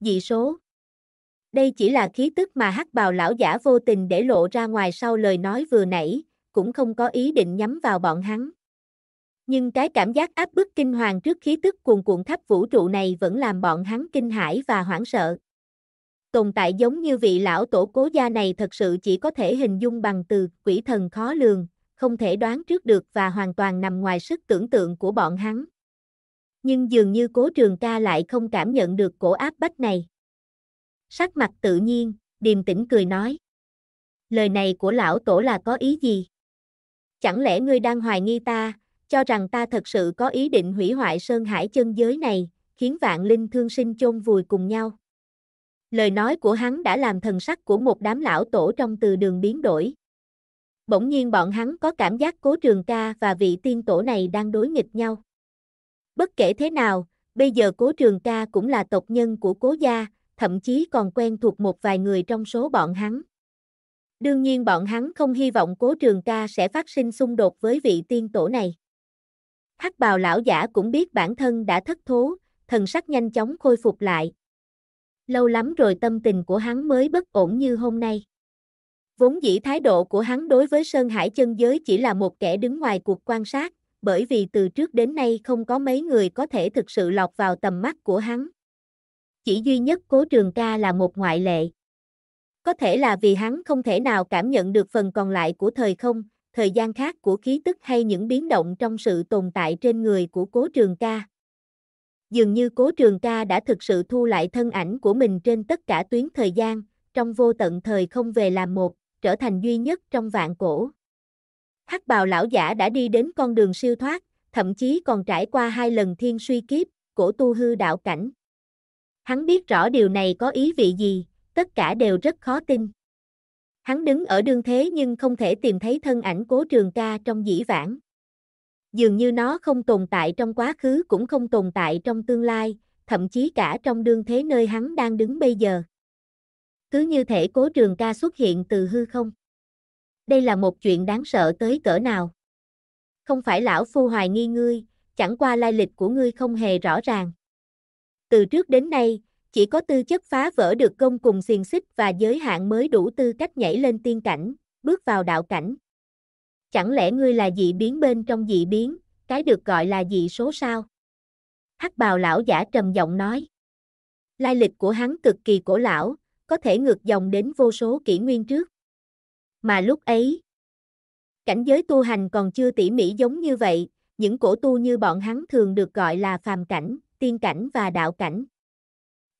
dị số. Đây chỉ là khí tức mà hắc bào lão giả vô tình để lộ ra ngoài sau lời nói vừa nãy, cũng không có ý định nhắm vào bọn hắn. Nhưng cái cảm giác áp bức kinh hoàng trước khí tức cuồn cuộn khắp vũ trụ này vẫn làm bọn hắn kinh hãi và hoảng sợ. Tồn tại giống như vị lão tổ cố gia này thật sự chỉ có thể hình dung bằng từ quỷ thần khó lường, không thể đoán trước được và hoàn toàn nằm ngoài sức tưởng tượng của bọn hắn nhưng dường như cố trường ca lại không cảm nhận được cổ áp bách này. Sắc mặt tự nhiên, điềm tĩnh cười nói. Lời này của lão tổ là có ý gì? Chẳng lẽ ngươi đang hoài nghi ta, cho rằng ta thật sự có ý định hủy hoại sơn hải chân giới này, khiến vạn linh thương sinh chôn vùi cùng nhau? Lời nói của hắn đã làm thần sắc của một đám lão tổ trong từ đường biến đổi. Bỗng nhiên bọn hắn có cảm giác cố trường ca và vị tiên tổ này đang đối nghịch nhau. Bất kể thế nào, bây giờ cố trường ca cũng là tộc nhân của cố gia, thậm chí còn quen thuộc một vài người trong số bọn hắn. Đương nhiên bọn hắn không hy vọng cố trường ca sẽ phát sinh xung đột với vị tiên tổ này. Hắc bào lão giả cũng biết bản thân đã thất thố, thần sắc nhanh chóng khôi phục lại. Lâu lắm rồi tâm tình của hắn mới bất ổn như hôm nay. Vốn dĩ thái độ của hắn đối với Sơn Hải chân giới chỉ là một kẻ đứng ngoài cuộc quan sát, bởi vì từ trước đến nay không có mấy người có thể thực sự lọt vào tầm mắt của hắn. Chỉ duy nhất cố trường ca là một ngoại lệ. Có thể là vì hắn không thể nào cảm nhận được phần còn lại của thời không, thời gian khác của khí tức hay những biến động trong sự tồn tại trên người của cố trường ca. Dường như cố trường ca đã thực sự thu lại thân ảnh của mình trên tất cả tuyến thời gian, trong vô tận thời không về làm một, trở thành duy nhất trong vạn cổ. Hắc bào lão giả đã đi đến con đường siêu thoát, thậm chí còn trải qua hai lần thiên suy kiếp, cổ tu hư đạo cảnh. Hắn biết rõ điều này có ý vị gì, tất cả đều rất khó tin. Hắn đứng ở đương thế nhưng không thể tìm thấy thân ảnh cố trường ca trong dĩ vãng. Dường như nó không tồn tại trong quá khứ cũng không tồn tại trong tương lai, thậm chí cả trong đương thế nơi hắn đang đứng bây giờ. Cứ như thể cố trường ca xuất hiện từ hư không đây là một chuyện đáng sợ tới cỡ nào. Không phải lão phu hoài nghi ngươi, chẳng qua lai lịch của ngươi không hề rõ ràng. Từ trước đến nay, chỉ có tư chất phá vỡ được công cùng xiềng xích và giới hạn mới đủ tư cách nhảy lên tiên cảnh, bước vào đạo cảnh. Chẳng lẽ ngươi là dị biến bên trong dị biến, cái được gọi là dị số sao? Hắc bào lão giả trầm giọng nói. Lai lịch của hắn cực kỳ cổ lão, có thể ngược dòng đến vô số kỷ nguyên trước mà lúc ấy cảnh giới tu hành còn chưa tỉ mỉ giống như vậy, những cổ tu như bọn hắn thường được gọi là phàm cảnh, tiên cảnh và đạo cảnh.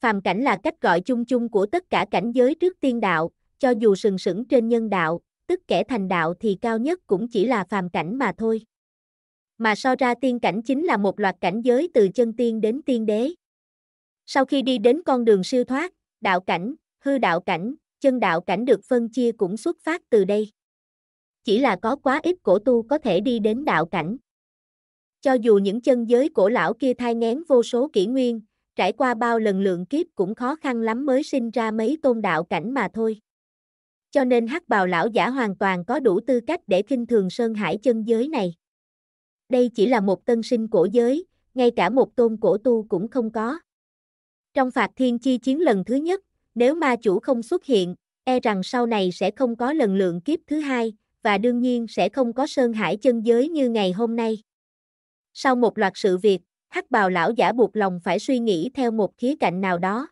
Phàm cảnh là cách gọi chung chung của tất cả cảnh giới trước tiên đạo, cho dù sừng sững trên nhân đạo, tức kẻ thành đạo thì cao nhất cũng chỉ là phàm cảnh mà thôi. Mà so ra tiên cảnh chính là một loạt cảnh giới từ chân tiên đến tiên đế. Sau khi đi đến con đường siêu thoát, đạo cảnh, hư đạo cảnh, chân đạo cảnh được phân chia cũng xuất phát từ đây. Chỉ là có quá ít cổ tu có thể đi đến đạo cảnh. Cho dù những chân giới cổ lão kia thai ngén vô số kỷ nguyên, trải qua bao lần lượng kiếp cũng khó khăn lắm mới sinh ra mấy tôn đạo cảnh mà thôi. Cho nên hắc bào lão giả hoàn toàn có đủ tư cách để kinh thường Sơn Hải chân giới này. Đây chỉ là một tân sinh cổ giới, ngay cả một tôn cổ tu cũng không có. Trong phạt thiên chi chiến lần thứ nhất, nếu ma chủ không xuất hiện, e rằng sau này sẽ không có lần lượng kiếp thứ hai, và đương nhiên sẽ không có sơn hải chân giới như ngày hôm nay. Sau một loạt sự việc, hắc bào lão giả buộc lòng phải suy nghĩ theo một khía cạnh nào đó.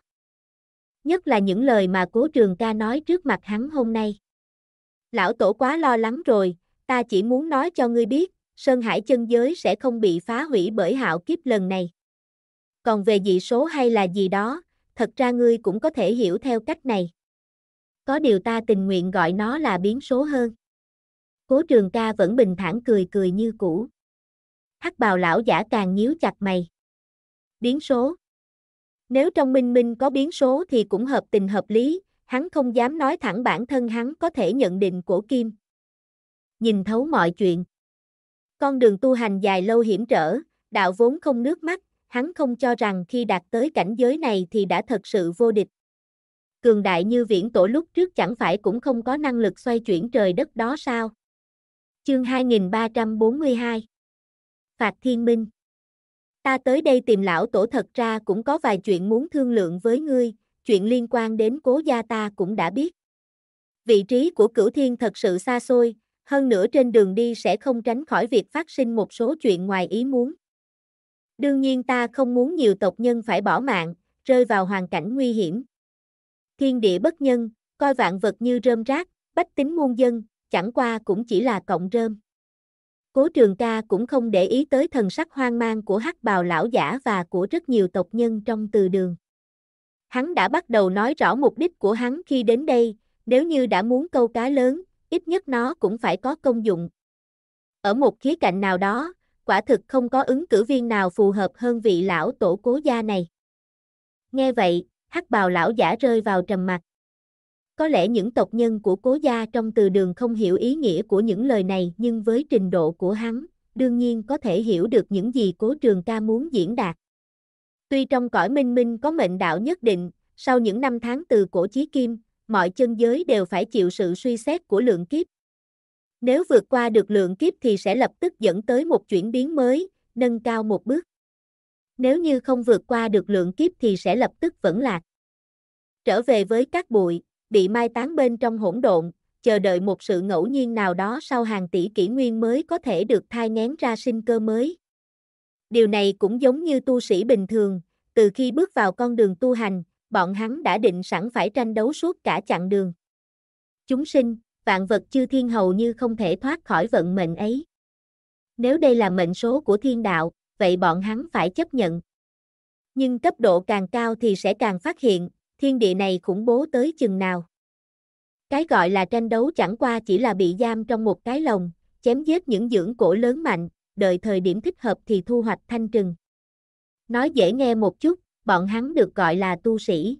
Nhất là những lời mà cố trường ca nói trước mặt hắn hôm nay. Lão tổ quá lo lắng rồi, ta chỉ muốn nói cho ngươi biết, Sơn Hải chân giới sẽ không bị phá hủy bởi hạo kiếp lần này. Còn về dị số hay là gì đó, thật ra ngươi cũng có thể hiểu theo cách này. Có điều ta tình nguyện gọi nó là biến số hơn. Cố trường ca vẫn bình thản cười cười như cũ. Hắc bào lão giả càng nhíu chặt mày. Biến số. Nếu trong minh minh có biến số thì cũng hợp tình hợp lý, hắn không dám nói thẳng bản thân hắn có thể nhận định của Kim. Nhìn thấu mọi chuyện. Con đường tu hành dài lâu hiểm trở, đạo vốn không nước mắt, hắn không cho rằng khi đạt tới cảnh giới này thì đã thật sự vô địch. Cường đại như viễn tổ lúc trước chẳng phải cũng không có năng lực xoay chuyển trời đất đó sao? Chương 2342 Phạt Thiên Minh Ta tới đây tìm lão tổ thật ra cũng có vài chuyện muốn thương lượng với ngươi, chuyện liên quan đến cố gia ta cũng đã biết. Vị trí của cửu thiên thật sự xa xôi, hơn nữa trên đường đi sẽ không tránh khỏi việc phát sinh một số chuyện ngoài ý muốn. Đương nhiên ta không muốn nhiều tộc nhân phải bỏ mạng, rơi vào hoàn cảnh nguy hiểm. Thiên địa bất nhân, coi vạn vật như rơm rác, bách tính muôn dân, chẳng qua cũng chỉ là cộng rơm. Cố trường ca cũng không để ý tới thần sắc hoang mang của hắc bào lão giả và của rất nhiều tộc nhân trong từ đường. Hắn đã bắt đầu nói rõ mục đích của hắn khi đến đây, nếu như đã muốn câu cá lớn, ít nhất nó cũng phải có công dụng. Ở một khía cạnh nào đó, quả thực không có ứng cử viên nào phù hợp hơn vị lão tổ cố gia này. Nghe vậy, hắc bào lão giả rơi vào trầm mặt. Có lẽ những tộc nhân của cố gia trong từ đường không hiểu ý nghĩa của những lời này nhưng với trình độ của hắn, đương nhiên có thể hiểu được những gì cố trường ca muốn diễn đạt. Tuy trong cõi minh minh có mệnh đạo nhất định, sau những năm tháng từ cổ chí kim, mọi chân giới đều phải chịu sự suy xét của lượng kiếp, nếu vượt qua được lượng kiếp thì sẽ lập tức dẫn tới một chuyển biến mới, nâng cao một bước. Nếu như không vượt qua được lượng kiếp thì sẽ lập tức vẫn lạc. Trở về với các bụi, bị mai táng bên trong hỗn độn, chờ đợi một sự ngẫu nhiên nào đó sau hàng tỷ kỷ nguyên mới có thể được thai nén ra sinh cơ mới. Điều này cũng giống như tu sĩ bình thường, từ khi bước vào con đường tu hành, bọn hắn đã định sẵn phải tranh đấu suốt cả chặng đường. Chúng sinh vạn vật chư thiên hầu như không thể thoát khỏi vận mệnh ấy. Nếu đây là mệnh số của thiên đạo, vậy bọn hắn phải chấp nhận. Nhưng cấp độ càng cao thì sẽ càng phát hiện, thiên địa này khủng bố tới chừng nào. Cái gọi là tranh đấu chẳng qua chỉ là bị giam trong một cái lồng, chém giết những dưỡng cổ lớn mạnh, đợi thời điểm thích hợp thì thu hoạch thanh trừng. Nói dễ nghe một chút, bọn hắn được gọi là tu sĩ.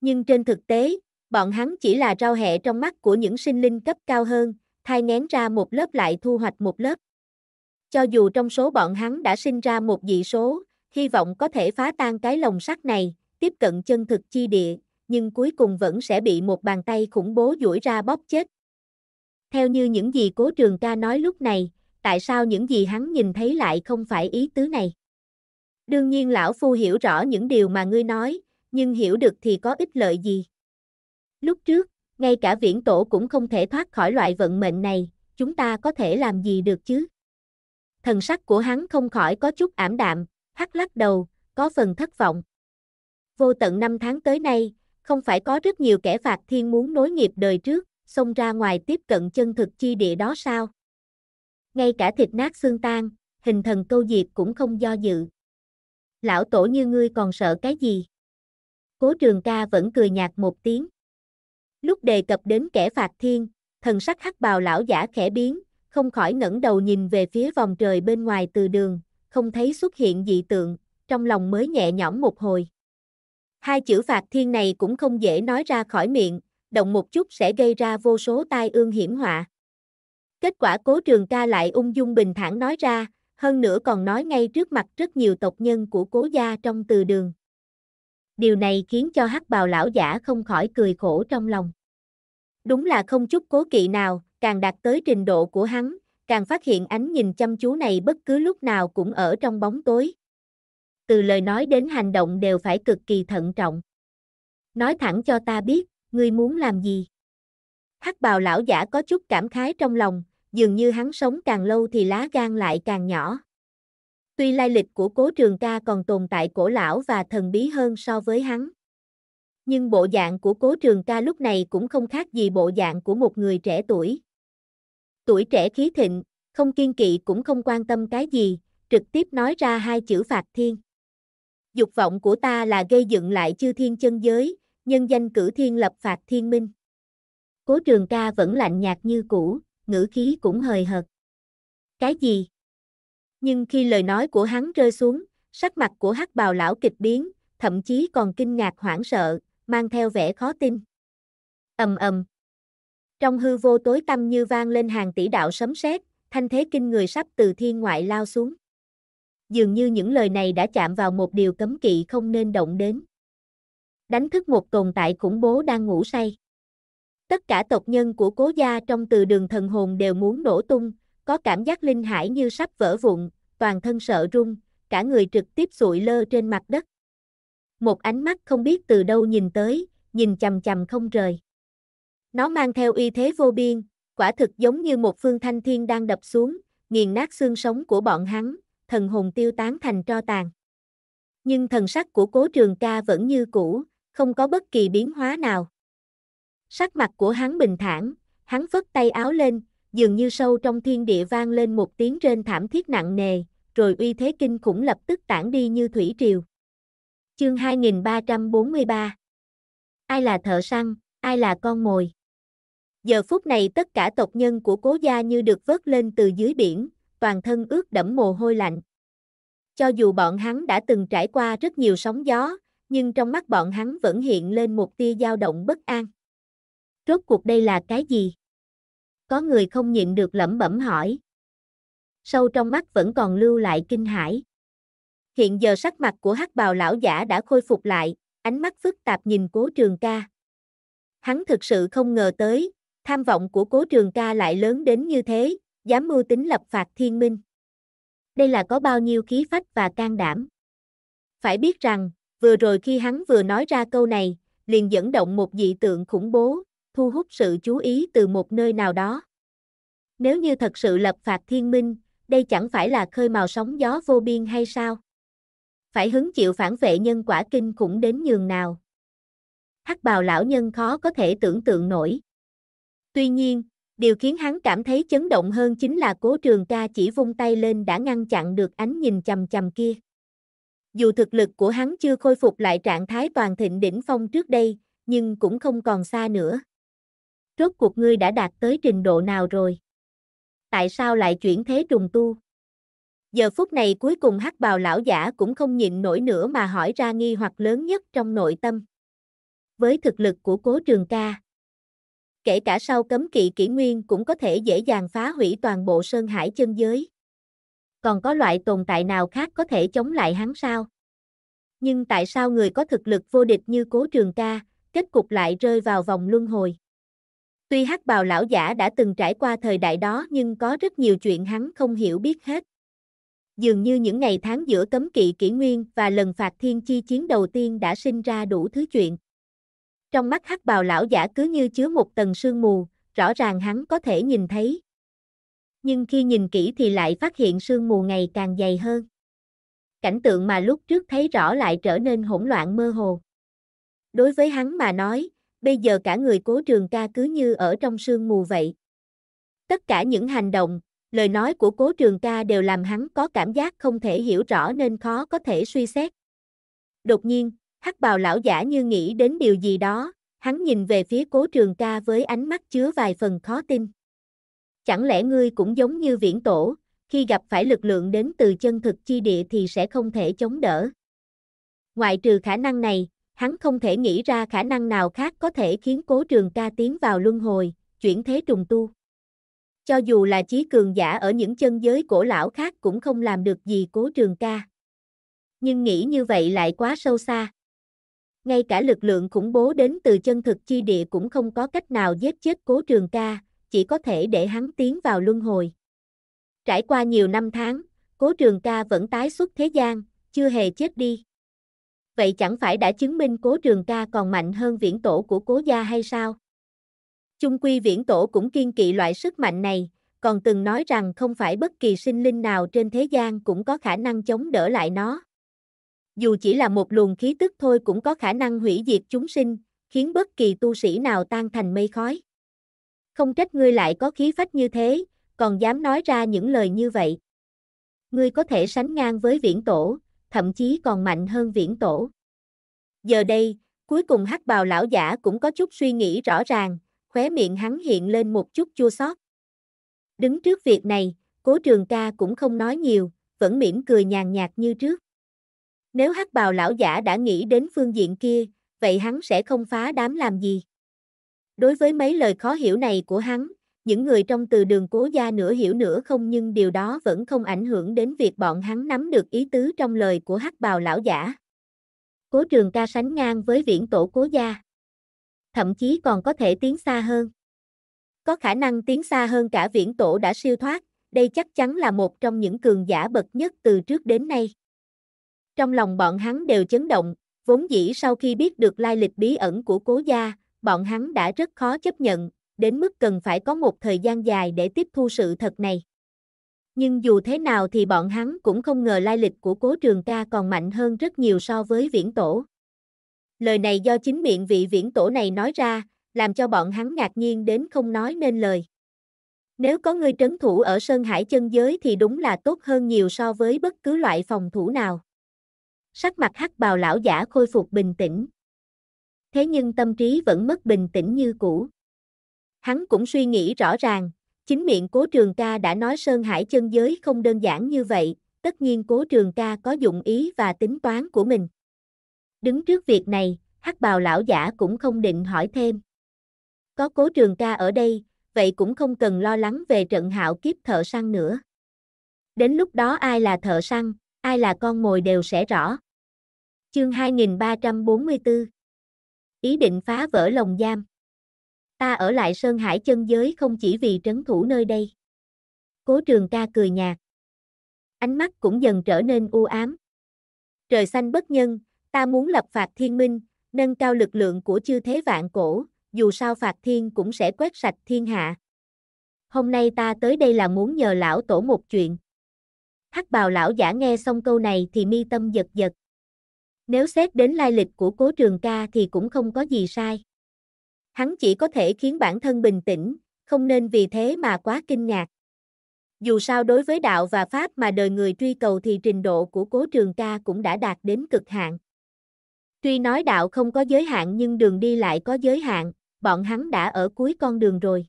Nhưng trên thực tế, Bọn hắn chỉ là rau hẹ trong mắt của những sinh linh cấp cao hơn, thai ngén ra một lớp lại thu hoạch một lớp. Cho dù trong số bọn hắn đã sinh ra một dị số, hy vọng có thể phá tan cái lồng sắt này, tiếp cận chân thực chi địa, nhưng cuối cùng vẫn sẽ bị một bàn tay khủng bố duỗi ra bóp chết. Theo như những gì cố trường ca nói lúc này, tại sao những gì hắn nhìn thấy lại không phải ý tứ này? Đương nhiên lão phu hiểu rõ những điều mà ngươi nói, nhưng hiểu được thì có ích lợi gì? Lúc trước, ngay cả viễn tổ cũng không thể thoát khỏi loại vận mệnh này, chúng ta có thể làm gì được chứ? Thần sắc của hắn không khỏi có chút ảm đạm, hắc lắc đầu, có phần thất vọng. Vô tận năm tháng tới nay, không phải có rất nhiều kẻ phạt thiên muốn nối nghiệp đời trước, xông ra ngoài tiếp cận chân thực chi địa đó sao? Ngay cả thịt nát xương tan, hình thần câu diệt cũng không do dự. Lão tổ như ngươi còn sợ cái gì? Cố trường ca vẫn cười nhạt một tiếng. Lúc đề cập đến kẻ phạt thiên, thần sắc hắc bào lão giả khẽ biến, không khỏi ngẩng đầu nhìn về phía vòng trời bên ngoài từ đường, không thấy xuất hiện dị tượng, trong lòng mới nhẹ nhõm một hồi. Hai chữ phạt thiên này cũng không dễ nói ra khỏi miệng, động một chút sẽ gây ra vô số tai ương hiểm họa. Kết quả cố trường ca lại ung dung bình thản nói ra, hơn nữa còn nói ngay trước mặt rất nhiều tộc nhân của cố gia trong từ đường điều này khiến cho hắc bào lão giả không khỏi cười khổ trong lòng. Đúng là không chút cố kỵ nào, càng đạt tới trình độ của hắn, càng phát hiện ánh nhìn chăm chú này bất cứ lúc nào cũng ở trong bóng tối. Từ lời nói đến hành động đều phải cực kỳ thận trọng. Nói thẳng cho ta biết, ngươi muốn làm gì? Hắc bào lão giả có chút cảm khái trong lòng, dường như hắn sống càng lâu thì lá gan lại càng nhỏ. Tuy lai lịch của cố trường ca còn tồn tại cổ lão và thần bí hơn so với hắn. Nhưng bộ dạng của cố trường ca lúc này cũng không khác gì bộ dạng của một người trẻ tuổi. Tuổi trẻ khí thịnh, không kiên kỵ cũng không quan tâm cái gì, trực tiếp nói ra hai chữ phạt thiên. Dục vọng của ta là gây dựng lại chư thiên chân giới, nhân danh cử thiên lập phạt thiên minh. Cố trường ca vẫn lạnh nhạt như cũ, ngữ khí cũng hời hợt. Cái gì? Nhưng khi lời nói của hắn rơi xuống, sắc mặt của hắc bào lão kịch biến, thậm chí còn kinh ngạc hoảng sợ, mang theo vẻ khó tin. ầm ầm. Trong hư vô tối tăm như vang lên hàng tỷ đạo sấm sét, thanh thế kinh người sắp từ thiên ngoại lao xuống. Dường như những lời này đã chạm vào một điều cấm kỵ không nên động đến. Đánh thức một tồn tại khủng bố đang ngủ say. Tất cả tộc nhân của cố gia trong từ đường thần hồn đều muốn nổ tung, có cảm giác linh hải như sắp vỡ vụn, toàn thân sợ run, cả người trực tiếp sụi lơ trên mặt đất. Một ánh mắt không biết từ đâu nhìn tới, nhìn chằm chằm không rời. Nó mang theo uy thế vô biên, quả thực giống như một phương thanh thiên đang đập xuống, nghiền nát xương sống của bọn hắn, thần hồn tiêu tán thành tro tàn. Nhưng thần sắc của cố trường ca vẫn như cũ, không có bất kỳ biến hóa nào. Sắc mặt của hắn bình thản, hắn vất tay áo lên, dường như sâu trong thiên địa vang lên một tiếng trên thảm thiết nặng nề, rồi uy thế kinh khủng lập tức tản đi như thủy triều. Chương 2343 Ai là thợ săn, ai là con mồi? Giờ phút này tất cả tộc nhân của cố gia như được vớt lên từ dưới biển, toàn thân ướt đẫm mồ hôi lạnh. Cho dù bọn hắn đã từng trải qua rất nhiều sóng gió, nhưng trong mắt bọn hắn vẫn hiện lên một tia dao động bất an. Rốt cuộc đây là cái gì? có người không nhịn được lẩm bẩm hỏi. Sâu trong mắt vẫn còn lưu lại kinh hãi. Hiện giờ sắc mặt của hắc bào lão giả đã khôi phục lại, ánh mắt phức tạp nhìn cố trường ca. Hắn thực sự không ngờ tới, tham vọng của cố trường ca lại lớn đến như thế, dám mưu tính lập phạt thiên minh. Đây là có bao nhiêu khí phách và can đảm. Phải biết rằng, vừa rồi khi hắn vừa nói ra câu này, liền dẫn động một dị tượng khủng bố, thu hút sự chú ý từ một nơi nào đó. Nếu như thật sự lập phạt thiên minh, đây chẳng phải là khơi mào sóng gió vô biên hay sao? Phải hứng chịu phản vệ nhân quả kinh khủng đến nhường nào? Hắc bào lão nhân khó có thể tưởng tượng nổi. Tuy nhiên, điều khiến hắn cảm thấy chấn động hơn chính là cố trường ca chỉ vung tay lên đã ngăn chặn được ánh nhìn chầm chầm kia. Dù thực lực của hắn chưa khôi phục lại trạng thái toàn thịnh đỉnh phong trước đây, nhưng cũng không còn xa nữa rốt cuộc ngươi đã đạt tới trình độ nào rồi? Tại sao lại chuyển thế trùng tu? Giờ phút này cuối cùng hắc bào lão giả cũng không nhịn nổi nữa mà hỏi ra nghi hoặc lớn nhất trong nội tâm. Với thực lực của cố trường ca, kể cả sau cấm kỵ kỷ nguyên cũng có thể dễ dàng phá hủy toàn bộ Sơn Hải chân giới. Còn có loại tồn tại nào khác có thể chống lại hắn sao? Nhưng tại sao người có thực lực vô địch như cố trường ca, kết cục lại rơi vào vòng luân hồi? Tuy hắc bào lão giả đã từng trải qua thời đại đó nhưng có rất nhiều chuyện hắn không hiểu biết hết. Dường như những ngày tháng giữa cấm kỵ kỷ nguyên và lần phạt thiên chi chiến đầu tiên đã sinh ra đủ thứ chuyện. Trong mắt hắc bào lão giả cứ như chứa một tầng sương mù, rõ ràng hắn có thể nhìn thấy. Nhưng khi nhìn kỹ thì lại phát hiện sương mù ngày càng dày hơn. Cảnh tượng mà lúc trước thấy rõ lại trở nên hỗn loạn mơ hồ. Đối với hắn mà nói, bây giờ cả người cố trường ca cứ như ở trong sương mù vậy. Tất cả những hành động, lời nói của cố trường ca đều làm hắn có cảm giác không thể hiểu rõ nên khó có thể suy xét. Đột nhiên, hắc bào lão giả như nghĩ đến điều gì đó, hắn nhìn về phía cố trường ca với ánh mắt chứa vài phần khó tin. Chẳng lẽ ngươi cũng giống như viễn tổ, khi gặp phải lực lượng đến từ chân thực chi địa thì sẽ không thể chống đỡ. Ngoại trừ khả năng này, hắn không thể nghĩ ra khả năng nào khác có thể khiến cố trường ca tiến vào luân hồi, chuyển thế trùng tu. Cho dù là trí cường giả ở những chân giới cổ lão khác cũng không làm được gì cố trường ca. Nhưng nghĩ như vậy lại quá sâu xa. Ngay cả lực lượng khủng bố đến từ chân thực chi địa cũng không có cách nào giết chết cố trường ca, chỉ có thể để hắn tiến vào luân hồi. Trải qua nhiều năm tháng, cố trường ca vẫn tái xuất thế gian, chưa hề chết đi vậy chẳng phải đã chứng minh cố trường ca còn mạnh hơn viễn tổ của cố gia hay sao? Chung quy viễn tổ cũng kiên kỵ loại sức mạnh này, còn từng nói rằng không phải bất kỳ sinh linh nào trên thế gian cũng có khả năng chống đỡ lại nó. Dù chỉ là một luồng khí tức thôi cũng có khả năng hủy diệt chúng sinh, khiến bất kỳ tu sĩ nào tan thành mây khói. Không trách ngươi lại có khí phách như thế, còn dám nói ra những lời như vậy. Ngươi có thể sánh ngang với viễn tổ, thậm chí còn mạnh hơn viễn tổ. Giờ đây, cuối cùng hắc bào lão giả cũng có chút suy nghĩ rõ ràng, khóe miệng hắn hiện lên một chút chua xót. Đứng trước việc này, cố trường ca cũng không nói nhiều, vẫn mỉm cười nhàn nhạt như trước. Nếu hắc bào lão giả đã nghĩ đến phương diện kia, vậy hắn sẽ không phá đám làm gì. Đối với mấy lời khó hiểu này của hắn, những người trong từ đường cố gia nửa hiểu nửa không nhưng điều đó vẫn không ảnh hưởng đến việc bọn hắn nắm được ý tứ trong lời của hắc bào lão giả. Cố trường ca sánh ngang với viễn tổ cố gia. Thậm chí còn có thể tiến xa hơn. Có khả năng tiến xa hơn cả viễn tổ đã siêu thoát, đây chắc chắn là một trong những cường giả bậc nhất từ trước đến nay. Trong lòng bọn hắn đều chấn động, vốn dĩ sau khi biết được lai lịch bí ẩn của cố gia, bọn hắn đã rất khó chấp nhận, đến mức cần phải có một thời gian dài để tiếp thu sự thật này. Nhưng dù thế nào thì bọn hắn cũng không ngờ lai lịch của cố trường ca còn mạnh hơn rất nhiều so với viễn tổ. Lời này do chính miệng vị viễn tổ này nói ra, làm cho bọn hắn ngạc nhiên đến không nói nên lời. Nếu có người trấn thủ ở Sơn Hải chân giới thì đúng là tốt hơn nhiều so với bất cứ loại phòng thủ nào. Sắc mặt hắc bào lão giả khôi phục bình tĩnh. Thế nhưng tâm trí vẫn mất bình tĩnh như cũ. Hắn cũng suy nghĩ rõ ràng, chính miệng cố trường ca đã nói Sơn Hải chân giới không đơn giản như vậy, tất nhiên cố trường ca có dụng ý và tính toán của mình. Đứng trước việc này, hắc bào lão giả cũng không định hỏi thêm. Có cố trường ca ở đây, vậy cũng không cần lo lắng về trận hạo kiếp thợ săn nữa. Đến lúc đó ai là thợ săn, ai là con mồi đều sẽ rõ. Chương 2344 Ý định phá vỡ lồng giam Ta ở lại Sơn Hải chân giới không chỉ vì trấn thủ nơi đây. Cố trường ca cười nhạt. Ánh mắt cũng dần trở nên u ám. Trời xanh bất nhân, ta muốn lập phạt thiên minh, nâng cao lực lượng của chư thế vạn cổ, dù sao phạt thiên cũng sẽ quét sạch thiên hạ. Hôm nay ta tới đây là muốn nhờ lão tổ một chuyện. Hắc bào lão giả nghe xong câu này thì mi tâm giật giật. Nếu xét đến lai lịch của cố trường ca thì cũng không có gì sai hắn chỉ có thể khiến bản thân bình tĩnh, không nên vì thế mà quá kinh ngạc. Dù sao đối với đạo và pháp mà đời người truy cầu thì trình độ của cố trường ca cũng đã đạt đến cực hạn. Tuy nói đạo không có giới hạn nhưng đường đi lại có giới hạn, bọn hắn đã ở cuối con đường rồi.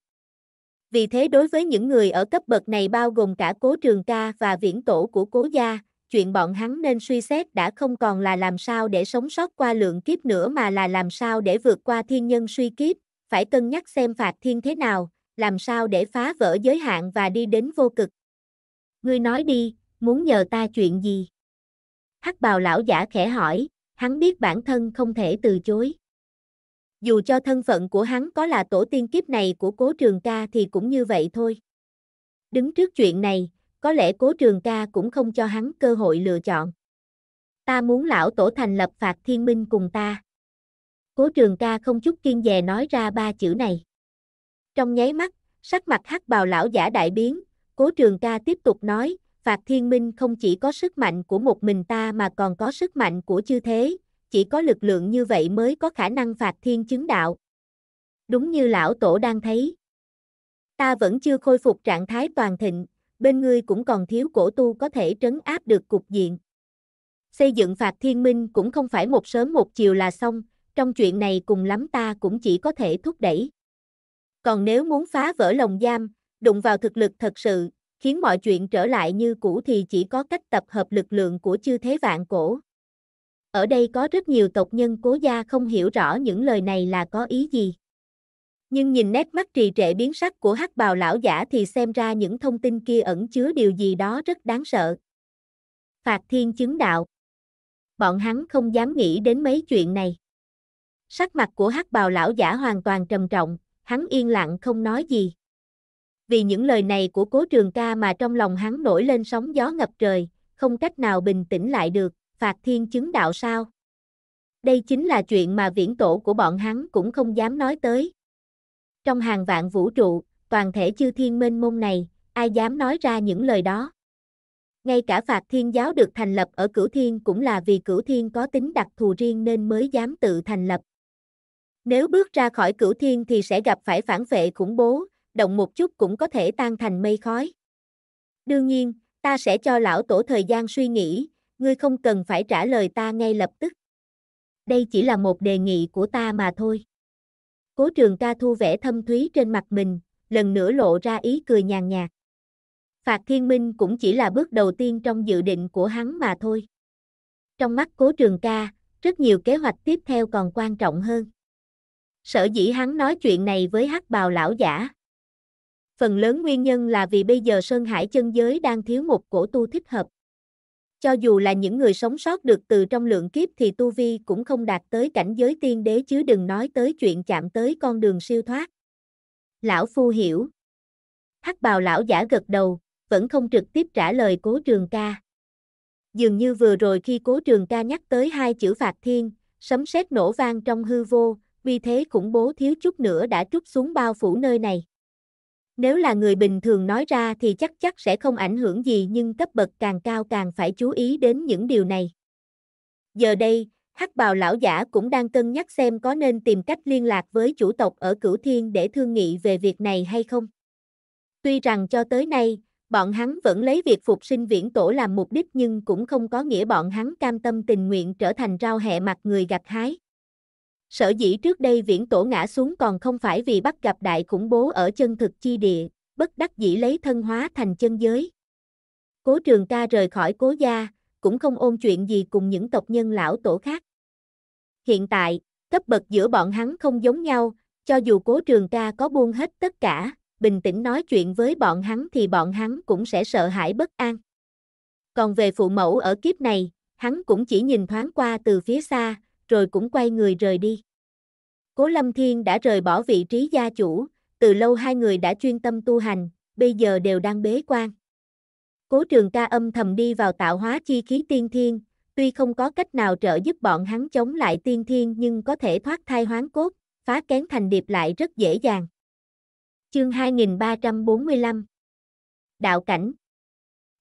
Vì thế đối với những người ở cấp bậc này bao gồm cả cố trường ca và viễn tổ của cố gia, chuyện bọn hắn nên suy xét đã không còn là làm sao để sống sót qua lượng kiếp nữa mà là làm sao để vượt qua thiên nhân suy kiếp, phải cân nhắc xem phạt thiên thế nào, làm sao để phá vỡ giới hạn và đi đến vô cực. Ngươi nói đi, muốn nhờ ta chuyện gì? Hắc bào lão giả khẽ hỏi, hắn biết bản thân không thể từ chối. Dù cho thân phận của hắn có là tổ tiên kiếp này của cố trường ca thì cũng như vậy thôi. Đứng trước chuyện này, có lẽ cố trường ca cũng không cho hắn cơ hội lựa chọn. Ta muốn lão tổ thành lập phạt thiên minh cùng ta. Cố trường ca không chút kiên dè nói ra ba chữ này. Trong nháy mắt, sắc mặt hắc bào lão giả đại biến, cố trường ca tiếp tục nói, phạt thiên minh không chỉ có sức mạnh của một mình ta mà còn có sức mạnh của chư thế, chỉ có lực lượng như vậy mới có khả năng phạt thiên chứng đạo. Đúng như lão tổ đang thấy. Ta vẫn chưa khôi phục trạng thái toàn thịnh, bên ngươi cũng còn thiếu cổ tu có thể trấn áp được cục diện. Xây dựng phạt thiên minh cũng không phải một sớm một chiều là xong, trong chuyện này cùng lắm ta cũng chỉ có thể thúc đẩy. Còn nếu muốn phá vỡ lồng giam, đụng vào thực lực thật sự, khiến mọi chuyện trở lại như cũ thì chỉ có cách tập hợp lực lượng của chư thế vạn cổ. Ở đây có rất nhiều tộc nhân cố gia không hiểu rõ những lời này là có ý gì. Nhưng nhìn nét mắt trì trệ biến sắc của hắc bào lão giả thì xem ra những thông tin kia ẩn chứa điều gì đó rất đáng sợ. Phạt thiên chứng đạo. Bọn hắn không dám nghĩ đến mấy chuyện này. Sắc mặt của hắc bào lão giả hoàn toàn trầm trọng, hắn yên lặng không nói gì. Vì những lời này của cố trường ca mà trong lòng hắn nổi lên sóng gió ngập trời, không cách nào bình tĩnh lại được, phạt thiên chứng đạo sao? Đây chính là chuyện mà viễn tổ của bọn hắn cũng không dám nói tới trong hàng vạn vũ trụ, toàn thể chư thiên mênh mông này, ai dám nói ra những lời đó. Ngay cả phạt thiên giáo được thành lập ở cửu thiên cũng là vì cửu thiên có tính đặc thù riêng nên mới dám tự thành lập. Nếu bước ra khỏi cửu thiên thì sẽ gặp phải phản vệ khủng bố, động một chút cũng có thể tan thành mây khói. Đương nhiên, ta sẽ cho lão tổ thời gian suy nghĩ, ngươi không cần phải trả lời ta ngay lập tức. Đây chỉ là một đề nghị của ta mà thôi. Cố trường ca thu vẽ thâm thúy trên mặt mình, lần nữa lộ ra ý cười nhàn nhạt. Phạt thiên minh cũng chỉ là bước đầu tiên trong dự định của hắn mà thôi. Trong mắt cố trường ca, rất nhiều kế hoạch tiếp theo còn quan trọng hơn. Sở dĩ hắn nói chuyện này với hắc bào lão giả. Phần lớn nguyên nhân là vì bây giờ Sơn Hải chân giới đang thiếu một cổ tu thích hợp. Cho dù là những người sống sót được từ trong lượng kiếp thì tu vi cũng không đạt tới cảnh giới tiên đế chứ đừng nói tới chuyện chạm tới con đường siêu thoát. Lão Phu hiểu. Hắc bào lão giả gật đầu, vẫn không trực tiếp trả lời cố trường ca. Dường như vừa rồi khi cố trường ca nhắc tới hai chữ phạt thiên, sấm sét nổ vang trong hư vô, vì thế khủng bố thiếu chút nữa đã trút xuống bao phủ nơi này. Nếu là người bình thường nói ra thì chắc chắc sẽ không ảnh hưởng gì nhưng cấp bậc càng cao càng phải chú ý đến những điều này. Giờ đây, hắc bào lão giả cũng đang cân nhắc xem có nên tìm cách liên lạc với chủ tộc ở Cửu Thiên để thương nghị về việc này hay không. Tuy rằng cho tới nay, bọn hắn vẫn lấy việc phục sinh viễn tổ làm mục đích nhưng cũng không có nghĩa bọn hắn cam tâm tình nguyện trở thành rau hẹ mặt người gặt hái. Sở dĩ trước đây viễn tổ ngã xuống còn không phải vì bắt gặp đại khủng bố ở chân thực chi địa, bất đắc dĩ lấy thân hóa thành chân giới. Cố trường ca rời khỏi cố gia, cũng không ôn chuyện gì cùng những tộc nhân lão tổ khác. Hiện tại, cấp bậc giữa bọn hắn không giống nhau, cho dù cố trường ca có buông hết tất cả, bình tĩnh nói chuyện với bọn hắn thì bọn hắn cũng sẽ sợ hãi bất an. Còn về phụ mẫu ở kiếp này, hắn cũng chỉ nhìn thoáng qua từ phía xa, rồi cũng quay người rời đi. Cố Lâm Thiên đã rời bỏ vị trí gia chủ, từ lâu hai người đã chuyên tâm tu hành, bây giờ đều đang bế quan. Cố trường ca âm thầm đi vào tạo hóa chi khí tiên thiên, tuy không có cách nào trợ giúp bọn hắn chống lại tiên thiên nhưng có thể thoát thai hoán cốt, phá kén thành điệp lại rất dễ dàng. Chương 2345 Đạo cảnh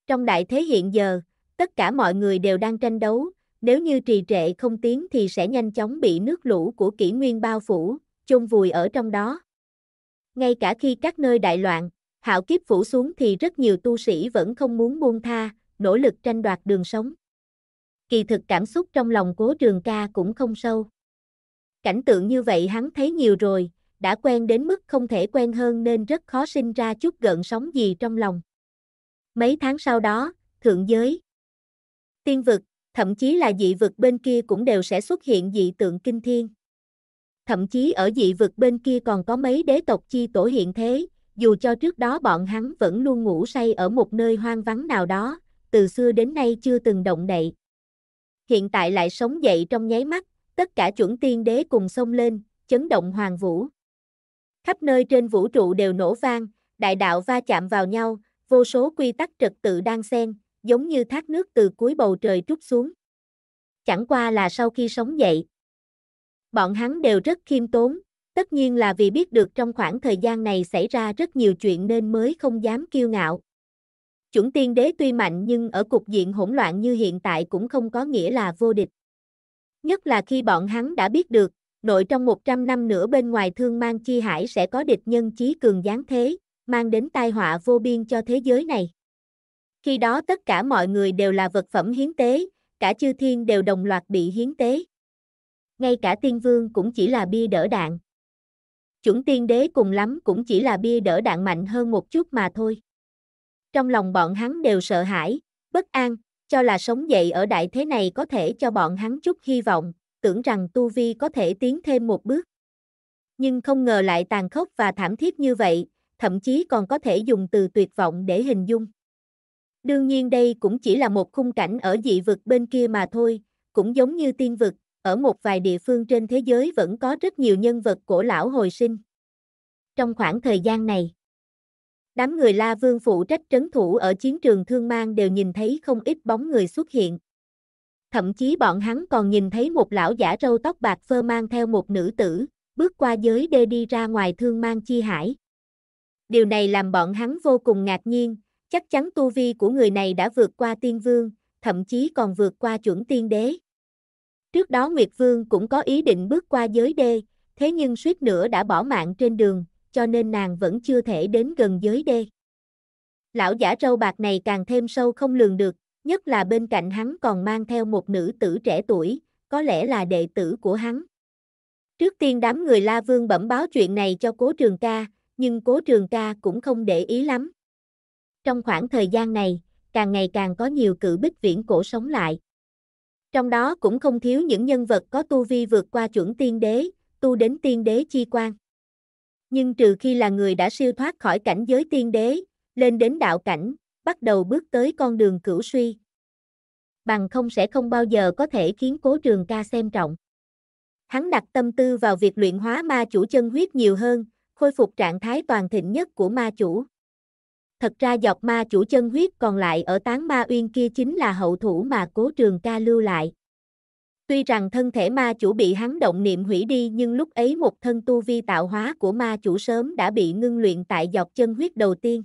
Trong đại thế hiện giờ, tất cả mọi người đều đang tranh đấu, nếu như trì trệ không tiến thì sẽ nhanh chóng bị nước lũ của kỷ nguyên bao phủ, chôn vùi ở trong đó. Ngay cả khi các nơi đại loạn, hạo kiếp phủ xuống thì rất nhiều tu sĩ vẫn không muốn buông tha, nỗ lực tranh đoạt đường sống. Kỳ thực cảm xúc trong lòng cố trường ca cũng không sâu. Cảnh tượng như vậy hắn thấy nhiều rồi, đã quen đến mức không thể quen hơn nên rất khó sinh ra chút gợn sóng gì trong lòng. Mấy tháng sau đó, thượng giới, tiên vực, thậm chí là dị vực bên kia cũng đều sẽ xuất hiện dị tượng kinh thiên. Thậm chí ở dị vực bên kia còn có mấy đế tộc chi tổ hiện thế, dù cho trước đó bọn hắn vẫn luôn ngủ say ở một nơi hoang vắng nào đó, từ xưa đến nay chưa từng động đậy. Hiện tại lại sống dậy trong nháy mắt, tất cả chuẩn tiên đế cùng xông lên, chấn động hoàng vũ. Khắp nơi trên vũ trụ đều nổ vang, đại đạo va chạm vào nhau, vô số quy tắc trật tự đang xen, giống như thác nước từ cuối bầu trời trút xuống. Chẳng qua là sau khi sống dậy, bọn hắn đều rất khiêm tốn, tất nhiên là vì biết được trong khoảng thời gian này xảy ra rất nhiều chuyện nên mới không dám kiêu ngạo. Chuẩn tiên đế tuy mạnh nhưng ở cục diện hỗn loạn như hiện tại cũng không có nghĩa là vô địch. Nhất là khi bọn hắn đã biết được, nội trong 100 năm nữa bên ngoài thương mang chi hải sẽ có địch nhân chí cường giáng thế, mang đến tai họa vô biên cho thế giới này. Khi đó tất cả mọi người đều là vật phẩm hiến tế, cả chư thiên đều đồng loạt bị hiến tế. Ngay cả tiên vương cũng chỉ là bia đỡ đạn. Chuẩn tiên đế cùng lắm cũng chỉ là bia đỡ đạn mạnh hơn một chút mà thôi. Trong lòng bọn hắn đều sợ hãi, bất an, cho là sống dậy ở đại thế này có thể cho bọn hắn chút hy vọng, tưởng rằng Tu Vi có thể tiến thêm một bước. Nhưng không ngờ lại tàn khốc và thảm thiết như vậy, thậm chí còn có thể dùng từ tuyệt vọng để hình dung. Đương nhiên đây cũng chỉ là một khung cảnh ở dị vực bên kia mà thôi, cũng giống như tiên vực, ở một vài địa phương trên thế giới vẫn có rất nhiều nhân vật cổ lão hồi sinh. Trong khoảng thời gian này, đám người La Vương phụ trách trấn thủ ở chiến trường Thương Mang đều nhìn thấy không ít bóng người xuất hiện. Thậm chí bọn hắn còn nhìn thấy một lão giả râu tóc bạc phơ mang theo một nữ tử, bước qua giới đê đi ra ngoài Thương Mang chi hải. Điều này làm bọn hắn vô cùng ngạc nhiên, chắc chắn tu vi của người này đã vượt qua tiên vương, thậm chí còn vượt qua chuẩn tiên đế. Trước đó Nguyệt Vương cũng có ý định bước qua giới đê, thế nhưng suýt nữa đã bỏ mạng trên đường, cho nên nàng vẫn chưa thể đến gần giới đê. Lão giả trâu bạc này càng thêm sâu không lường được, nhất là bên cạnh hắn còn mang theo một nữ tử trẻ tuổi, có lẽ là đệ tử của hắn. Trước tiên đám người La Vương bẩm báo chuyện này cho Cố Trường Ca, nhưng Cố Trường Ca cũng không để ý lắm. Trong khoảng thời gian này, càng ngày càng có nhiều cự bích viễn cổ sống lại. Trong đó cũng không thiếu những nhân vật có tu vi vượt qua chuẩn tiên đế, tu đến tiên đế chi quan. Nhưng trừ khi là người đã siêu thoát khỏi cảnh giới tiên đế, lên đến đạo cảnh, bắt đầu bước tới con đường cửu suy. Bằng không sẽ không bao giờ có thể khiến cố trường ca xem trọng. Hắn đặt tâm tư vào việc luyện hóa ma chủ chân huyết nhiều hơn, khôi phục trạng thái toàn thịnh nhất của ma chủ. Thật ra dọc ma chủ chân huyết còn lại ở tán ma uyên kia chính là hậu thủ mà cố trường ca lưu lại. Tuy rằng thân thể ma chủ bị hắn động niệm hủy đi nhưng lúc ấy một thân tu vi tạo hóa của ma chủ sớm đã bị ngưng luyện tại dọc chân huyết đầu tiên.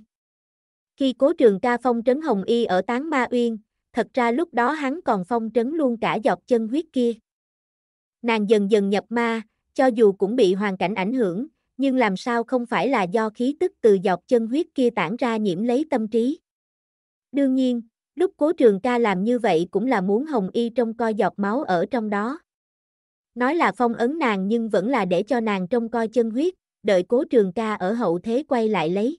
Khi cố trường ca phong trấn hồng y ở tán ma uyên, thật ra lúc đó hắn còn phong trấn luôn cả dọc chân huyết kia. Nàng dần dần nhập ma, cho dù cũng bị hoàn cảnh ảnh hưởng, nhưng làm sao không phải là do khí tức từ dọc chân huyết kia tản ra nhiễm lấy tâm trí. Đương nhiên, lúc cố trường ca làm như vậy cũng là muốn hồng y trong coi giọt máu ở trong đó. Nói là phong ấn nàng nhưng vẫn là để cho nàng trông coi chân huyết, đợi cố trường ca ở hậu thế quay lại lấy.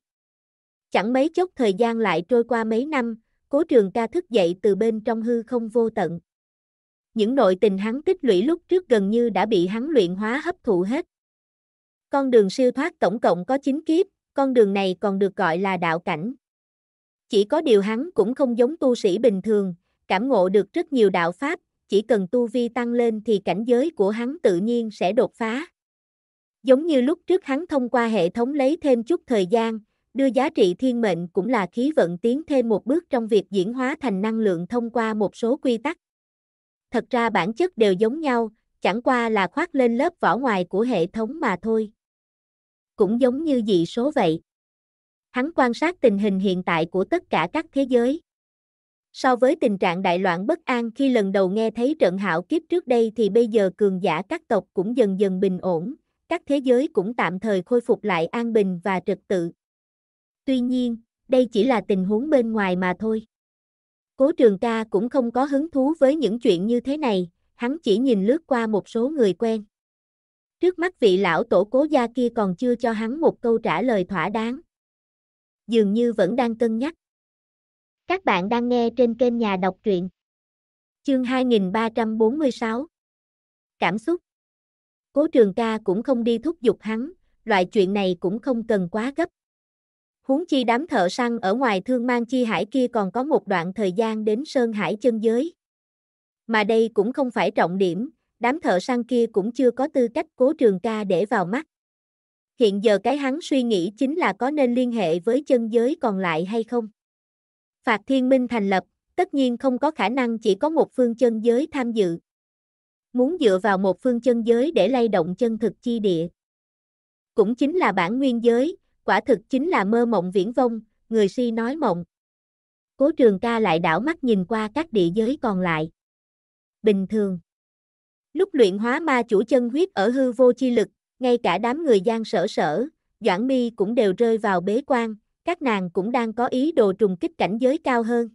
Chẳng mấy chốc thời gian lại trôi qua mấy năm, cố trường ca thức dậy từ bên trong hư không vô tận. Những nội tình hắn tích lũy lúc trước gần như đã bị hắn luyện hóa hấp thụ hết. Con đường siêu thoát tổng cộng có 9 kiếp, con đường này còn được gọi là đạo cảnh. Chỉ có điều hắn cũng không giống tu sĩ bình thường, cảm ngộ được rất nhiều đạo pháp, chỉ cần tu vi tăng lên thì cảnh giới của hắn tự nhiên sẽ đột phá. Giống như lúc trước hắn thông qua hệ thống lấy thêm chút thời gian, đưa giá trị thiên mệnh cũng là khí vận tiến thêm một bước trong việc diễn hóa thành năng lượng thông qua một số quy tắc. Thật ra bản chất đều giống nhau, chẳng qua là khoác lên lớp vỏ ngoài của hệ thống mà thôi cũng giống như dị số vậy. Hắn quan sát tình hình hiện tại của tất cả các thế giới. So với tình trạng đại loạn bất an khi lần đầu nghe thấy trận hạo kiếp trước đây thì bây giờ cường giả các tộc cũng dần dần bình ổn, các thế giới cũng tạm thời khôi phục lại an bình và trật tự. Tuy nhiên, đây chỉ là tình huống bên ngoài mà thôi. Cố trường ca cũng không có hứng thú với những chuyện như thế này, hắn chỉ nhìn lướt qua một số người quen. Trước mắt vị lão tổ cố gia kia còn chưa cho hắn một câu trả lời thỏa đáng. Dường như vẫn đang cân nhắc. Các bạn đang nghe trên kênh nhà đọc truyện. Chương 2346 Cảm xúc Cố trường ca cũng không đi thúc giục hắn, loại chuyện này cũng không cần quá gấp. Huống chi đám thợ săn ở ngoài thương mang chi hải kia còn có một đoạn thời gian đến Sơn Hải chân giới. Mà đây cũng không phải trọng điểm, đám thợ săn kia cũng chưa có tư cách cố trường ca để vào mắt. Hiện giờ cái hắn suy nghĩ chính là có nên liên hệ với chân giới còn lại hay không. Phạt Thiên Minh thành lập, tất nhiên không có khả năng chỉ có một phương chân giới tham dự. Muốn dựa vào một phương chân giới để lay động chân thực chi địa. Cũng chính là bản nguyên giới, quả thực chính là mơ mộng viễn vông, người si nói mộng. Cố trường ca lại đảo mắt nhìn qua các địa giới còn lại. Bình thường. Lúc luyện hóa ma chủ chân huyết ở hư vô chi lực, ngay cả đám người gian sở sở, Doãn Mi cũng đều rơi vào bế quan, các nàng cũng đang có ý đồ trùng kích cảnh giới cao hơn.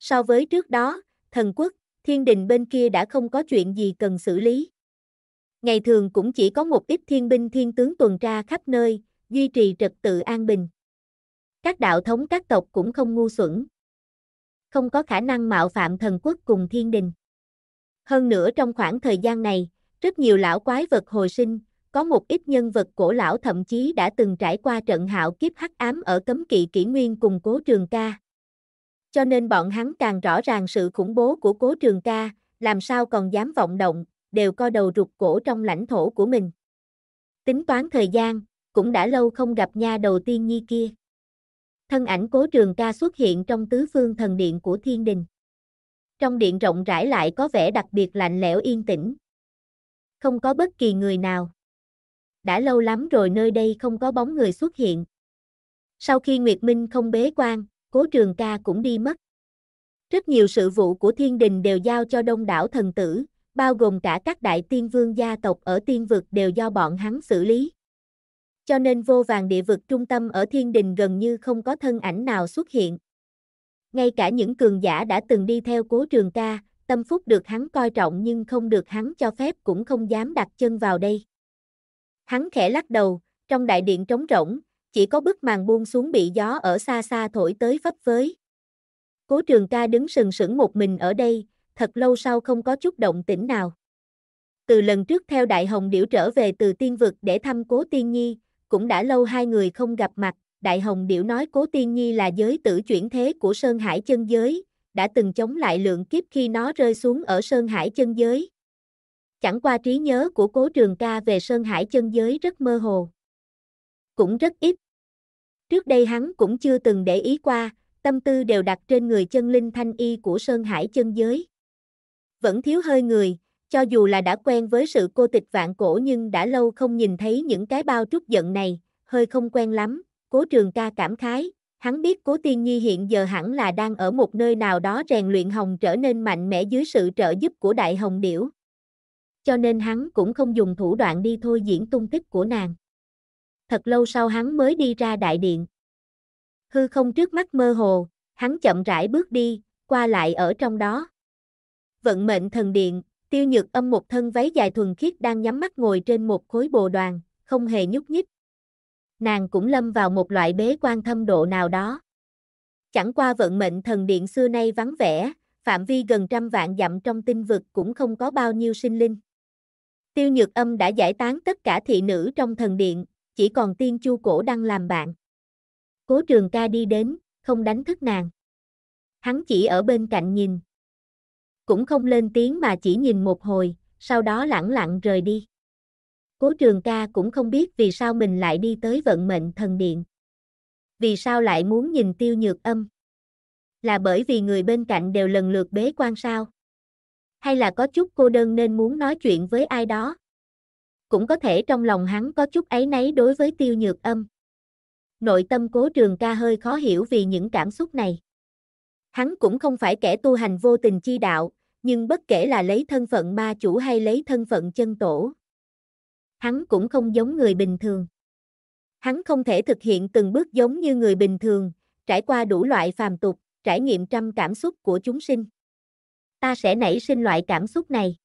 So với trước đó, thần quốc, thiên đình bên kia đã không có chuyện gì cần xử lý. Ngày thường cũng chỉ có một ít thiên binh thiên tướng tuần tra khắp nơi, duy trì trật tự an bình. Các đạo thống các tộc cũng không ngu xuẩn. Không có khả năng mạo phạm thần quốc cùng thiên đình. Hơn nữa trong khoảng thời gian này, rất nhiều lão quái vật hồi sinh, có một ít nhân vật cổ lão thậm chí đã từng trải qua trận hạo kiếp hắc ám ở cấm kỵ kỷ nguyên cùng cố trường ca. Cho nên bọn hắn càng rõ ràng sự khủng bố của cố trường ca, làm sao còn dám vọng động, đều co đầu rụt cổ trong lãnh thổ của mình. Tính toán thời gian, cũng đã lâu không gặp nha đầu tiên nhi kia. Thân ảnh cố trường ca xuất hiện trong tứ phương thần điện của thiên đình trong điện rộng rãi lại có vẻ đặc biệt lạnh lẽo yên tĩnh. Không có bất kỳ người nào. Đã lâu lắm rồi nơi đây không có bóng người xuất hiện. Sau khi Nguyệt Minh không bế quan, cố trường ca cũng đi mất. Rất nhiều sự vụ của thiên đình đều giao cho đông đảo thần tử, bao gồm cả các đại tiên vương gia tộc ở tiên vực đều do bọn hắn xử lý. Cho nên vô vàng địa vực trung tâm ở thiên đình gần như không có thân ảnh nào xuất hiện ngay cả những cường giả đã từng đi theo cố trường ca, tâm phúc được hắn coi trọng nhưng không được hắn cho phép cũng không dám đặt chân vào đây. Hắn khẽ lắc đầu, trong đại điện trống rỗng, chỉ có bức màn buông xuống bị gió ở xa xa thổi tới phấp phới. Cố trường ca đứng sừng sững một mình ở đây, thật lâu sau không có chút động tĩnh nào. Từ lần trước theo Đại Hồng Điểu trở về từ tiên vực để thăm Cố Tiên Nhi, cũng đã lâu hai người không gặp mặt, Đại Hồng Điểu nói Cố Tiên Nhi là giới tử chuyển thế của Sơn Hải chân giới, đã từng chống lại lượng kiếp khi nó rơi xuống ở Sơn Hải chân giới. Chẳng qua trí nhớ của Cố Trường Ca về Sơn Hải chân giới rất mơ hồ. Cũng rất ít. Trước đây hắn cũng chưa từng để ý qua, tâm tư đều đặt trên người chân linh thanh y của Sơn Hải chân giới. Vẫn thiếu hơi người, cho dù là đã quen với sự cô tịch vạn cổ nhưng đã lâu không nhìn thấy những cái bao trút giận này, hơi không quen lắm, Cố trường ca cảm khái, hắn biết cố tiên nhi hiện giờ hẳn là đang ở một nơi nào đó rèn luyện hồng trở nên mạnh mẽ dưới sự trợ giúp của đại hồng điểu. Cho nên hắn cũng không dùng thủ đoạn đi thôi diễn tung tích của nàng. Thật lâu sau hắn mới đi ra đại điện. Hư không trước mắt mơ hồ, hắn chậm rãi bước đi, qua lại ở trong đó. Vận mệnh thần điện, tiêu nhược âm một thân váy dài thuần khiết đang nhắm mắt ngồi trên một khối bồ đoàn, không hề nhúc nhích, nàng cũng lâm vào một loại bế quan thâm độ nào đó. Chẳng qua vận mệnh thần điện xưa nay vắng vẻ, phạm vi gần trăm vạn dặm trong tinh vực cũng không có bao nhiêu sinh linh. Tiêu nhược âm đã giải tán tất cả thị nữ trong thần điện, chỉ còn tiên chu cổ đang làm bạn. Cố trường ca đi đến, không đánh thức nàng. Hắn chỉ ở bên cạnh nhìn. Cũng không lên tiếng mà chỉ nhìn một hồi, sau đó lẳng lặng rời đi. Cố trường ca cũng không biết vì sao mình lại đi tới vận mệnh thần điện. Vì sao lại muốn nhìn tiêu nhược âm? Là bởi vì người bên cạnh đều lần lượt bế quan sao? Hay là có chút cô đơn nên muốn nói chuyện với ai đó? Cũng có thể trong lòng hắn có chút ấy nấy đối với tiêu nhược âm. Nội tâm cố trường ca hơi khó hiểu vì những cảm xúc này. Hắn cũng không phải kẻ tu hành vô tình chi đạo, nhưng bất kể là lấy thân phận ma chủ hay lấy thân phận chân tổ, hắn cũng không giống người bình thường. Hắn không thể thực hiện từng bước giống như người bình thường, trải qua đủ loại phàm tục, trải nghiệm trăm cảm xúc của chúng sinh. Ta sẽ nảy sinh loại cảm xúc này.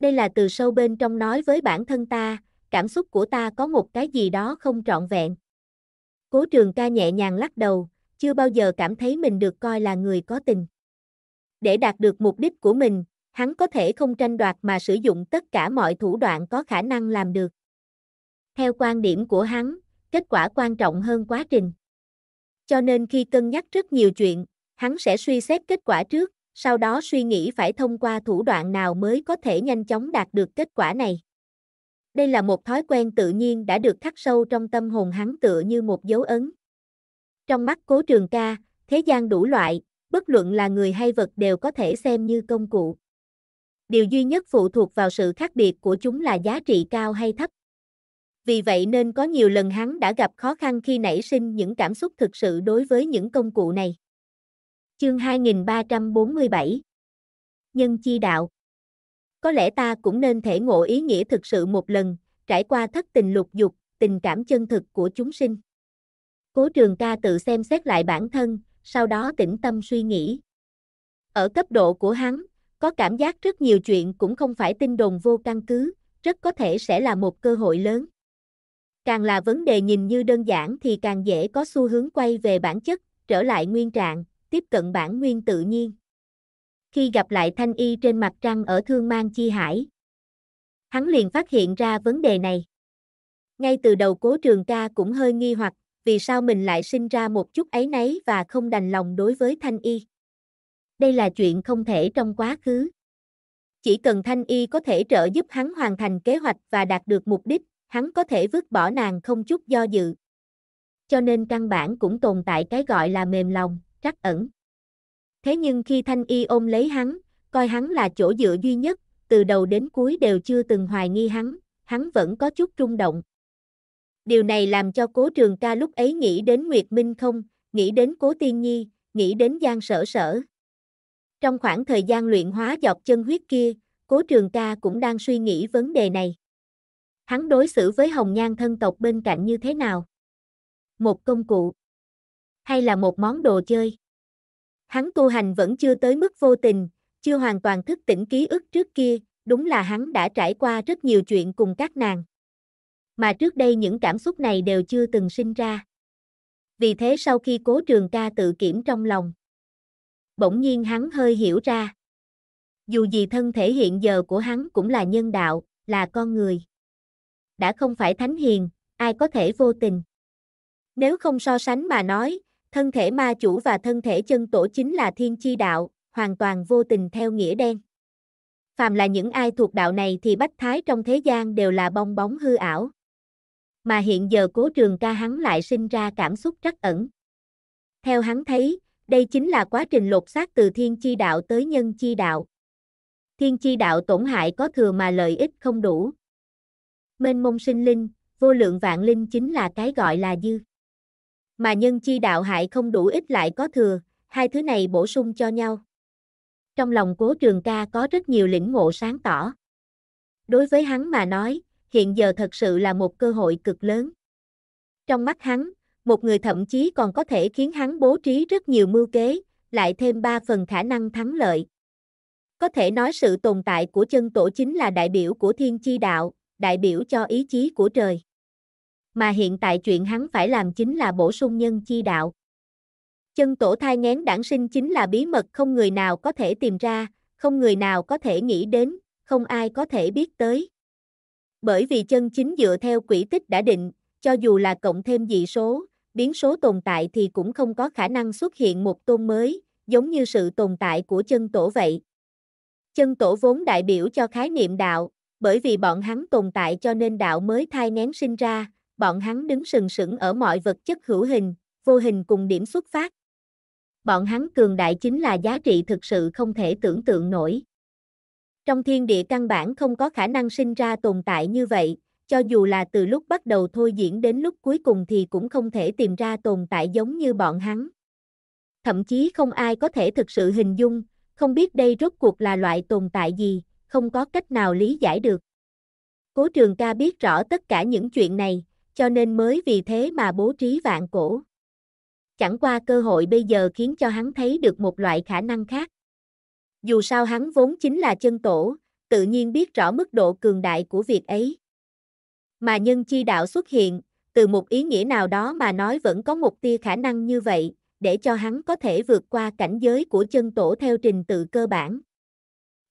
Đây là từ sâu bên trong nói với bản thân ta, cảm xúc của ta có một cái gì đó không trọn vẹn. Cố trường ca nhẹ nhàng lắc đầu, chưa bao giờ cảm thấy mình được coi là người có tình. Để đạt được mục đích của mình, hắn có thể không tranh đoạt mà sử dụng tất cả mọi thủ đoạn có khả năng làm được. Theo quan điểm của hắn, kết quả quan trọng hơn quá trình. Cho nên khi cân nhắc rất nhiều chuyện, hắn sẽ suy xét kết quả trước, sau đó suy nghĩ phải thông qua thủ đoạn nào mới có thể nhanh chóng đạt được kết quả này. Đây là một thói quen tự nhiên đã được khắc sâu trong tâm hồn hắn tựa như một dấu ấn. Trong mắt cố trường ca, thế gian đủ loại, bất luận là người hay vật đều có thể xem như công cụ điều duy nhất phụ thuộc vào sự khác biệt của chúng là giá trị cao hay thấp. Vì vậy nên có nhiều lần hắn đã gặp khó khăn khi nảy sinh những cảm xúc thực sự đối với những công cụ này. Chương 2347 Nhân chi đạo Có lẽ ta cũng nên thể ngộ ý nghĩa thực sự một lần, trải qua thất tình lục dục, tình cảm chân thực của chúng sinh. Cố trường ca tự xem xét lại bản thân, sau đó tĩnh tâm suy nghĩ. Ở cấp độ của hắn, có cảm giác rất nhiều chuyện cũng không phải tin đồn vô căn cứ, rất có thể sẽ là một cơ hội lớn. Càng là vấn đề nhìn như đơn giản thì càng dễ có xu hướng quay về bản chất, trở lại nguyên trạng, tiếp cận bản nguyên tự nhiên. Khi gặp lại Thanh Y trên mặt trăng ở Thương Mang Chi Hải, hắn liền phát hiện ra vấn đề này. Ngay từ đầu cố trường ca cũng hơi nghi hoặc, vì sao mình lại sinh ra một chút ấy nấy và không đành lòng đối với Thanh Y đây là chuyện không thể trong quá khứ. Chỉ cần Thanh Y có thể trợ giúp hắn hoàn thành kế hoạch và đạt được mục đích, hắn có thể vứt bỏ nàng không chút do dự. Cho nên căn bản cũng tồn tại cái gọi là mềm lòng, trắc ẩn. Thế nhưng khi Thanh Y ôm lấy hắn, coi hắn là chỗ dựa duy nhất, từ đầu đến cuối đều chưa từng hoài nghi hắn, hắn vẫn có chút rung động. Điều này làm cho cố trường ca lúc ấy nghĩ đến Nguyệt Minh không, nghĩ đến cố tiên nhi, nghĩ đến Giang sở sở, trong khoảng thời gian luyện hóa dọc chân huyết kia, Cố Trường Ca cũng đang suy nghĩ vấn đề này. Hắn đối xử với Hồng Nhan thân tộc bên cạnh như thế nào? Một công cụ hay là một món đồ chơi? Hắn tu hành vẫn chưa tới mức vô tình, chưa hoàn toàn thức tỉnh ký ức trước kia, đúng là hắn đã trải qua rất nhiều chuyện cùng các nàng. Mà trước đây những cảm xúc này đều chưa từng sinh ra. Vì thế sau khi cố trường ca tự kiểm trong lòng, bỗng nhiên hắn hơi hiểu ra. Dù gì thân thể hiện giờ của hắn cũng là nhân đạo, là con người. Đã không phải thánh hiền, ai có thể vô tình. Nếu không so sánh mà nói, thân thể ma chủ và thân thể chân tổ chính là thiên chi đạo, hoàn toàn vô tình theo nghĩa đen. Phàm là những ai thuộc đạo này thì bách thái trong thế gian đều là bong bóng hư ảo. Mà hiện giờ cố trường ca hắn lại sinh ra cảm xúc trắc ẩn. Theo hắn thấy, đây chính là quá trình lột xác từ thiên chi đạo tới nhân chi đạo. Thiên chi đạo tổn hại có thừa mà lợi ích không đủ. Mênh mông sinh linh, vô lượng vạn linh chính là cái gọi là dư. Mà nhân chi đạo hại không đủ ích lại có thừa, hai thứ này bổ sung cho nhau. Trong lòng cố trường ca có rất nhiều lĩnh ngộ sáng tỏ. Đối với hắn mà nói, hiện giờ thật sự là một cơ hội cực lớn. Trong mắt hắn, một người thậm chí còn có thể khiến hắn bố trí rất nhiều mưu kế, lại thêm 3 phần khả năng thắng lợi. Có thể nói sự tồn tại của chân tổ chính là đại biểu của thiên chi đạo, đại biểu cho ý chí của trời. Mà hiện tại chuyện hắn phải làm chính là bổ sung nhân chi đạo. Chân tổ thai ngén đản sinh chính là bí mật không người nào có thể tìm ra, không người nào có thể nghĩ đến, không ai có thể biết tới. Bởi vì chân chính dựa theo quỹ tích đã định, cho dù là cộng thêm dị số, biến số tồn tại thì cũng không có khả năng xuất hiện một tôn mới, giống như sự tồn tại của chân tổ vậy. Chân tổ vốn đại biểu cho khái niệm đạo, bởi vì bọn hắn tồn tại cho nên đạo mới thai nén sinh ra, bọn hắn đứng sừng sững ở mọi vật chất hữu hình, vô hình cùng điểm xuất phát. Bọn hắn cường đại chính là giá trị thực sự không thể tưởng tượng nổi. Trong thiên địa căn bản không có khả năng sinh ra tồn tại như vậy, cho dù là từ lúc bắt đầu thôi diễn đến lúc cuối cùng thì cũng không thể tìm ra tồn tại giống như bọn hắn. Thậm chí không ai có thể thực sự hình dung, không biết đây rốt cuộc là loại tồn tại gì, không có cách nào lý giải được. Cố trường ca biết rõ tất cả những chuyện này, cho nên mới vì thế mà bố trí vạn cổ. Chẳng qua cơ hội bây giờ khiến cho hắn thấy được một loại khả năng khác. Dù sao hắn vốn chính là chân tổ, tự nhiên biết rõ mức độ cường đại của việc ấy. Mà nhân chi đạo xuất hiện, từ một ý nghĩa nào đó mà nói vẫn có một tia khả năng như vậy, để cho hắn có thể vượt qua cảnh giới của chân tổ theo trình tự cơ bản.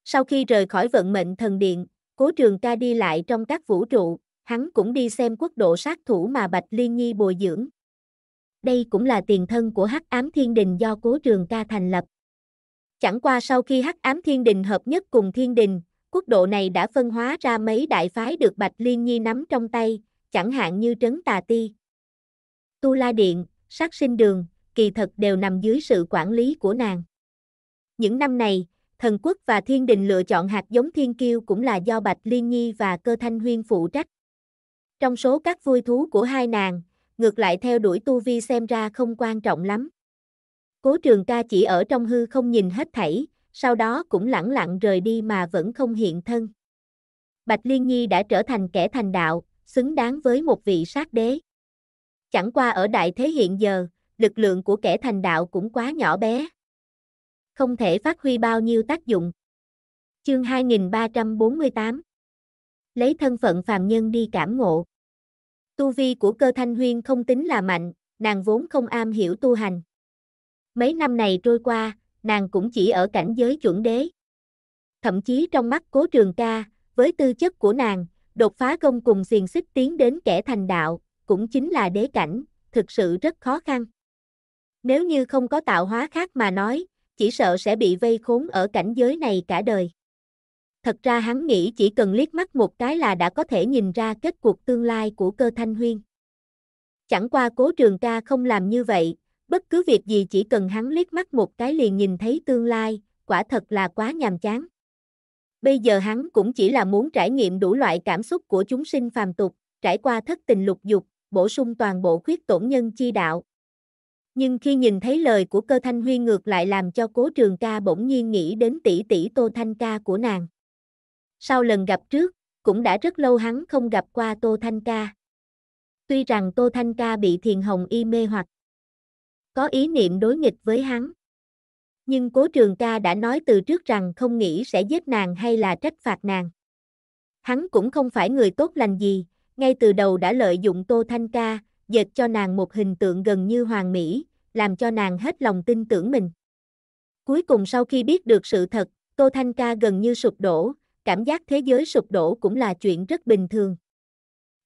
Sau khi rời khỏi vận mệnh thần điện, cố trường ca đi lại trong các vũ trụ, hắn cũng đi xem quốc độ sát thủ mà Bạch Liên Nhi bồi dưỡng. Đây cũng là tiền thân của Hắc Ám Thiên Đình do Cố Trường Ca thành lập. Chẳng qua sau khi Hắc Ám Thiên Đình hợp nhất cùng Thiên Đình, quốc độ này đã phân hóa ra mấy đại phái được Bạch Liên Nhi nắm trong tay, chẳng hạn như Trấn Tà Ti. Tu La Điện, Sát Sinh Đường, kỳ thật đều nằm dưới sự quản lý của nàng. Những năm này, thần quốc và thiên đình lựa chọn hạt giống thiên kiêu cũng là do Bạch Liên Nhi và Cơ Thanh Huyên phụ trách. Trong số các vui thú của hai nàng, ngược lại theo đuổi tu vi xem ra không quan trọng lắm. Cố trường ca chỉ ở trong hư không nhìn hết thảy, sau đó cũng lẳng lặng rời đi mà vẫn không hiện thân. Bạch Liên Nhi đã trở thành kẻ thành đạo, xứng đáng với một vị sát đế. Chẳng qua ở đại thế hiện giờ, lực lượng của kẻ thành đạo cũng quá nhỏ bé. Không thể phát huy bao nhiêu tác dụng. Chương 2348 Lấy thân phận phàm nhân đi cảm ngộ. Tu vi của cơ thanh huyên không tính là mạnh, nàng vốn không am hiểu tu hành. Mấy năm này trôi qua, nàng cũng chỉ ở cảnh giới chuẩn đế. Thậm chí trong mắt cố trường ca, với tư chất của nàng, đột phá gông cùng xiềng xích tiến đến kẻ thành đạo, cũng chính là đế cảnh, thực sự rất khó khăn. Nếu như không có tạo hóa khác mà nói, chỉ sợ sẽ bị vây khốn ở cảnh giới này cả đời. Thật ra hắn nghĩ chỉ cần liếc mắt một cái là đã có thể nhìn ra kết cuộc tương lai của cơ thanh huyên. Chẳng qua cố trường ca không làm như vậy, Bất cứ việc gì chỉ cần hắn liếc mắt một cái liền nhìn thấy tương lai, quả thật là quá nhàm chán. Bây giờ hắn cũng chỉ là muốn trải nghiệm đủ loại cảm xúc của chúng sinh phàm tục, trải qua thất tình lục dục, bổ sung toàn bộ khuyết tổn nhân chi đạo. Nhưng khi nhìn thấy lời của cơ thanh huy ngược lại làm cho cố trường ca bỗng nhiên nghĩ đến tỷ tỷ tô thanh ca của nàng. Sau lần gặp trước, cũng đã rất lâu hắn không gặp qua tô thanh ca. Tuy rằng tô thanh ca bị thiền hồng y mê hoặc, có ý niệm đối nghịch với hắn. Nhưng cố trường ca đã nói từ trước rằng không nghĩ sẽ giết nàng hay là trách phạt nàng. Hắn cũng không phải người tốt lành gì, ngay từ đầu đã lợi dụng Tô Thanh Ca, dệt cho nàng một hình tượng gần như hoàng mỹ, làm cho nàng hết lòng tin tưởng mình. Cuối cùng sau khi biết được sự thật, Tô Thanh Ca gần như sụp đổ, cảm giác thế giới sụp đổ cũng là chuyện rất bình thường.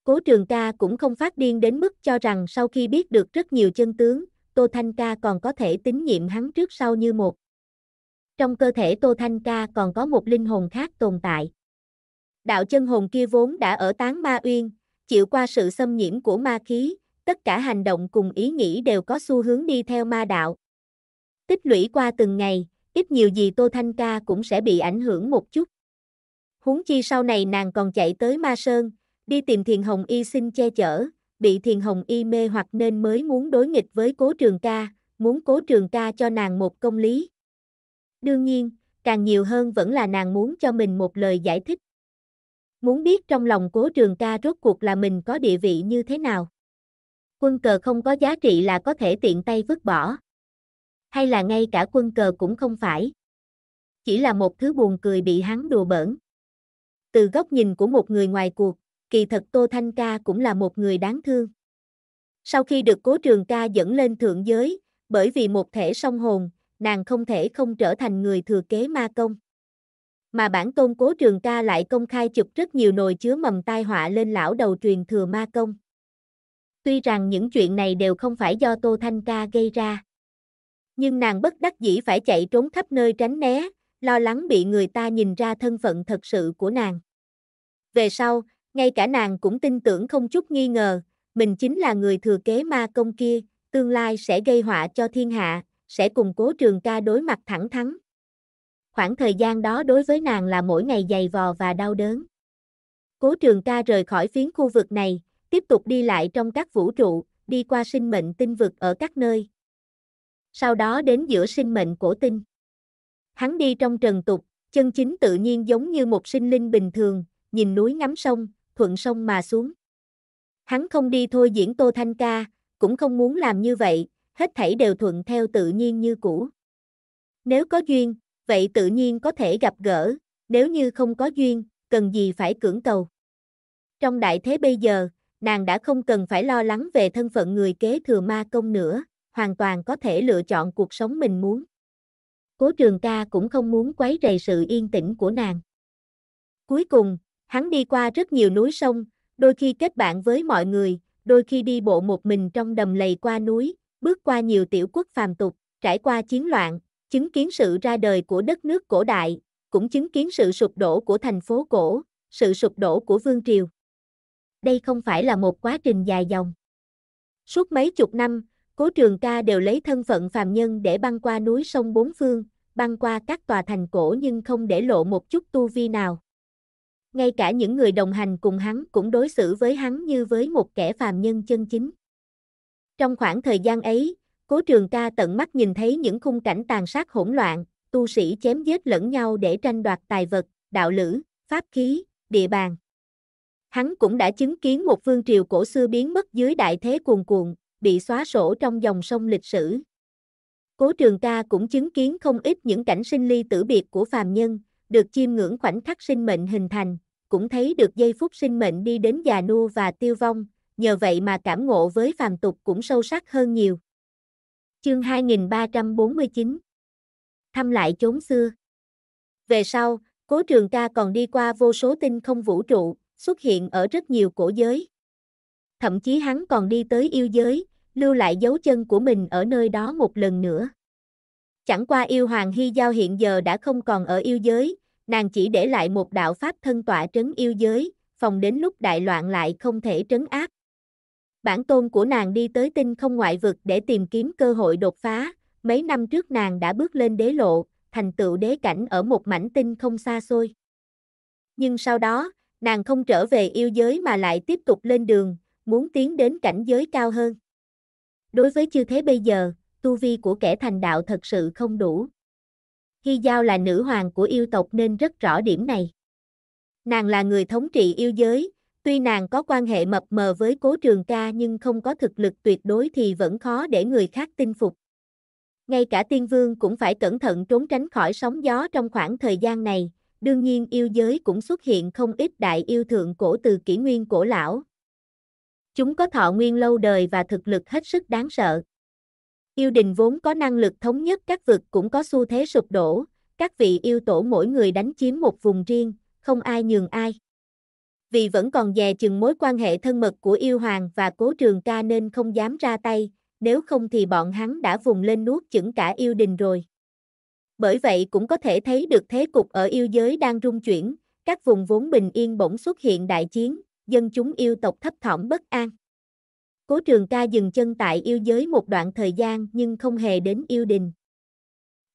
Cố Trường Ca cũng không phát điên đến mức cho rằng sau khi biết được rất nhiều chân tướng, Tô Thanh Ca còn có thể tín nhiệm hắn trước sau như một. Trong cơ thể Tô Thanh Ca còn có một linh hồn khác tồn tại. Đạo chân hồn kia vốn đã ở tán ma uyên, chịu qua sự xâm nhiễm của ma khí, tất cả hành động cùng ý nghĩ đều có xu hướng đi theo ma đạo. Tích lũy qua từng ngày, ít nhiều gì Tô Thanh Ca cũng sẽ bị ảnh hưởng một chút. Huống chi sau này nàng còn chạy tới Ma Sơn, đi tìm Thiền Hồng Y xin che chở, bị Thiền Hồng Y mê hoặc nên mới muốn đối nghịch với Cố Trường Ca, muốn Cố Trường Ca cho nàng một công lý. Đương nhiên, càng nhiều hơn vẫn là nàng muốn cho mình một lời giải thích. Muốn biết trong lòng Cố Trường Ca rốt cuộc là mình có địa vị như thế nào. Quân cờ không có giá trị là có thể tiện tay vứt bỏ. Hay là ngay cả quân cờ cũng không phải. Chỉ là một thứ buồn cười bị hắn đùa bỡn. Từ góc nhìn của một người ngoài cuộc, kỳ thật Tô Thanh Ca cũng là một người đáng thương. Sau khi được cố trường ca dẫn lên thượng giới, bởi vì một thể song hồn, nàng không thể không trở thành người thừa kế ma công. Mà bản tôn cố trường ca lại công khai chụp rất nhiều nồi chứa mầm tai họa lên lão đầu truyền thừa ma công. Tuy rằng những chuyện này đều không phải do Tô Thanh Ca gây ra. Nhưng nàng bất đắc dĩ phải chạy trốn khắp nơi tránh né, lo lắng bị người ta nhìn ra thân phận thật sự của nàng. Về sau, ngay cả nàng cũng tin tưởng không chút nghi ngờ, mình chính là người thừa kế ma công kia, tương lai sẽ gây họa cho thiên hạ, sẽ cùng cố trường ca đối mặt thẳng thắn. Khoảng thời gian đó đối với nàng là mỗi ngày dày vò và đau đớn. Cố trường ca rời khỏi phiến khu vực này, tiếp tục đi lại trong các vũ trụ, đi qua sinh mệnh tinh vực ở các nơi. Sau đó đến giữa sinh mệnh cổ tinh. Hắn đi trong trần tục, chân chính tự nhiên giống như một sinh linh bình thường, nhìn núi ngắm sông, thuận sông mà xuống. Hắn không đi thôi diễn Tô Thanh Ca, cũng không muốn làm như vậy, hết thảy đều thuận theo tự nhiên như cũ. Nếu có duyên, vậy tự nhiên có thể gặp gỡ, nếu như không có duyên, cần gì phải cưỡng cầu. Trong đại thế bây giờ, nàng đã không cần phải lo lắng về thân phận người kế thừa ma công nữa, hoàn toàn có thể lựa chọn cuộc sống mình muốn. Cố trường ca cũng không muốn quấy rầy sự yên tĩnh của nàng. Cuối cùng, Hắn đi qua rất nhiều núi sông, đôi khi kết bạn với mọi người, đôi khi đi bộ một mình trong đầm lầy qua núi, bước qua nhiều tiểu quốc phàm tục, trải qua chiến loạn, chứng kiến sự ra đời của đất nước cổ đại, cũng chứng kiến sự sụp đổ của thành phố cổ, sự sụp đổ của vương triều. Đây không phải là một quá trình dài dòng. Suốt mấy chục năm, Cố Trường Ca đều lấy thân phận phàm nhân để băng qua núi sông bốn phương, băng qua các tòa thành cổ nhưng không để lộ một chút tu vi nào ngay cả những người đồng hành cùng hắn cũng đối xử với hắn như với một kẻ phàm nhân chân chính. Trong khoảng thời gian ấy, Cố Trường Ca tận mắt nhìn thấy những khung cảnh tàn sát hỗn loạn, tu sĩ chém giết lẫn nhau để tranh đoạt tài vật, đạo lữ, pháp khí, địa bàn. Hắn cũng đã chứng kiến một vương triều cổ xưa biến mất dưới đại thế cuồn cuộn, bị xóa sổ trong dòng sông lịch sử. Cố Trường Ca cũng chứng kiến không ít những cảnh sinh ly tử biệt của phàm nhân, được chiêm ngưỡng khoảnh khắc sinh mệnh hình thành, cũng thấy được giây phút sinh mệnh đi đến già nua và tiêu vong, nhờ vậy mà cảm ngộ với phàm tục cũng sâu sắc hơn nhiều. Chương 2349 Thăm lại chốn xưa Về sau, Cố Trường Ca còn đi qua vô số tinh không vũ trụ, xuất hiện ở rất nhiều cổ giới. Thậm chí hắn còn đi tới yêu giới, lưu lại dấu chân của mình ở nơi đó một lần nữa. Chẳng qua yêu hoàng Hy Giao hiện giờ đã không còn ở yêu giới, nàng chỉ để lại một đạo pháp thân tọa trấn yêu giới, phòng đến lúc đại loạn lại không thể trấn áp. Bản tôn của nàng đi tới tinh không ngoại vực để tìm kiếm cơ hội đột phá, mấy năm trước nàng đã bước lên đế lộ, thành tựu đế cảnh ở một mảnh tinh không xa xôi. Nhưng sau đó, nàng không trở về yêu giới mà lại tiếp tục lên đường, muốn tiến đến cảnh giới cao hơn. Đối với chư thế bây giờ, tu vi của kẻ thành đạo thật sự không đủ. Hy Giao là nữ hoàng của yêu tộc nên rất rõ điểm này. Nàng là người thống trị yêu giới, tuy nàng có quan hệ mập mờ với cố trường ca nhưng không có thực lực tuyệt đối thì vẫn khó để người khác tin phục. Ngay cả tiên vương cũng phải cẩn thận trốn tránh khỏi sóng gió trong khoảng thời gian này, đương nhiên yêu giới cũng xuất hiện không ít đại yêu thượng cổ từ kỷ nguyên cổ lão. Chúng có thọ nguyên lâu đời và thực lực hết sức đáng sợ. Yêu đình vốn có năng lực thống nhất các vực cũng có xu thế sụp đổ, các vị yêu tổ mỗi người đánh chiếm một vùng riêng, không ai nhường ai. Vì vẫn còn dè chừng mối quan hệ thân mật của yêu hoàng và cố trường ca nên không dám ra tay, nếu không thì bọn hắn đã vùng lên nuốt chửng cả yêu đình rồi. Bởi vậy cũng có thể thấy được thế cục ở yêu giới đang rung chuyển, các vùng vốn bình yên bỗng xuất hiện đại chiến, dân chúng yêu tộc thấp thỏm bất an. Cố trường ca dừng chân tại yêu giới một đoạn thời gian nhưng không hề đến yêu đình.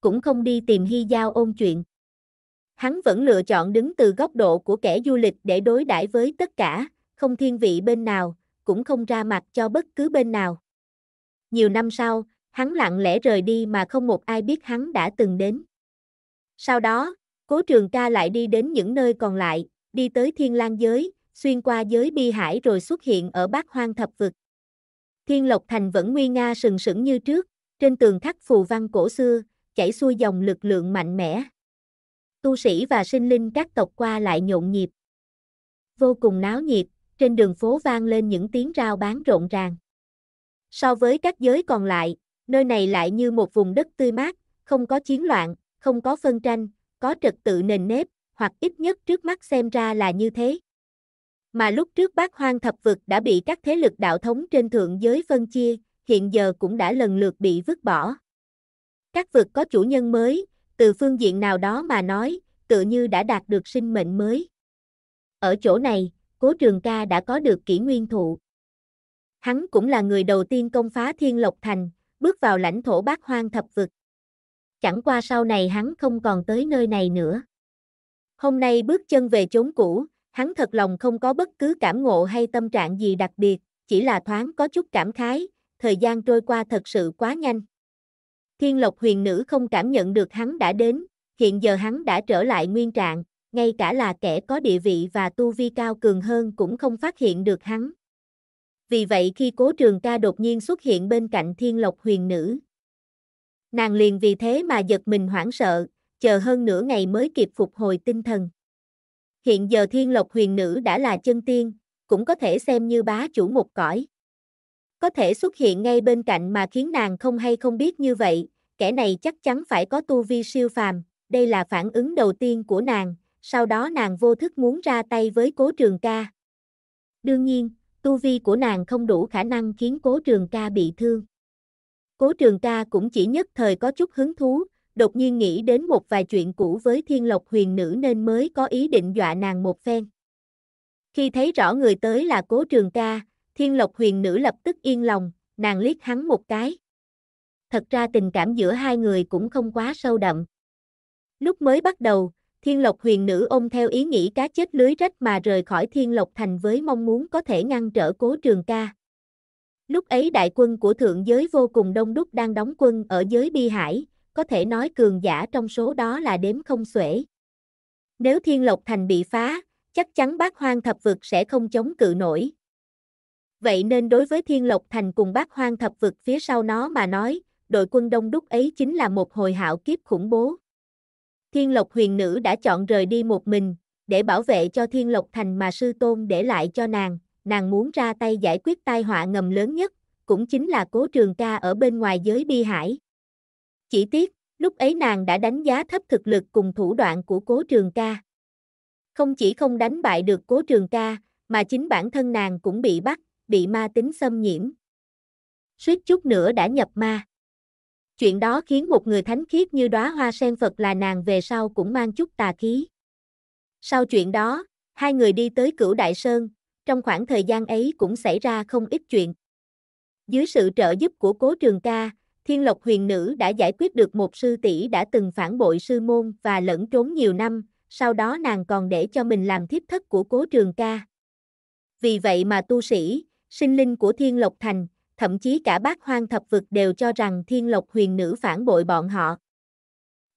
Cũng không đi tìm hy giao ôn chuyện. Hắn vẫn lựa chọn đứng từ góc độ của kẻ du lịch để đối đãi với tất cả, không thiên vị bên nào, cũng không ra mặt cho bất cứ bên nào. Nhiều năm sau, hắn lặng lẽ rời đi mà không một ai biết hắn đã từng đến. Sau đó, cố trường ca lại đi đến những nơi còn lại, đi tới thiên lang giới, xuyên qua giới bi hải rồi xuất hiện ở bát hoang thập vực. Thiên Lộc Thành vẫn nguy nga sừng sững như trước, trên tường khắc phù văn cổ xưa, chảy xuôi dòng lực lượng mạnh mẽ. Tu sĩ và sinh linh các tộc qua lại nhộn nhịp. Vô cùng náo nhiệt, trên đường phố vang lên những tiếng rao bán rộn ràng. So với các giới còn lại, nơi này lại như một vùng đất tươi mát, không có chiến loạn, không có phân tranh, có trật tự nền nếp, hoặc ít nhất trước mắt xem ra là như thế mà lúc trước bác hoang thập vực đã bị các thế lực đạo thống trên thượng giới phân chia, hiện giờ cũng đã lần lượt bị vứt bỏ. Các vực có chủ nhân mới, từ phương diện nào đó mà nói, tự như đã đạt được sinh mệnh mới. Ở chỗ này, cố trường ca đã có được kỷ nguyên thụ. Hắn cũng là người đầu tiên công phá thiên lộc thành, bước vào lãnh thổ bác hoang thập vực. Chẳng qua sau này hắn không còn tới nơi này nữa. Hôm nay bước chân về chốn cũ, hắn thật lòng không có bất cứ cảm ngộ hay tâm trạng gì đặc biệt, chỉ là thoáng có chút cảm khái, thời gian trôi qua thật sự quá nhanh. Thiên Lộc huyền nữ không cảm nhận được hắn đã đến, hiện giờ hắn đã trở lại nguyên trạng, ngay cả là kẻ có địa vị và tu vi cao cường hơn cũng không phát hiện được hắn. Vì vậy khi cố trường ca đột nhiên xuất hiện bên cạnh Thiên Lộc huyền nữ, nàng liền vì thế mà giật mình hoảng sợ, chờ hơn nửa ngày mới kịp phục hồi tinh thần. Hiện giờ thiên lộc huyền nữ đã là chân tiên, cũng có thể xem như bá chủ một cõi. Có thể xuất hiện ngay bên cạnh mà khiến nàng không hay không biết như vậy, kẻ này chắc chắn phải có tu vi siêu phàm, đây là phản ứng đầu tiên của nàng, sau đó nàng vô thức muốn ra tay với cố trường ca. Đương nhiên, tu vi của nàng không đủ khả năng khiến cố trường ca bị thương. Cố trường ca cũng chỉ nhất thời có chút hứng thú, đột nhiên nghĩ đến một vài chuyện cũ với thiên lộc huyền nữ nên mới có ý định dọa nàng một phen. Khi thấy rõ người tới là cố trường ca, thiên lộc huyền nữ lập tức yên lòng, nàng liếc hắn một cái. Thật ra tình cảm giữa hai người cũng không quá sâu đậm. Lúc mới bắt đầu, thiên lộc huyền nữ ôm theo ý nghĩ cá chết lưới rách mà rời khỏi thiên lộc thành với mong muốn có thể ngăn trở cố trường ca. Lúc ấy đại quân của thượng giới vô cùng đông đúc đang đóng quân ở giới bi hải, có thể nói cường giả trong số đó là đếm không xuể. Nếu thiên lộc thành bị phá, chắc chắn bác hoang thập vực sẽ không chống cự nổi. Vậy nên đối với thiên lộc thành cùng bác hoang thập vực phía sau nó mà nói, đội quân đông đúc ấy chính là một hồi hạo kiếp khủng bố. Thiên lộc huyền nữ đã chọn rời đi một mình, để bảo vệ cho thiên lộc thành mà sư tôn để lại cho nàng, nàng muốn ra tay giải quyết tai họa ngầm lớn nhất, cũng chính là cố trường ca ở bên ngoài giới bi hải. Chỉ tiếc, lúc ấy nàng đã đánh giá thấp thực lực cùng thủ đoạn của cố trường ca. Không chỉ không đánh bại được cố trường ca, mà chính bản thân nàng cũng bị bắt, bị ma tính xâm nhiễm. Suýt chút nữa đã nhập ma. Chuyện đó khiến một người thánh khiết như đóa hoa sen Phật là nàng về sau cũng mang chút tà khí. Sau chuyện đó, hai người đi tới cửu Đại Sơn, trong khoảng thời gian ấy cũng xảy ra không ít chuyện. Dưới sự trợ giúp của cố trường ca, Thiên Lộc Huyền Nữ đã giải quyết được một sư tỷ đã từng phản bội sư môn và lẫn trốn nhiều năm, sau đó nàng còn để cho mình làm thiếp thất của cố trường ca. Vì vậy mà tu sĩ, sinh linh của Thiên Lộc Thành, thậm chí cả Bát hoang thập vực đều cho rằng Thiên Lộc Huyền Nữ phản bội bọn họ.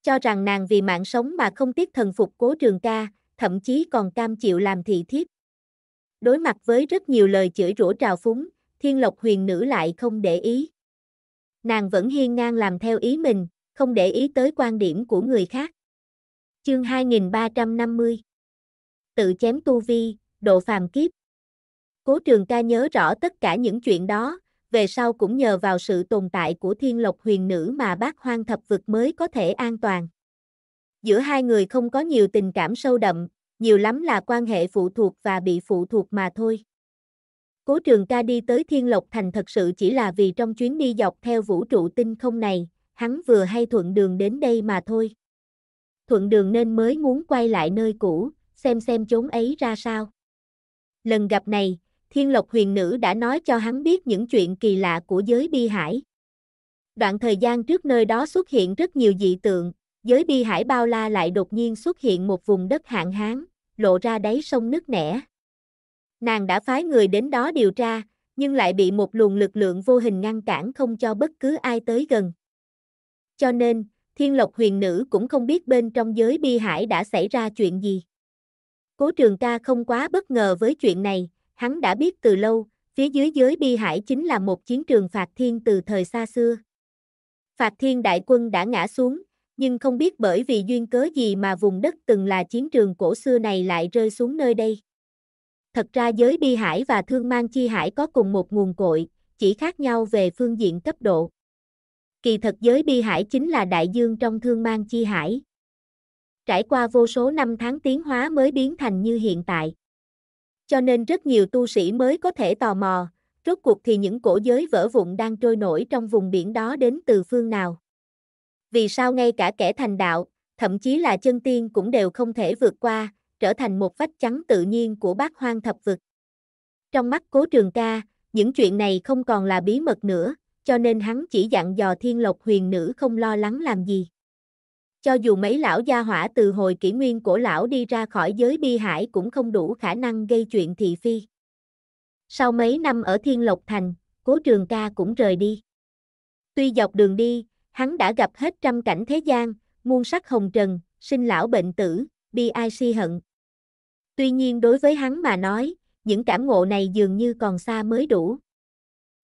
Cho rằng nàng vì mạng sống mà không tiếc thần phục cố trường ca, thậm chí còn cam chịu làm thị thiếp. Đối mặt với rất nhiều lời chửi rủa trào phúng, Thiên Lộc Huyền Nữ lại không để ý nàng vẫn hiên ngang làm theo ý mình, không để ý tới quan điểm của người khác. Chương 2350 Tự chém tu vi, độ phàm kiếp. Cố trường ca nhớ rõ tất cả những chuyện đó, về sau cũng nhờ vào sự tồn tại của thiên lộc huyền nữ mà bác hoang thập vực mới có thể an toàn. Giữa hai người không có nhiều tình cảm sâu đậm, nhiều lắm là quan hệ phụ thuộc và bị phụ thuộc mà thôi. Cố trường ca đi tới Thiên Lộc Thành thật sự chỉ là vì trong chuyến đi dọc theo vũ trụ tinh không này, hắn vừa hay thuận đường đến đây mà thôi. Thuận đường nên mới muốn quay lại nơi cũ, xem xem chốn ấy ra sao. Lần gặp này, Thiên Lộc huyền nữ đã nói cho hắn biết những chuyện kỳ lạ của giới bi hải. Đoạn thời gian trước nơi đó xuất hiện rất nhiều dị tượng, giới bi hải bao la lại đột nhiên xuất hiện một vùng đất hạn hán, lộ ra đáy sông nước nẻ, Nàng đã phái người đến đó điều tra, nhưng lại bị một luồng lực lượng vô hình ngăn cản không cho bất cứ ai tới gần. Cho nên, Thiên Lộc huyền nữ cũng không biết bên trong giới bi hải đã xảy ra chuyện gì. Cố trường ca không quá bất ngờ với chuyện này, hắn đã biết từ lâu, phía dưới giới bi hải chính là một chiến trường phạt thiên từ thời xa xưa. Phạt thiên đại quân đã ngã xuống, nhưng không biết bởi vì duyên cớ gì mà vùng đất từng là chiến trường cổ xưa này lại rơi xuống nơi đây. Thật ra giới bi hải và thương mang chi hải có cùng một nguồn cội, chỉ khác nhau về phương diện cấp độ. Kỳ thật giới bi hải chính là đại dương trong thương mang chi hải. Trải qua vô số năm tháng tiến hóa mới biến thành như hiện tại. Cho nên rất nhiều tu sĩ mới có thể tò mò, rốt cuộc thì những cổ giới vỡ vụn đang trôi nổi trong vùng biển đó đến từ phương nào. Vì sao ngay cả kẻ thành đạo, thậm chí là chân tiên cũng đều không thể vượt qua, trở thành một vách trắng tự nhiên của bác hoang thập vực. Trong mắt cố trường ca, những chuyện này không còn là bí mật nữa, cho nên hắn chỉ dặn dò thiên lộc huyền nữ không lo lắng làm gì. Cho dù mấy lão gia hỏa từ hồi kỷ nguyên cổ lão đi ra khỏi giới bi hải cũng không đủ khả năng gây chuyện thị phi. Sau mấy năm ở Thiên Lộc Thành, cố trường ca cũng rời đi. Tuy dọc đường đi, hắn đã gặp hết trăm cảnh thế gian, muôn sắc hồng trần, sinh lão bệnh tử, bi ai si hận. Tuy nhiên đối với hắn mà nói, những cảm ngộ này dường như còn xa mới đủ.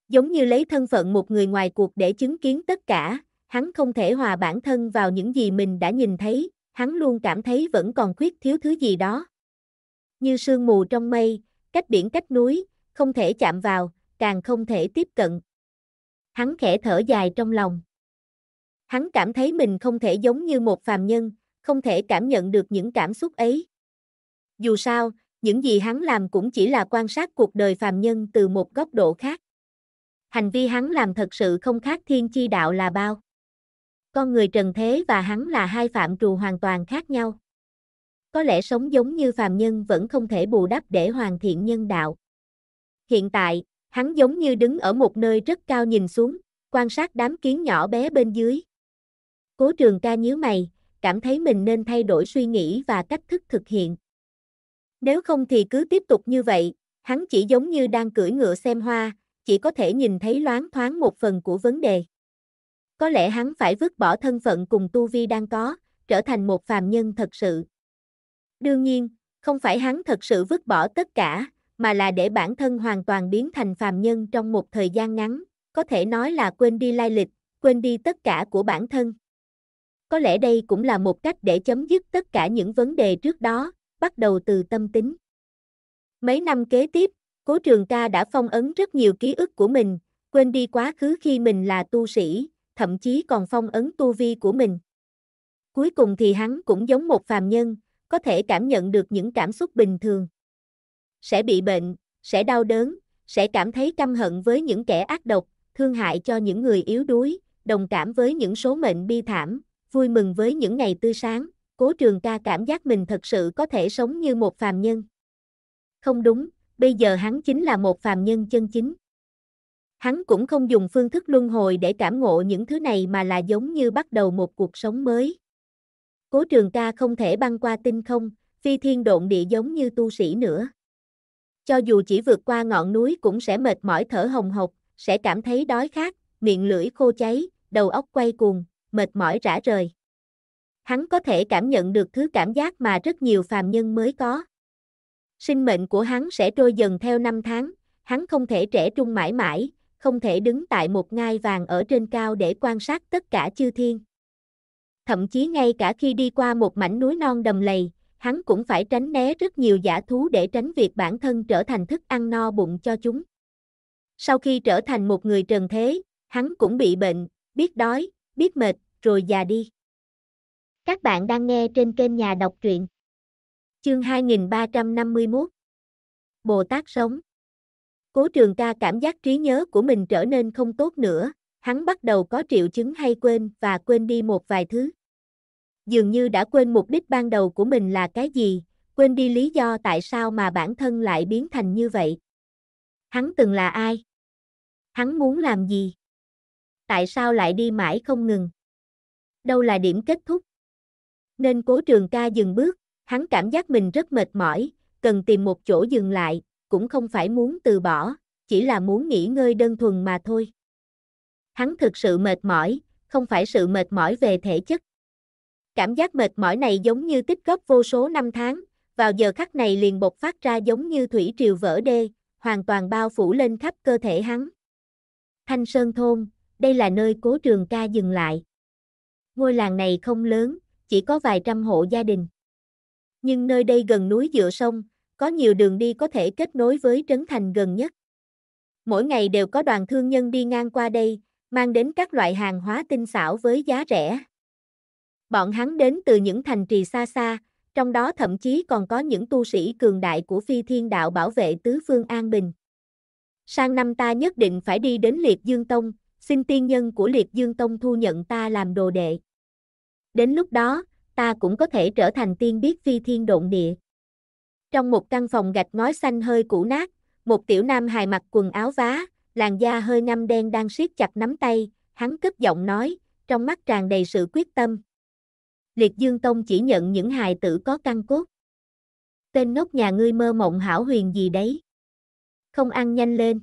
Giống như lấy thân phận một người ngoài cuộc để chứng kiến tất cả, hắn không thể hòa bản thân vào những gì mình đã nhìn thấy, hắn luôn cảm thấy vẫn còn khuyết thiếu thứ gì đó. Như sương mù trong mây, cách biển cách núi, không thể chạm vào, càng không thể tiếp cận. Hắn khẽ thở dài trong lòng. Hắn cảm thấy mình không thể giống như một phàm nhân, không thể cảm nhận được những cảm xúc ấy. Dù sao, những gì hắn làm cũng chỉ là quan sát cuộc đời phàm nhân từ một góc độ khác. Hành vi hắn làm thật sự không khác thiên chi đạo là bao. Con người trần thế và hắn là hai phạm trù hoàn toàn khác nhau. Có lẽ sống giống như phàm nhân vẫn không thể bù đắp để hoàn thiện nhân đạo. Hiện tại, hắn giống như đứng ở một nơi rất cao nhìn xuống, quan sát đám kiến nhỏ bé bên dưới. Cố trường ca nhíu mày, cảm thấy mình nên thay đổi suy nghĩ và cách thức thực hiện. Nếu không thì cứ tiếp tục như vậy, hắn chỉ giống như đang cưỡi ngựa xem hoa, chỉ có thể nhìn thấy loáng thoáng một phần của vấn đề. Có lẽ hắn phải vứt bỏ thân phận cùng tu vi đang có, trở thành một phàm nhân thật sự. Đương nhiên, không phải hắn thật sự vứt bỏ tất cả, mà là để bản thân hoàn toàn biến thành phàm nhân trong một thời gian ngắn, có thể nói là quên đi lai lịch, quên đi tất cả của bản thân. Có lẽ đây cũng là một cách để chấm dứt tất cả những vấn đề trước đó, bắt đầu từ tâm tính. Mấy năm kế tiếp, Cố Trường Ca đã phong ấn rất nhiều ký ức của mình, quên đi quá khứ khi mình là tu sĩ, thậm chí còn phong ấn tu vi của mình. Cuối cùng thì hắn cũng giống một phàm nhân, có thể cảm nhận được những cảm xúc bình thường. Sẽ bị bệnh, sẽ đau đớn, sẽ cảm thấy căm hận với những kẻ ác độc, thương hại cho những người yếu đuối, đồng cảm với những số mệnh bi thảm, vui mừng với những ngày tươi sáng. Cố trường ca cảm giác mình thật sự có thể sống như một phàm nhân. Không đúng, bây giờ hắn chính là một phàm nhân chân chính. Hắn cũng không dùng phương thức luân hồi để cảm ngộ những thứ này mà là giống như bắt đầu một cuộc sống mới. Cố trường ca không thể băng qua tinh không, phi thiên độn địa giống như tu sĩ nữa. Cho dù chỉ vượt qua ngọn núi cũng sẽ mệt mỏi thở hồng hộc, sẽ cảm thấy đói khát, miệng lưỡi khô cháy, đầu óc quay cuồng, mệt mỏi rã rời hắn có thể cảm nhận được thứ cảm giác mà rất nhiều phàm nhân mới có. Sinh mệnh của hắn sẽ trôi dần theo năm tháng, hắn không thể trẻ trung mãi mãi, không thể đứng tại một ngai vàng ở trên cao để quan sát tất cả chư thiên. Thậm chí ngay cả khi đi qua một mảnh núi non đầm lầy, hắn cũng phải tránh né rất nhiều giả thú để tránh việc bản thân trở thành thức ăn no bụng cho chúng. Sau khi trở thành một người trần thế, hắn cũng bị bệnh, biết đói, biết mệt, rồi già đi. Các bạn đang nghe trên kênh Nhà đọc truyện. Chương 2351 Bồ Tát sống Cố trường ca cảm giác trí nhớ của mình trở nên không tốt nữa, hắn bắt đầu có triệu chứng hay quên và quên đi một vài thứ. Dường như đã quên mục đích ban đầu của mình là cái gì, quên đi lý do tại sao mà bản thân lại biến thành như vậy. Hắn từng là ai? Hắn muốn làm gì? Tại sao lại đi mãi không ngừng? Đâu là điểm kết thúc? Nên cố trường ca dừng bước, hắn cảm giác mình rất mệt mỏi, cần tìm một chỗ dừng lại, cũng không phải muốn từ bỏ, chỉ là muốn nghỉ ngơi đơn thuần mà thôi. Hắn thực sự mệt mỏi, không phải sự mệt mỏi về thể chất. Cảm giác mệt mỏi này giống như tích góp vô số năm tháng, vào giờ khắc này liền bộc phát ra giống như thủy triều vỡ đê, hoàn toàn bao phủ lên khắp cơ thể hắn. Thanh Sơn Thôn, đây là nơi cố trường ca dừng lại. Ngôi làng này không lớn, chỉ có vài trăm hộ gia đình. Nhưng nơi đây gần núi dựa sông, có nhiều đường đi có thể kết nối với trấn thành gần nhất. Mỗi ngày đều có đoàn thương nhân đi ngang qua đây, mang đến các loại hàng hóa tinh xảo với giá rẻ. Bọn hắn đến từ những thành trì xa xa, trong đó thậm chí còn có những tu sĩ cường đại của phi thiên đạo bảo vệ tứ phương an bình. Sang năm ta nhất định phải đi đến Liệt Dương Tông, xin tiên nhân của Liệt Dương Tông thu nhận ta làm đồ đệ. Đến lúc đó, ta cũng có thể trở thành tiên biết phi thiên độn địa. Trong một căn phòng gạch ngói xanh hơi cũ nát, một tiểu nam hài mặc quần áo vá, làn da hơi ngăm đen đang siết chặt nắm tay, hắn cất giọng nói, trong mắt tràn đầy sự quyết tâm. Liệt Dương Tông chỉ nhận những hài tử có căn cốt. Tên ngốc nhà ngươi mơ mộng hảo huyền gì đấy. Không ăn nhanh lên.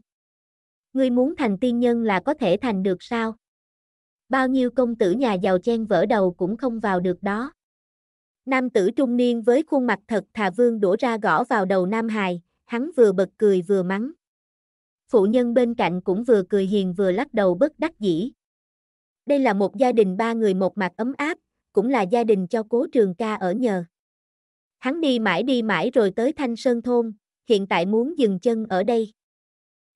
Ngươi muốn thành tiên nhân là có thể thành được sao? bao nhiêu công tử nhà giàu chen vỡ đầu cũng không vào được đó. Nam tử trung niên với khuôn mặt thật thà vương đổ ra gõ vào đầu Nam Hài, hắn vừa bật cười vừa mắng. Phụ nhân bên cạnh cũng vừa cười hiền vừa lắc đầu bất đắc dĩ. Đây là một gia đình ba người một mặt ấm áp, cũng là gia đình cho cố trường ca ở nhờ. Hắn đi mãi đi mãi rồi tới Thanh Sơn Thôn, hiện tại muốn dừng chân ở đây.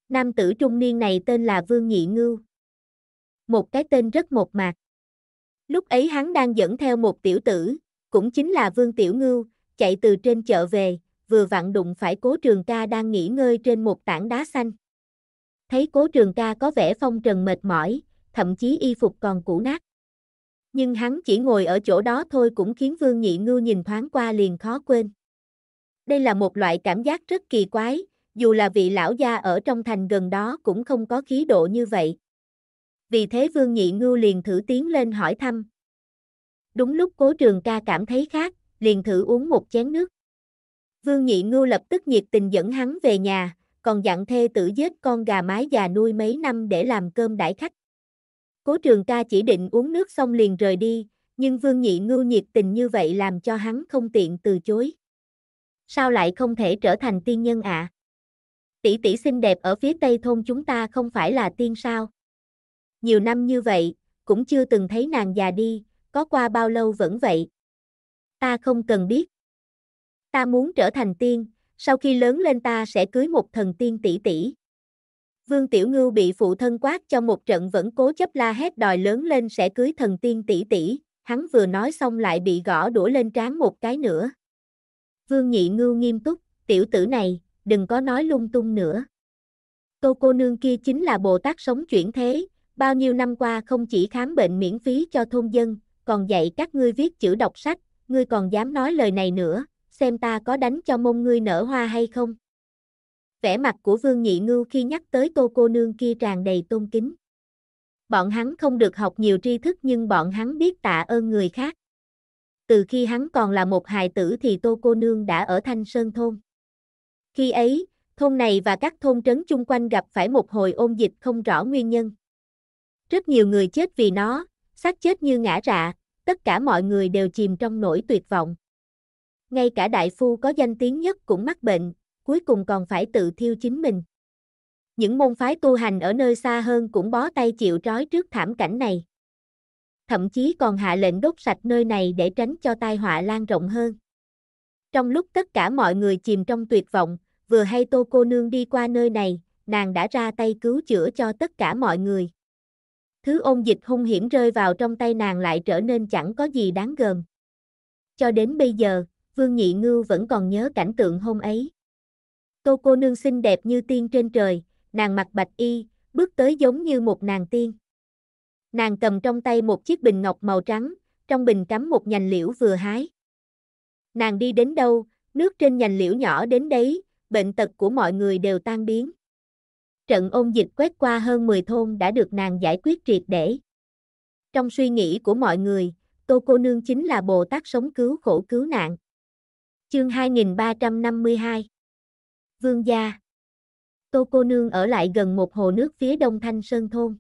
Nam tử trung niên này tên là Vương Nhị Ngưu, một cái tên rất một mạc. Lúc ấy hắn đang dẫn theo một tiểu tử, cũng chính là Vương Tiểu Ngưu, chạy từ trên chợ về, vừa vặn đụng phải Cố Trường Ca đang nghỉ ngơi trên một tảng đá xanh. Thấy Cố Trường Ca có vẻ phong trần mệt mỏi, thậm chí y phục còn cũ nát. Nhưng hắn chỉ ngồi ở chỗ đó thôi cũng khiến Vương Nhị Ngưu nhìn thoáng qua liền khó quên. Đây là một loại cảm giác rất kỳ quái, dù là vị lão gia ở trong thành gần đó cũng không có khí độ như vậy vì thế Vương Nhị Ngưu liền thử tiến lên hỏi thăm. Đúng lúc cố trường ca cảm thấy khác, liền thử uống một chén nước. Vương Nhị Ngưu lập tức nhiệt tình dẫn hắn về nhà, còn dặn thê tử giết con gà mái già nuôi mấy năm để làm cơm đãi khách. Cố trường ca chỉ định uống nước xong liền rời đi, nhưng Vương Nhị Ngưu nhiệt tình như vậy làm cho hắn không tiện từ chối. Sao lại không thể trở thành tiên nhân ạ? À? Tỷ tỷ xinh đẹp ở phía tây thôn chúng ta không phải là tiên sao? nhiều năm như vậy, cũng chưa từng thấy nàng già đi, có qua bao lâu vẫn vậy. Ta không cần biết. Ta muốn trở thành tiên, sau khi lớn lên ta sẽ cưới một thần tiên tỷ tỷ. Vương Tiểu Ngưu bị phụ thân quát cho một trận vẫn cố chấp la hét đòi lớn lên sẽ cưới thần tiên tỷ tỷ, hắn vừa nói xong lại bị gõ đũa lên trán một cái nữa. Vương Nhị Ngưu nghiêm túc, tiểu tử này, đừng có nói lung tung nữa. Cô cô nương kia chính là Bồ Tát sống chuyển thế, Bao nhiêu năm qua không chỉ khám bệnh miễn phí cho thôn dân, còn dạy các ngươi viết chữ đọc sách, ngươi còn dám nói lời này nữa, xem ta có đánh cho mông ngươi nở hoa hay không. Vẻ mặt của Vương Nhị Ngưu khi nhắc tới tô cô nương kia tràn đầy tôn kính. Bọn hắn không được học nhiều tri thức nhưng bọn hắn biết tạ ơn người khác. Từ khi hắn còn là một hài tử thì tô cô nương đã ở Thanh Sơn Thôn. Khi ấy, thôn này và các thôn trấn chung quanh gặp phải một hồi ôn dịch không rõ nguyên nhân. Rất nhiều người chết vì nó, xác chết như ngã rạ, tất cả mọi người đều chìm trong nỗi tuyệt vọng. Ngay cả đại phu có danh tiếng nhất cũng mắc bệnh, cuối cùng còn phải tự thiêu chính mình. Những môn phái tu hành ở nơi xa hơn cũng bó tay chịu trói trước thảm cảnh này. Thậm chí còn hạ lệnh đốt sạch nơi này để tránh cho tai họa lan rộng hơn. Trong lúc tất cả mọi người chìm trong tuyệt vọng, vừa hay tô cô nương đi qua nơi này, nàng đã ra tay cứu chữa cho tất cả mọi người thứ ôn dịch hung hiểm rơi vào trong tay nàng lại trở nên chẳng có gì đáng gờm. Cho đến bây giờ, Vương Nhị Ngưu vẫn còn nhớ cảnh tượng hôm ấy. Tô cô nương xinh đẹp như tiên trên trời, nàng mặc bạch y, bước tới giống như một nàng tiên. Nàng cầm trong tay một chiếc bình ngọc màu trắng, trong bình cắm một nhành liễu vừa hái. Nàng đi đến đâu, nước trên nhành liễu nhỏ đến đấy, bệnh tật của mọi người đều tan biến. Trận ôn dịch quét qua hơn 10 thôn đã được nàng giải quyết triệt để. Trong suy nghĩ của mọi người, Tô Cô Nương chính là Bồ Tát sống cứu khổ cứu nạn. Chương 2352 Vương gia Tô Cô Nương ở lại gần một hồ nước phía đông Thanh Sơn Thôn.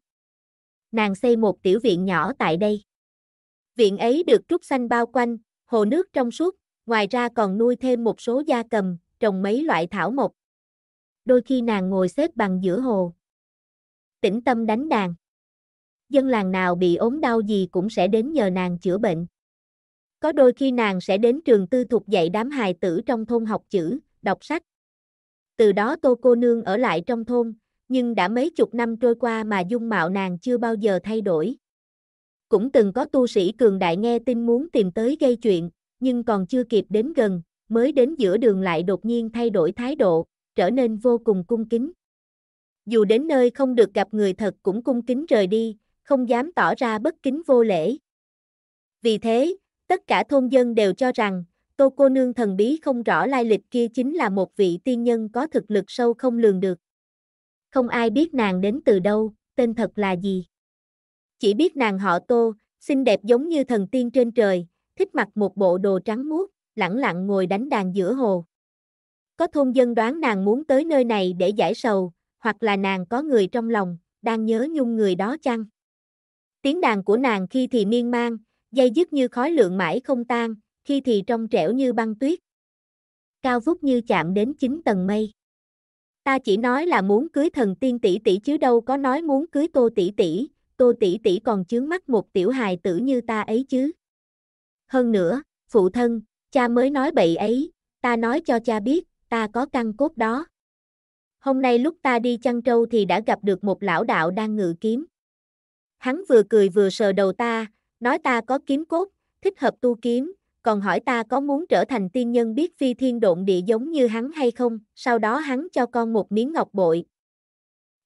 Nàng xây một tiểu viện nhỏ tại đây. Viện ấy được trúc xanh bao quanh, hồ nước trong suốt, ngoài ra còn nuôi thêm một số gia cầm, trồng mấy loại thảo mộc đôi khi nàng ngồi xếp bằng giữa hồ. Tĩnh tâm đánh đàn. Dân làng nào bị ốm đau gì cũng sẽ đến nhờ nàng chữa bệnh. Có đôi khi nàng sẽ đến trường tư thục dạy đám hài tử trong thôn học chữ, đọc sách. Từ đó tô cô nương ở lại trong thôn, nhưng đã mấy chục năm trôi qua mà dung mạo nàng chưa bao giờ thay đổi. Cũng từng có tu sĩ cường đại nghe tin muốn tìm tới gây chuyện, nhưng còn chưa kịp đến gần, mới đến giữa đường lại đột nhiên thay đổi thái độ, trở nên vô cùng cung kính. Dù đến nơi không được gặp người thật cũng cung kính rời đi, không dám tỏ ra bất kính vô lễ. Vì thế, tất cả thôn dân đều cho rằng, Tô cô nương thần bí không rõ lai lịch kia chính là một vị tiên nhân có thực lực sâu không lường được. Không ai biết nàng đến từ đâu, tên thật là gì. Chỉ biết nàng họ Tô, xinh đẹp giống như thần tiên trên trời, thích mặc một bộ đồ trắng muốt, lẳng lặng ngồi đánh đàn giữa hồ. Có thôn dân đoán nàng muốn tới nơi này để giải sầu, hoặc là nàng có người trong lòng, đang nhớ nhung người đó chăng? Tiếng đàn của nàng khi thì miên man, dây dứt như khói lượng mãi không tan, khi thì trong trẻo như băng tuyết. Cao vút như chạm đến chín tầng mây. Ta chỉ nói là muốn cưới thần tiên tỷ tỷ chứ đâu có nói muốn cưới Tô tỷ tỷ, Tô tỷ tỷ còn chướng mắt một tiểu hài tử như ta ấy chứ. Hơn nữa, phụ thân, cha mới nói bậy ấy, ta nói cho cha biết, ta có căn cốt đó. Hôm nay lúc ta đi chăn trâu thì đã gặp được một lão đạo đang ngự kiếm. Hắn vừa cười vừa sờ đầu ta, nói ta có kiếm cốt, thích hợp tu kiếm, còn hỏi ta có muốn trở thành tiên nhân biết phi thiên độn địa giống như hắn hay không, sau đó hắn cho con một miếng ngọc bội.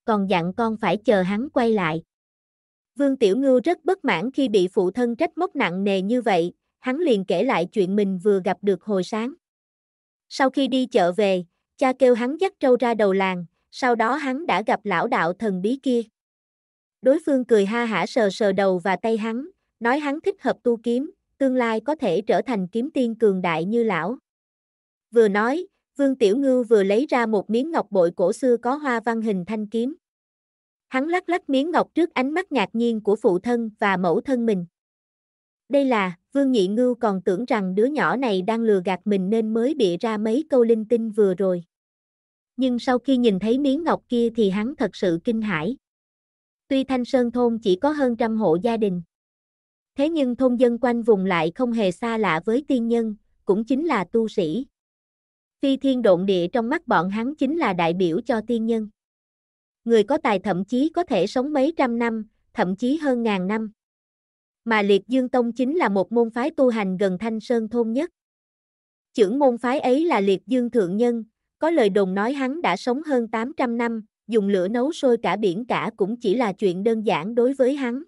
Còn dặn con phải chờ hắn quay lại. Vương Tiểu Ngưu rất bất mãn khi bị phụ thân trách móc nặng nề như vậy, hắn liền kể lại chuyện mình vừa gặp được hồi sáng. Sau khi đi chợ về, cha kêu hắn dắt trâu ra đầu làng, sau đó hắn đã gặp lão đạo thần bí kia. Đối phương cười ha hả sờ sờ đầu và tay hắn, nói hắn thích hợp tu kiếm, tương lai có thể trở thành kiếm tiên cường đại như lão. Vừa nói, Vương Tiểu Ngưu vừa lấy ra một miếng ngọc bội cổ xưa có hoa văn hình thanh kiếm. Hắn lắc lắc miếng ngọc trước ánh mắt ngạc nhiên của phụ thân và mẫu thân mình. Đây là, Vương Nhị Ngưu còn tưởng rằng đứa nhỏ này đang lừa gạt mình nên mới bịa ra mấy câu linh tinh vừa rồi. Nhưng sau khi nhìn thấy miếng ngọc kia thì hắn thật sự kinh hãi. Tuy Thanh Sơn thôn chỉ có hơn trăm hộ gia đình. Thế nhưng thôn dân quanh vùng lại không hề xa lạ với tiên nhân, cũng chính là tu sĩ. Phi thiên độn địa trong mắt bọn hắn chính là đại biểu cho tiên nhân. Người có tài thậm chí có thể sống mấy trăm năm, thậm chí hơn ngàn năm mà liệt dương tông chính là một môn phái tu hành gần thanh sơn thôn nhất. trưởng môn phái ấy là liệt dương thượng nhân, có lời đồn nói hắn đã sống hơn 800 năm, dùng lửa nấu sôi cả biển cả cũng chỉ là chuyện đơn giản đối với hắn.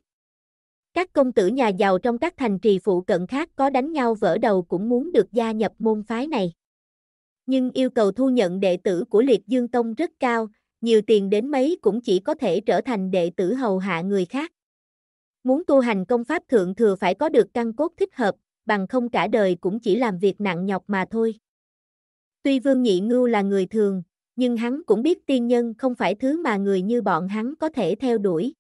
Các công tử nhà giàu trong các thành trì phụ cận khác có đánh nhau vỡ đầu cũng muốn được gia nhập môn phái này. Nhưng yêu cầu thu nhận đệ tử của Liệt Dương Tông rất cao, nhiều tiền đến mấy cũng chỉ có thể trở thành đệ tử hầu hạ người khác. Muốn tu hành công pháp thượng thừa phải có được căn cốt thích hợp, bằng không cả đời cũng chỉ làm việc nặng nhọc mà thôi. Tuy Vương Nhị Ngưu là người thường, nhưng hắn cũng biết tiên nhân không phải thứ mà người như bọn hắn có thể theo đuổi.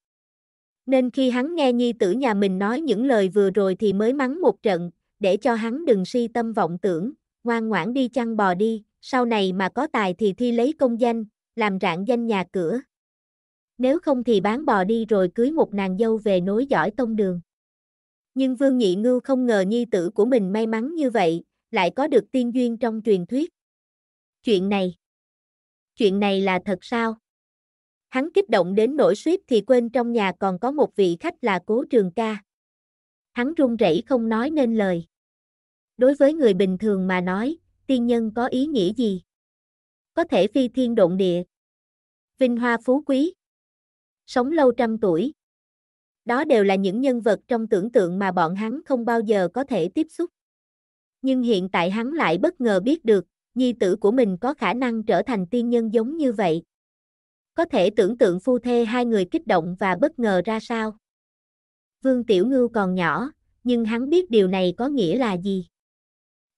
Nên khi hắn nghe nhi tử nhà mình nói những lời vừa rồi thì mới mắng một trận, để cho hắn đừng si tâm vọng tưởng, ngoan ngoãn đi chăn bò đi, sau này mà có tài thì thi lấy công danh, làm rạng danh nhà cửa nếu không thì bán bò đi rồi cưới một nàng dâu về nối dõi tông đường. Nhưng Vương Nhị Ngưu không ngờ nhi tử của mình may mắn như vậy, lại có được tiên duyên trong truyền thuyết. Chuyện này, chuyện này là thật sao? Hắn kích động đến nỗi suýt thì quên trong nhà còn có một vị khách là Cố Trường Ca. Hắn run rẩy không nói nên lời. Đối với người bình thường mà nói, tiên nhân có ý nghĩa gì? Có thể phi thiên động địa, vinh hoa phú quý sống lâu trăm tuổi. Đó đều là những nhân vật trong tưởng tượng mà bọn hắn không bao giờ có thể tiếp xúc. Nhưng hiện tại hắn lại bất ngờ biết được, nhi tử của mình có khả năng trở thành tiên nhân giống như vậy. Có thể tưởng tượng phu thê hai người kích động và bất ngờ ra sao. Vương Tiểu Ngưu còn nhỏ, nhưng hắn biết điều này có nghĩa là gì.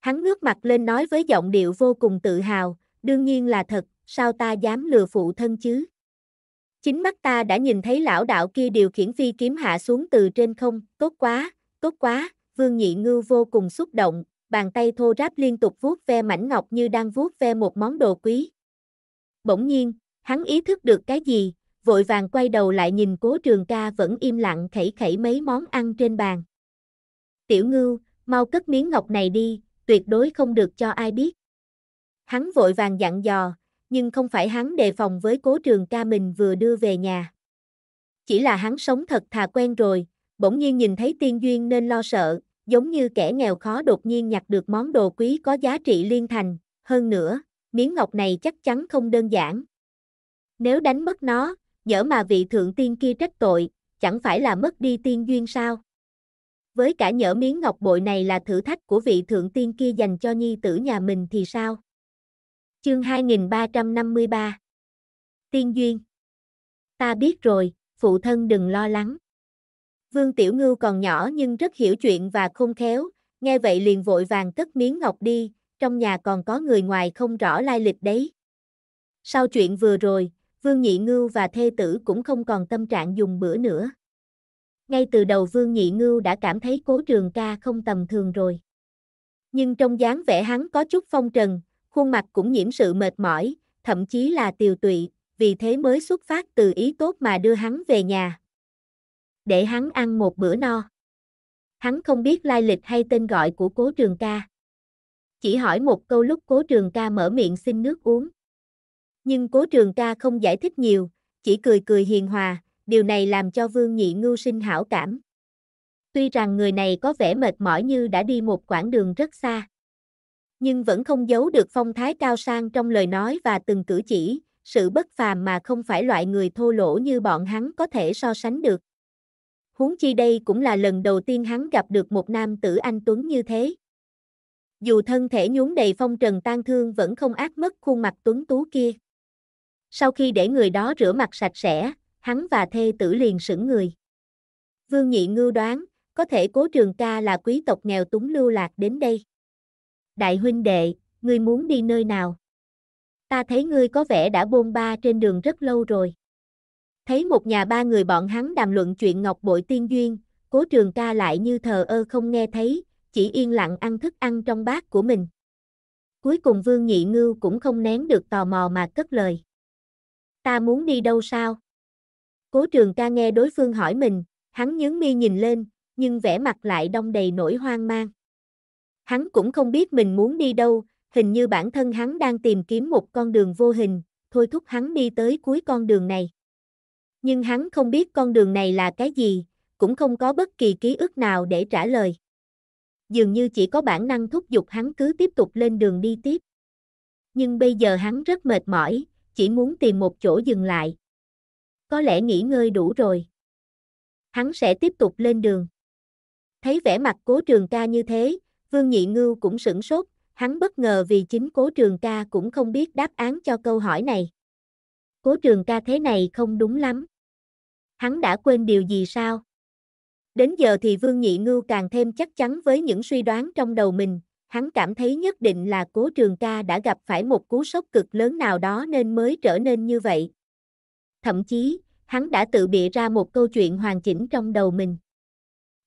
Hắn ngước mặt lên nói với giọng điệu vô cùng tự hào, đương nhiên là thật, sao ta dám lừa phụ thân chứ? Chính mắt ta đã nhìn thấy lão đạo kia điều khiển phi kiếm hạ xuống từ trên không, tốt quá, tốt quá, vương nhị ngư vô cùng xúc động, bàn tay thô ráp liên tục vuốt ve mảnh ngọc như đang vuốt ve một món đồ quý. Bỗng nhiên, hắn ý thức được cái gì, vội vàng quay đầu lại nhìn cố trường ca vẫn im lặng khẩy khẩy mấy món ăn trên bàn. Tiểu ngư, mau cất miếng ngọc này đi, tuyệt đối không được cho ai biết. Hắn vội vàng dặn dò, nhưng không phải hắn đề phòng với cố trường ca mình vừa đưa về nhà. Chỉ là hắn sống thật thà quen rồi, bỗng nhiên nhìn thấy tiên duyên nên lo sợ, giống như kẻ nghèo khó đột nhiên nhặt được món đồ quý có giá trị liên thành, hơn nữa, miếng ngọc này chắc chắn không đơn giản. Nếu đánh mất nó, nhỡ mà vị thượng tiên kia trách tội, chẳng phải là mất đi tiên duyên sao? Với cả nhỡ miếng ngọc bội này là thử thách của vị thượng tiên kia dành cho nhi tử nhà mình thì sao? Chương 2353 Tiên Duyên Ta biết rồi, phụ thân đừng lo lắng. Vương Tiểu Ngưu còn nhỏ nhưng rất hiểu chuyện và khôn khéo, nghe vậy liền vội vàng cất miếng ngọc đi, trong nhà còn có người ngoài không rõ lai lịch đấy. Sau chuyện vừa rồi, Vương Nhị Ngưu và thê tử cũng không còn tâm trạng dùng bữa nữa. Ngay từ đầu Vương Nhị Ngưu đã cảm thấy cố trường ca không tầm thường rồi. Nhưng trong dáng vẻ hắn có chút phong trần, khuôn mặt cũng nhiễm sự mệt mỏi, thậm chí là tiều tụy, vì thế mới xuất phát từ ý tốt mà đưa hắn về nhà. Để hắn ăn một bữa no. Hắn không biết lai lịch hay tên gọi của cố trường ca. Chỉ hỏi một câu lúc cố trường ca mở miệng xin nước uống. Nhưng cố trường ca không giải thích nhiều, chỉ cười cười hiền hòa, điều này làm cho vương nhị ngưu sinh hảo cảm. Tuy rằng người này có vẻ mệt mỏi như đã đi một quãng đường rất xa nhưng vẫn không giấu được phong thái cao sang trong lời nói và từng cử chỉ, sự bất phàm mà không phải loại người thô lỗ như bọn hắn có thể so sánh được. Huống chi đây cũng là lần đầu tiên hắn gặp được một nam tử anh Tuấn như thế. Dù thân thể nhún đầy phong trần tan thương vẫn không ác mất khuôn mặt Tuấn Tú kia. Sau khi để người đó rửa mặt sạch sẽ, hắn và thê tử liền sững người. Vương Nhị Ngưu đoán, có thể cố trường ca là quý tộc nghèo túng lưu lạc đến đây đại huynh đệ, ngươi muốn đi nơi nào? Ta thấy ngươi có vẻ đã bôn ba trên đường rất lâu rồi. Thấy một nhà ba người bọn hắn đàm luận chuyện ngọc bội tiên duyên, cố trường ca lại như thờ ơ không nghe thấy, chỉ yên lặng ăn thức ăn trong bát của mình. Cuối cùng Vương Nhị Ngưu cũng không nén được tò mò mà cất lời. Ta muốn đi đâu sao? Cố trường ca nghe đối phương hỏi mình, hắn nhướng mi nhìn lên, nhưng vẻ mặt lại đông đầy nỗi hoang mang. Hắn cũng không biết mình muốn đi đâu, hình như bản thân hắn đang tìm kiếm một con đường vô hình, thôi thúc hắn đi tới cuối con đường này. Nhưng hắn không biết con đường này là cái gì, cũng không có bất kỳ ký ức nào để trả lời. Dường như chỉ có bản năng thúc giục hắn cứ tiếp tục lên đường đi tiếp. Nhưng bây giờ hắn rất mệt mỏi, chỉ muốn tìm một chỗ dừng lại. Có lẽ nghỉ ngơi đủ rồi. Hắn sẽ tiếp tục lên đường. Thấy vẻ mặt cố trường ca như thế, Vương Nhị Ngưu cũng sửng sốt, hắn bất ngờ vì chính Cố Trường Ca cũng không biết đáp án cho câu hỏi này. Cố Trường Ca thế này không đúng lắm. Hắn đã quên điều gì sao? Đến giờ thì Vương Nhị Ngưu càng thêm chắc chắn với những suy đoán trong đầu mình, hắn cảm thấy nhất định là Cố Trường Ca đã gặp phải một cú sốc cực lớn nào đó nên mới trở nên như vậy. Thậm chí, hắn đã tự bịa ra một câu chuyện hoàn chỉnh trong đầu mình.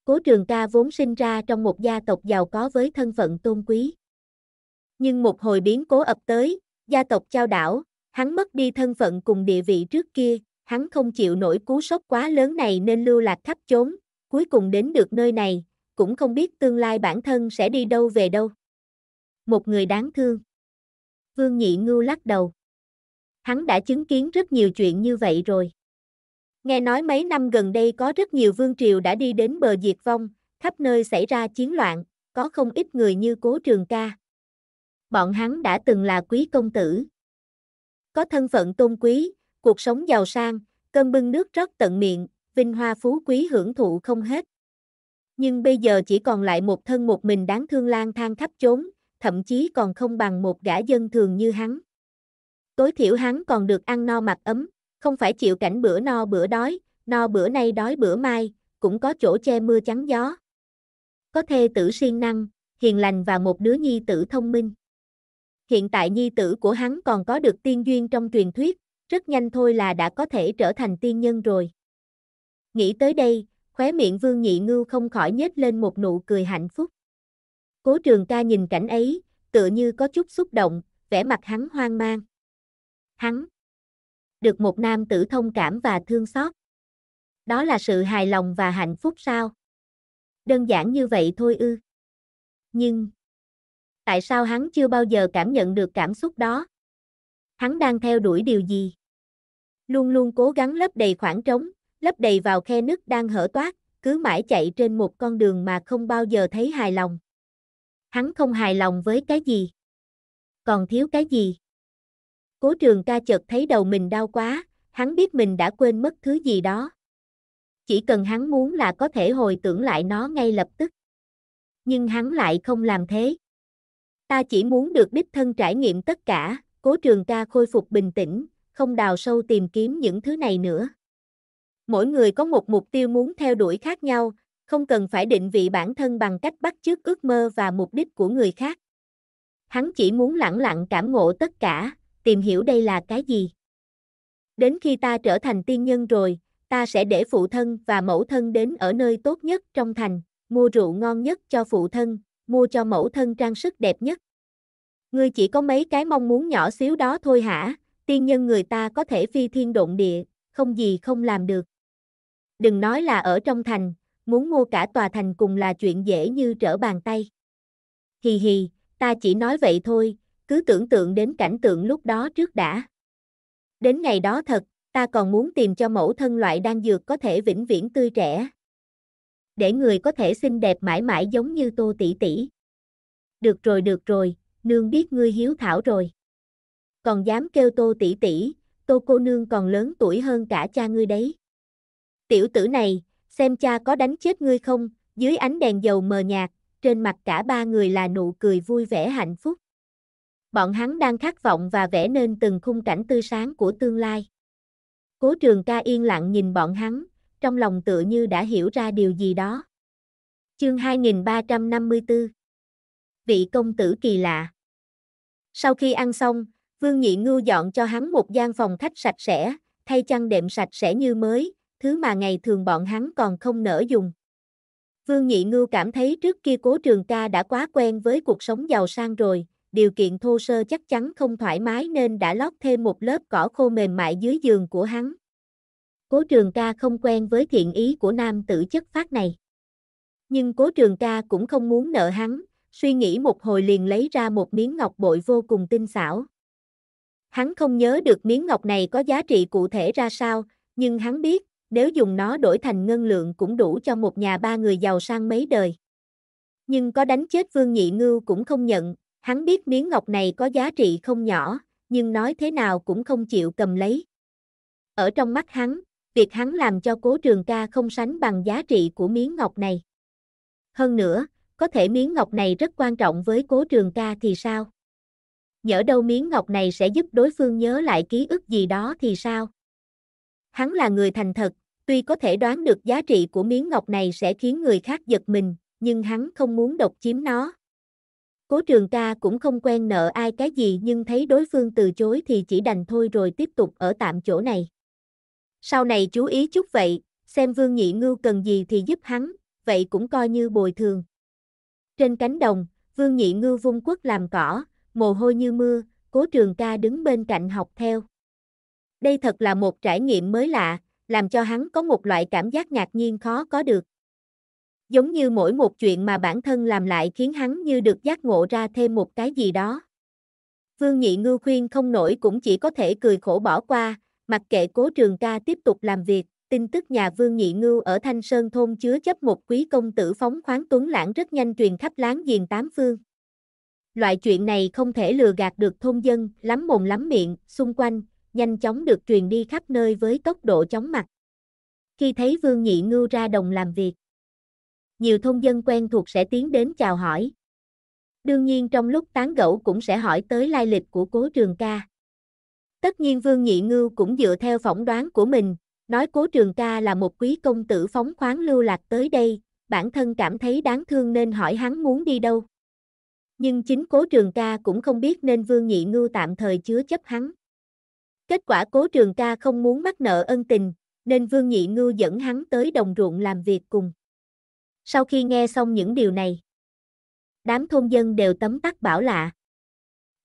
Cố trường ca vốn sinh ra trong một gia tộc giàu có với thân phận tôn quý. Nhưng một hồi biến cố ập tới, gia tộc trao đảo, hắn mất đi thân phận cùng địa vị trước kia, hắn không chịu nổi cú sốc quá lớn này nên lưu lạc khắp chốn, cuối cùng đến được nơi này, cũng không biết tương lai bản thân sẽ đi đâu về đâu. Một người đáng thương. Vương Nhị Ngưu lắc đầu. Hắn đã chứng kiến rất nhiều chuyện như vậy rồi. Nghe nói mấy năm gần đây có rất nhiều vương triều đã đi đến bờ diệt vong, khắp nơi xảy ra chiến loạn, có không ít người như cố trường ca. Bọn hắn đã từng là quý công tử. Có thân phận tôn quý, cuộc sống giàu sang, cơn bưng nước rất tận miệng, vinh hoa phú quý hưởng thụ không hết. Nhưng bây giờ chỉ còn lại một thân một mình đáng thương lang thang khắp chốn, thậm chí còn không bằng một gã dân thường như hắn. Tối thiểu hắn còn được ăn no mặc ấm, không phải chịu cảnh bữa no bữa đói, no bữa nay đói bữa mai, cũng có chỗ che mưa chắn gió. Có thê tử siêng năng, hiền lành và một đứa nhi tử thông minh. Hiện tại nhi tử của hắn còn có được tiên duyên trong truyền thuyết, rất nhanh thôi là đã có thể trở thành tiên nhân rồi. Nghĩ tới đây, khóe miệng Vương Nhị Ngưu không khỏi nhếch lên một nụ cười hạnh phúc. Cố trường ca nhìn cảnh ấy, tựa như có chút xúc động, vẻ mặt hắn hoang mang. Hắn, được một nam tử thông cảm và thương xót. Đó là sự hài lòng và hạnh phúc sao? Đơn giản như vậy thôi ư. Nhưng, tại sao hắn chưa bao giờ cảm nhận được cảm xúc đó? Hắn đang theo đuổi điều gì? Luôn luôn cố gắng lấp đầy khoảng trống, lấp đầy vào khe nứt đang hở toát, cứ mãi chạy trên một con đường mà không bao giờ thấy hài lòng. Hắn không hài lòng với cái gì? Còn thiếu cái gì? Cố trường ca chợt thấy đầu mình đau quá, hắn biết mình đã quên mất thứ gì đó. Chỉ cần hắn muốn là có thể hồi tưởng lại nó ngay lập tức. Nhưng hắn lại không làm thế. Ta chỉ muốn được đích thân trải nghiệm tất cả, cố trường ca khôi phục bình tĩnh, không đào sâu tìm kiếm những thứ này nữa. Mỗi người có một mục tiêu muốn theo đuổi khác nhau, không cần phải định vị bản thân bằng cách bắt chước ước mơ và mục đích của người khác. Hắn chỉ muốn lặng lặng cảm ngộ tất cả, tìm hiểu đây là cái gì. Đến khi ta trở thành tiên nhân rồi, ta sẽ để phụ thân và mẫu thân đến ở nơi tốt nhất trong thành, mua rượu ngon nhất cho phụ thân, mua cho mẫu thân trang sức đẹp nhất. Ngươi chỉ có mấy cái mong muốn nhỏ xíu đó thôi hả, tiên nhân người ta có thể phi thiên động địa, không gì không làm được. Đừng nói là ở trong thành, muốn mua cả tòa thành cùng là chuyện dễ như trở bàn tay. Hì hì, ta chỉ nói vậy thôi, cứ tưởng tượng đến cảnh tượng lúc đó trước đã. Đến ngày đó thật, ta còn muốn tìm cho mẫu thân loại đan dược có thể vĩnh viễn tươi trẻ. Để người có thể xinh đẹp mãi mãi giống như tô tỷ tỷ. Được rồi được rồi, nương biết ngươi hiếu thảo rồi. Còn dám kêu tô tỷ tỷ, tô cô nương còn lớn tuổi hơn cả cha ngươi đấy. Tiểu tử này, xem cha có đánh chết ngươi không, dưới ánh đèn dầu mờ nhạt, trên mặt cả ba người là nụ cười vui vẻ hạnh phúc bọn hắn đang khát vọng và vẽ nên từng khung cảnh tươi sáng của tương lai. Cố trường ca yên lặng nhìn bọn hắn, trong lòng tựa như đã hiểu ra điều gì đó. Chương 2354 Vị công tử kỳ lạ Sau khi ăn xong, Vương Nhị Ngưu dọn cho hắn một gian phòng khách sạch sẽ, thay chăn đệm sạch sẽ như mới, thứ mà ngày thường bọn hắn còn không nỡ dùng. Vương Nhị Ngưu cảm thấy trước kia cố trường ca đã quá quen với cuộc sống giàu sang rồi, điều kiện thô sơ chắc chắn không thoải mái nên đã lót thêm một lớp cỏ khô mềm mại dưới giường của hắn. Cố trường ca không quen với thiện ý của nam tử chất phát này. Nhưng cố trường ca cũng không muốn nợ hắn, suy nghĩ một hồi liền lấy ra một miếng ngọc bội vô cùng tinh xảo. Hắn không nhớ được miếng ngọc này có giá trị cụ thể ra sao, nhưng hắn biết, nếu dùng nó đổi thành ngân lượng cũng đủ cho một nhà ba người giàu sang mấy đời. Nhưng có đánh chết Vương Nhị Ngưu cũng không nhận, Hắn biết miếng ngọc này có giá trị không nhỏ, nhưng nói thế nào cũng không chịu cầm lấy. Ở trong mắt hắn, việc hắn làm cho cố trường ca không sánh bằng giá trị của miếng ngọc này. Hơn nữa, có thể miếng ngọc này rất quan trọng với cố trường ca thì sao? Nhỡ đâu miếng ngọc này sẽ giúp đối phương nhớ lại ký ức gì đó thì sao? Hắn là người thành thật, tuy có thể đoán được giá trị của miếng ngọc này sẽ khiến người khác giật mình, nhưng hắn không muốn độc chiếm nó. Cố trường ca cũng không quen nợ ai cái gì nhưng thấy đối phương từ chối thì chỉ đành thôi rồi tiếp tục ở tạm chỗ này. Sau này chú ý chút vậy, xem vương nhị ngưu cần gì thì giúp hắn, vậy cũng coi như bồi thường. Trên cánh đồng, vương nhị ngưu vung quất làm cỏ, mồ hôi như mưa, cố trường ca đứng bên cạnh học theo. Đây thật là một trải nghiệm mới lạ, làm cho hắn có một loại cảm giác ngạc nhiên khó có được. Giống như mỗi một chuyện mà bản thân làm lại khiến hắn như được giác ngộ ra thêm một cái gì đó. Vương Nhị ngư khuyên không nổi cũng chỉ có thể cười khổ bỏ qua, mặc kệ cố trường ca tiếp tục làm việc, tin tức nhà Vương Nhị ngư ở Thanh Sơn Thôn chứa chấp một quý công tử phóng khoáng tuấn lãng rất nhanh truyền khắp láng giềng tám phương. Loại chuyện này không thể lừa gạt được thôn dân, lắm mồm lắm miệng, xung quanh, nhanh chóng được truyền đi khắp nơi với tốc độ chóng mặt. Khi thấy Vương Nhị Ngưu ra đồng làm việc, nhiều thôn dân quen thuộc sẽ tiến đến chào hỏi. Đương nhiên trong lúc tán gẫu cũng sẽ hỏi tới lai lịch của cố trường ca. Tất nhiên Vương Nhị Ngư cũng dựa theo phỏng đoán của mình, nói cố trường ca là một quý công tử phóng khoáng lưu lạc tới đây, bản thân cảm thấy đáng thương nên hỏi hắn muốn đi đâu. Nhưng chính cố trường ca cũng không biết nên Vương Nhị Ngư tạm thời chứa chấp hắn. Kết quả cố trường ca không muốn mắc nợ ân tình, nên Vương Nhị Ngư dẫn hắn tới đồng ruộng làm việc cùng. Sau khi nghe xong những điều này, đám thôn dân đều tấm tắc bảo lạ.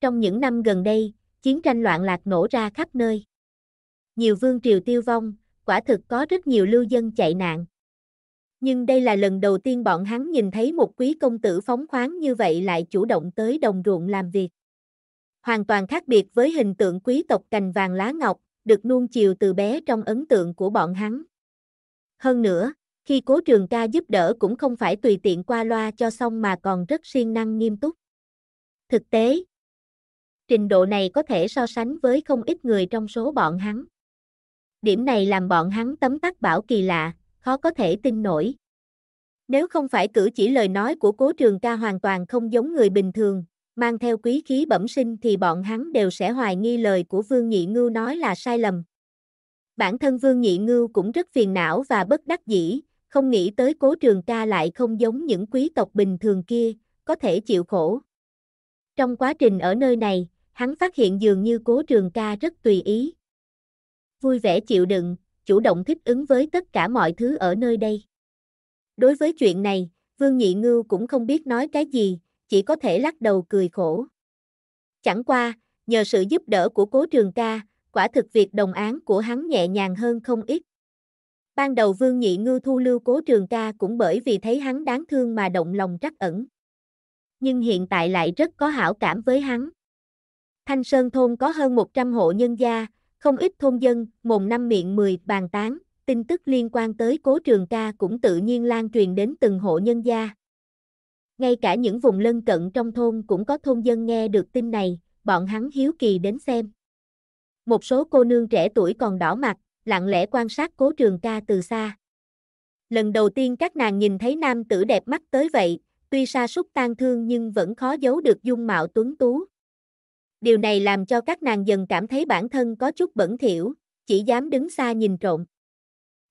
Trong những năm gần đây, chiến tranh loạn lạc nổ ra khắp nơi. Nhiều vương triều tiêu vong, quả thực có rất nhiều lưu dân chạy nạn. Nhưng đây là lần đầu tiên bọn hắn nhìn thấy một quý công tử phóng khoáng như vậy lại chủ động tới đồng ruộng làm việc. Hoàn toàn khác biệt với hình tượng quý tộc cành vàng lá ngọc, được nuông chiều từ bé trong ấn tượng của bọn hắn. Hơn nữa, khi cố trường ca giúp đỡ cũng không phải tùy tiện qua loa cho xong mà còn rất siêng năng nghiêm túc. Thực tế, trình độ này có thể so sánh với không ít người trong số bọn hắn. Điểm này làm bọn hắn tấm tắc bảo kỳ lạ, khó có thể tin nổi. Nếu không phải cử chỉ lời nói của cố trường ca hoàn toàn không giống người bình thường, mang theo quý khí bẩm sinh thì bọn hắn đều sẽ hoài nghi lời của Vương Nhị Ngưu nói là sai lầm. Bản thân Vương Nhị Ngưu cũng rất phiền não và bất đắc dĩ, không nghĩ tới cố trường ca lại không giống những quý tộc bình thường kia, có thể chịu khổ. Trong quá trình ở nơi này, hắn phát hiện dường như cố trường ca rất tùy ý. Vui vẻ chịu đựng, chủ động thích ứng với tất cả mọi thứ ở nơi đây. Đối với chuyện này, Vương Nhị Ngưu cũng không biết nói cái gì, chỉ có thể lắc đầu cười khổ. Chẳng qua, nhờ sự giúp đỡ của cố trường ca, quả thực việc đồng án của hắn nhẹ nhàng hơn không ít. Ban đầu Vương Nhị Ngư thu lưu cố trường ca cũng bởi vì thấy hắn đáng thương mà động lòng trắc ẩn. Nhưng hiện tại lại rất có hảo cảm với hắn. Thanh Sơn Thôn có hơn 100 hộ nhân gia, không ít thôn dân, mồm năm miệng 10 bàn tán, tin tức liên quan tới cố trường ca cũng tự nhiên lan truyền đến từng hộ nhân gia. Ngay cả những vùng lân cận trong thôn cũng có thôn dân nghe được tin này, bọn hắn hiếu kỳ đến xem. Một số cô nương trẻ tuổi còn đỏ mặt, lặng lẽ quan sát cố trường ca từ xa. Lần đầu tiên các nàng nhìn thấy nam tử đẹp mắt tới vậy, tuy sa sút tan thương nhưng vẫn khó giấu được dung mạo tuấn tú. Điều này làm cho các nàng dần cảm thấy bản thân có chút bẩn thỉu, chỉ dám đứng xa nhìn trộm.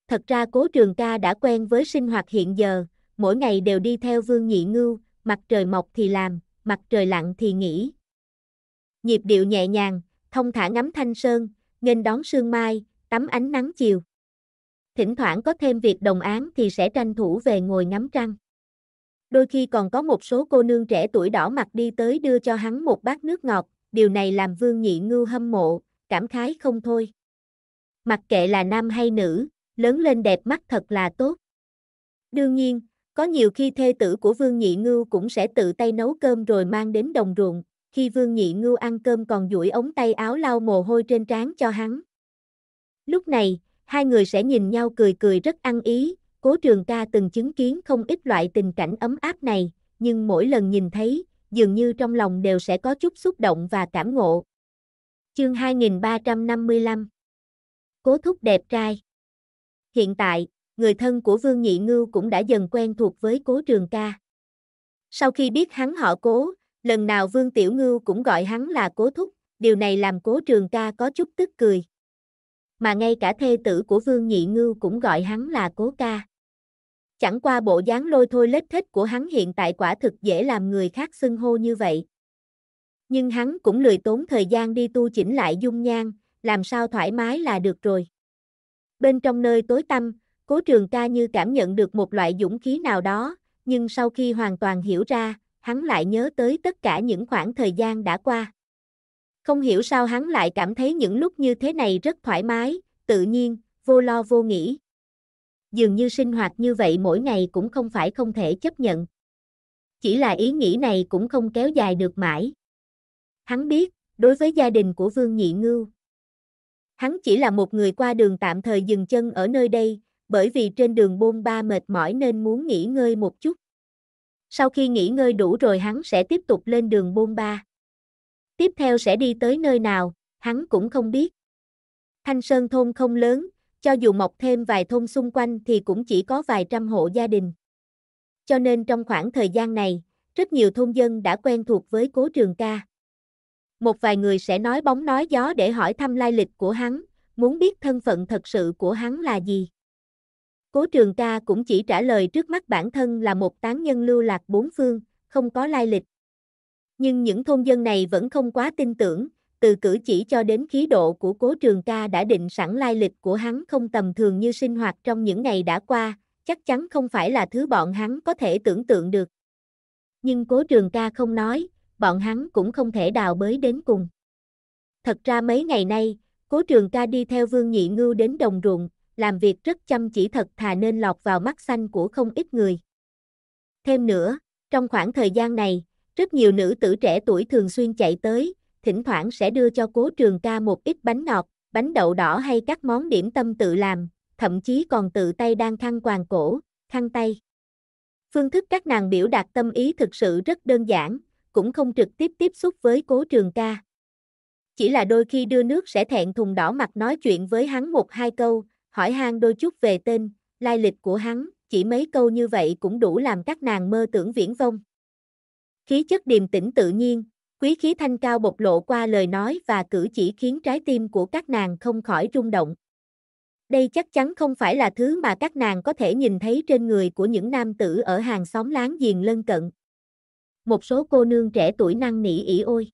Thật ra cố trường ca đã quen với sinh hoạt hiện giờ, mỗi ngày đều đi theo vương nhị ngưu, mặt trời mọc thì làm, mặt trời lặn thì nghỉ. Nhịp điệu nhẹ nhàng, thông thả ngắm thanh sơn, nghênh đón sương mai, tắm ánh nắng chiều. Thỉnh thoảng có thêm việc đồng án thì sẽ tranh thủ về ngồi ngắm trăng. Đôi khi còn có một số cô nương trẻ tuổi đỏ mặt đi tới đưa cho hắn một bát nước ngọt, điều này làm Vương Nhị Ngưu hâm mộ, cảm khái không thôi. Mặc kệ là nam hay nữ, lớn lên đẹp mắt thật là tốt. Đương nhiên, có nhiều khi thê tử của Vương Nhị Ngưu cũng sẽ tự tay nấu cơm rồi mang đến đồng ruộng, khi Vương Nhị Ngưu ăn cơm còn duỗi ống tay áo lau mồ hôi trên trán cho hắn. Lúc này, hai người sẽ nhìn nhau cười cười rất ăn ý, cố trường ca từng chứng kiến không ít loại tình cảnh ấm áp này, nhưng mỗi lần nhìn thấy, dường như trong lòng đều sẽ có chút xúc động và cảm ngộ. Chương 2355 Cố thúc đẹp trai Hiện tại, người thân của Vương Nhị Ngưu cũng đã dần quen thuộc với cố trường ca. Sau khi biết hắn họ cố, lần nào Vương Tiểu Ngưu cũng gọi hắn là cố thúc, điều này làm cố trường ca có chút tức cười mà ngay cả thê tử của Vương Nhị Ngưu cũng gọi hắn là cố ca. Chẳng qua bộ dáng lôi thôi lết thích của hắn hiện tại quả thực dễ làm người khác xưng hô như vậy. Nhưng hắn cũng lười tốn thời gian đi tu chỉnh lại dung nhan, làm sao thoải mái là được rồi. Bên trong nơi tối tăm, cố trường ca như cảm nhận được một loại dũng khí nào đó, nhưng sau khi hoàn toàn hiểu ra, hắn lại nhớ tới tất cả những khoảng thời gian đã qua. Không hiểu sao hắn lại cảm thấy những lúc như thế này rất thoải mái, tự nhiên, vô lo vô nghĩ. Dường như sinh hoạt như vậy mỗi ngày cũng không phải không thể chấp nhận. Chỉ là ý nghĩ này cũng không kéo dài được mãi. Hắn biết, đối với gia đình của Vương Nhị Ngưu, hắn chỉ là một người qua đường tạm thời dừng chân ở nơi đây, bởi vì trên đường bôn ba mệt mỏi nên muốn nghỉ ngơi một chút. Sau khi nghỉ ngơi đủ rồi hắn sẽ tiếp tục lên đường bôn ba tiếp theo sẽ đi tới nơi nào, hắn cũng không biết. Thanh Sơn thôn không lớn, cho dù mọc thêm vài thôn xung quanh thì cũng chỉ có vài trăm hộ gia đình. Cho nên trong khoảng thời gian này, rất nhiều thôn dân đã quen thuộc với cố trường ca. Một vài người sẽ nói bóng nói gió để hỏi thăm lai lịch của hắn, muốn biết thân phận thật sự của hắn là gì. Cố trường ca cũng chỉ trả lời trước mắt bản thân là một tán nhân lưu lạc bốn phương, không có lai lịch nhưng những thôn dân này vẫn không quá tin tưởng, từ cử chỉ cho đến khí độ của cố trường ca đã định sẵn lai lịch của hắn không tầm thường như sinh hoạt trong những ngày đã qua, chắc chắn không phải là thứ bọn hắn có thể tưởng tượng được. Nhưng cố trường ca không nói, bọn hắn cũng không thể đào bới đến cùng. Thật ra mấy ngày nay, cố trường ca đi theo Vương Nhị Ngưu đến đồng ruộng, làm việc rất chăm chỉ thật thà nên lọt vào mắt xanh của không ít người. Thêm nữa, trong khoảng thời gian này, rất nhiều nữ tử trẻ tuổi thường xuyên chạy tới, thỉnh thoảng sẽ đưa cho cố trường ca một ít bánh ngọt, bánh đậu đỏ hay các món điểm tâm tự làm, thậm chí còn tự tay đang khăn quàng cổ, khăn tay. Phương thức các nàng biểu đạt tâm ý thực sự rất đơn giản, cũng không trực tiếp tiếp xúc với cố trường ca. Chỉ là đôi khi đưa nước sẽ thẹn thùng đỏ mặt nói chuyện với hắn một hai câu, hỏi han đôi chút về tên, lai lịch của hắn, chỉ mấy câu như vậy cũng đủ làm các nàng mơ tưởng viễn vông khí chất điềm tĩnh tự nhiên, quý khí thanh cao bộc lộ qua lời nói và cử chỉ khiến trái tim của các nàng không khỏi rung động. Đây chắc chắn không phải là thứ mà các nàng có thể nhìn thấy trên người của những nam tử ở hàng xóm láng giềng lân cận. Một số cô nương trẻ tuổi năng nỉ ỉ ôi.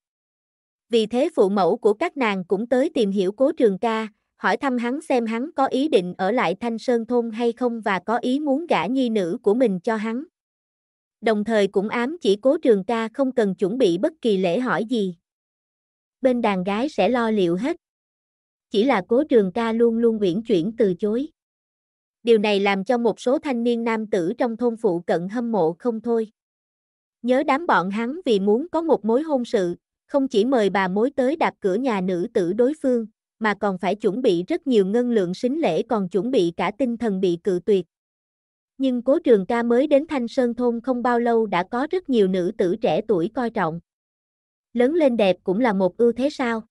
Vì thế phụ mẫu của các nàng cũng tới tìm hiểu cố trường ca, hỏi thăm hắn xem hắn có ý định ở lại Thanh Sơn Thôn hay không và có ý muốn gả nhi nữ của mình cho hắn đồng thời cũng ám chỉ cố trường ca không cần chuẩn bị bất kỳ lễ hỏi gì. Bên đàn gái sẽ lo liệu hết. Chỉ là cố trường ca luôn luôn uyển chuyển từ chối. Điều này làm cho một số thanh niên nam tử trong thôn phụ cận hâm mộ không thôi. Nhớ đám bọn hắn vì muốn có một mối hôn sự, không chỉ mời bà mối tới đạp cửa nhà nữ tử đối phương, mà còn phải chuẩn bị rất nhiều ngân lượng xính lễ còn chuẩn bị cả tinh thần bị cự tuyệt, nhưng cố trường ca mới đến Thanh Sơn Thôn không bao lâu đã có rất nhiều nữ tử trẻ tuổi coi trọng. Lớn lên đẹp cũng là một ưu thế sao.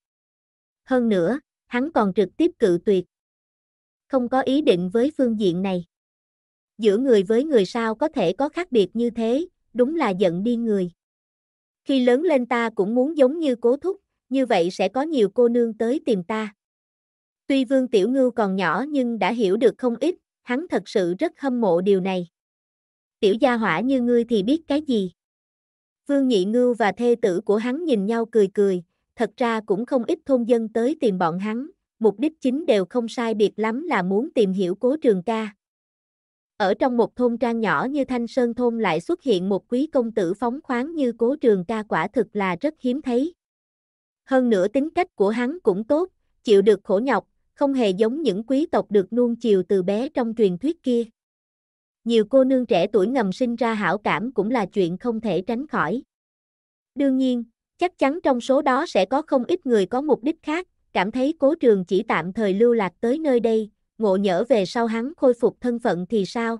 Hơn nữa, hắn còn trực tiếp cự tuyệt. Không có ý định với phương diện này. Giữa người với người sao có thể có khác biệt như thế, đúng là giận đi người. Khi lớn lên ta cũng muốn giống như cố thúc, như vậy sẽ có nhiều cô nương tới tìm ta. Tuy Vương Tiểu Ngưu còn nhỏ nhưng đã hiểu được không ít, hắn thật sự rất hâm mộ điều này. Tiểu gia hỏa như ngươi thì biết cái gì? Vương Nhị Ngưu và thê tử của hắn nhìn nhau cười cười, thật ra cũng không ít thôn dân tới tìm bọn hắn, mục đích chính đều không sai biệt lắm là muốn tìm hiểu cố trường ca. Ở trong một thôn trang nhỏ như Thanh Sơn Thôn lại xuất hiện một quý công tử phóng khoáng như cố trường ca quả thực là rất hiếm thấy. Hơn nữa tính cách của hắn cũng tốt, chịu được khổ nhọc, không hề giống những quý tộc được nuông chiều từ bé trong truyền thuyết kia. Nhiều cô nương trẻ tuổi ngầm sinh ra hảo cảm cũng là chuyện không thể tránh khỏi. Đương nhiên, chắc chắn trong số đó sẽ có không ít người có mục đích khác, cảm thấy cố trường chỉ tạm thời lưu lạc tới nơi đây, ngộ nhỡ về sau hắn khôi phục thân phận thì sao?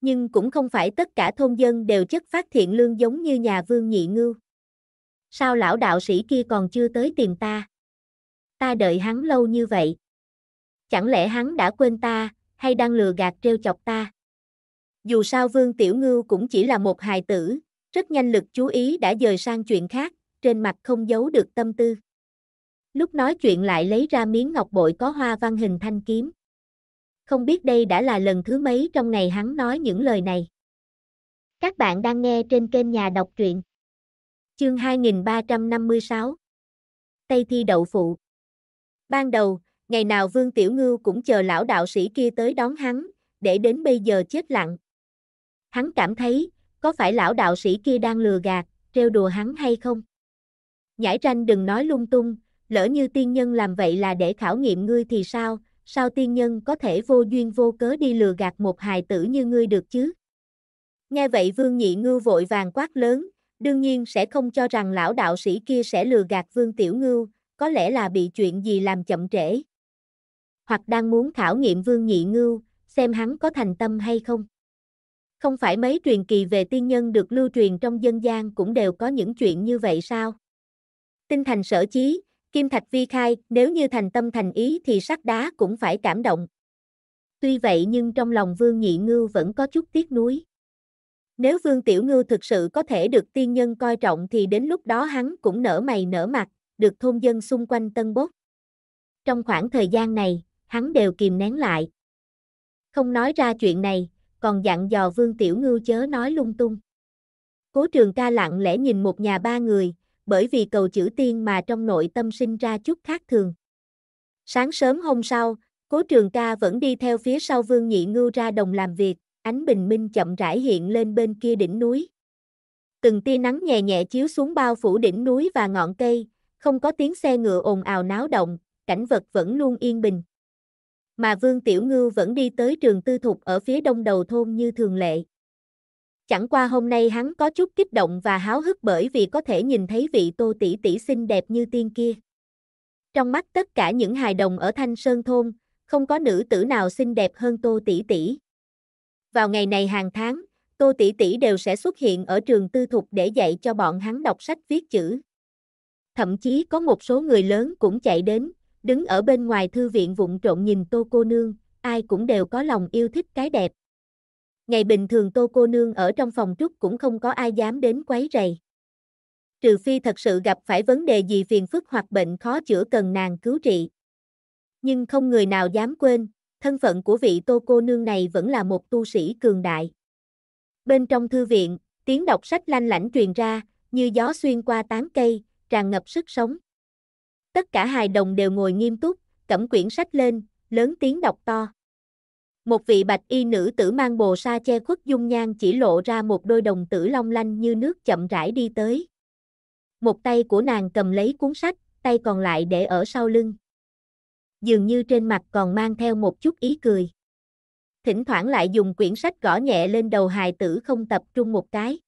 Nhưng cũng không phải tất cả thôn dân đều chất phát thiện lương giống như nhà vương nhị ngưu. Sao lão đạo sĩ kia còn chưa tới tìm ta? ta đợi hắn lâu như vậy. Chẳng lẽ hắn đã quên ta, hay đang lừa gạt trêu chọc ta? Dù sao Vương Tiểu Ngưu cũng chỉ là một hài tử, rất nhanh lực chú ý đã dời sang chuyện khác, trên mặt không giấu được tâm tư. Lúc nói chuyện lại lấy ra miếng ngọc bội có hoa văn hình thanh kiếm. Không biết đây đã là lần thứ mấy trong ngày hắn nói những lời này. Các bạn đang nghe trên kênh nhà đọc truyện. Chương 2356 Tây thi đậu phụ Ban đầu, ngày nào Vương Tiểu Ngưu cũng chờ lão đạo sĩ kia tới đón hắn, để đến bây giờ chết lặng. Hắn cảm thấy, có phải lão đạo sĩ kia đang lừa gạt, trêu đùa hắn hay không? Nhãi tranh đừng nói lung tung, lỡ như tiên nhân làm vậy là để khảo nghiệm ngươi thì sao, sao tiên nhân có thể vô duyên vô cớ đi lừa gạt một hài tử như ngươi được chứ? Nghe vậy Vương Nhị Ngưu vội vàng quát lớn, đương nhiên sẽ không cho rằng lão đạo sĩ kia sẽ lừa gạt Vương Tiểu Ngưu, có lẽ là bị chuyện gì làm chậm trễ. Hoặc đang muốn khảo nghiệm Vương Nhị Ngưu, xem hắn có thành tâm hay không. Không phải mấy truyền kỳ về tiên nhân được lưu truyền trong dân gian cũng đều có những chuyện như vậy sao? Tinh thành sở chí, Kim Thạch Vi khai, nếu như thành tâm thành ý thì sắc đá cũng phải cảm động. Tuy vậy nhưng trong lòng Vương Nhị Ngưu vẫn có chút tiếc nuối. Nếu Vương Tiểu Ngưu thực sự có thể được tiên nhân coi trọng thì đến lúc đó hắn cũng nở mày nở mặt được thôn dân xung quanh tân bốc. Trong khoảng thời gian này, hắn đều kìm nén lại. Không nói ra chuyện này, còn dặn dò Vương Tiểu Ngưu chớ nói lung tung. Cố trường ca lặng lẽ nhìn một nhà ba người, bởi vì cầu chữ tiên mà trong nội tâm sinh ra chút khác thường. Sáng sớm hôm sau, cố trường ca vẫn đi theo phía sau Vương Nhị Ngưu ra đồng làm việc, ánh bình minh chậm rãi hiện lên bên kia đỉnh núi. Từng tia nắng nhẹ nhẹ chiếu xuống bao phủ đỉnh núi và ngọn cây, không có tiếng xe ngựa ồn ào náo động, cảnh vật vẫn luôn yên bình. Mà Vương Tiểu Ngư vẫn đi tới trường tư thục ở phía đông đầu thôn như thường lệ. Chẳng qua hôm nay hắn có chút kích động và háo hức bởi vì có thể nhìn thấy vị tô tỷ tỷ xinh đẹp như tiên kia. Trong mắt tất cả những hài đồng ở Thanh Sơn Thôn, không có nữ tử nào xinh đẹp hơn tô tỷ tỷ. Vào ngày này hàng tháng, Tô tỷ tỷ đều sẽ xuất hiện ở trường tư thục để dạy cho bọn hắn đọc sách viết chữ thậm chí có một số người lớn cũng chạy đến, đứng ở bên ngoài thư viện vụng trộn nhìn tô cô nương, ai cũng đều có lòng yêu thích cái đẹp. Ngày bình thường tô cô nương ở trong phòng trúc cũng không có ai dám đến quấy rầy. Trừ phi thật sự gặp phải vấn đề gì phiền phức hoặc bệnh khó chữa cần nàng cứu trị. Nhưng không người nào dám quên, thân phận của vị tô cô nương này vẫn là một tu sĩ cường đại. Bên trong thư viện, tiếng đọc sách lanh lảnh truyền ra, như gió xuyên qua tán cây, tràn ngập sức sống. Tất cả hài đồng đều ngồi nghiêm túc, cẩm quyển sách lên, lớn tiếng đọc to. Một vị bạch y nữ tử mang bồ sa che khuất dung nhan chỉ lộ ra một đôi đồng tử long lanh như nước chậm rãi đi tới. Một tay của nàng cầm lấy cuốn sách, tay còn lại để ở sau lưng. Dường như trên mặt còn mang theo một chút ý cười. Thỉnh thoảng lại dùng quyển sách gõ nhẹ lên đầu hài tử không tập trung một cái.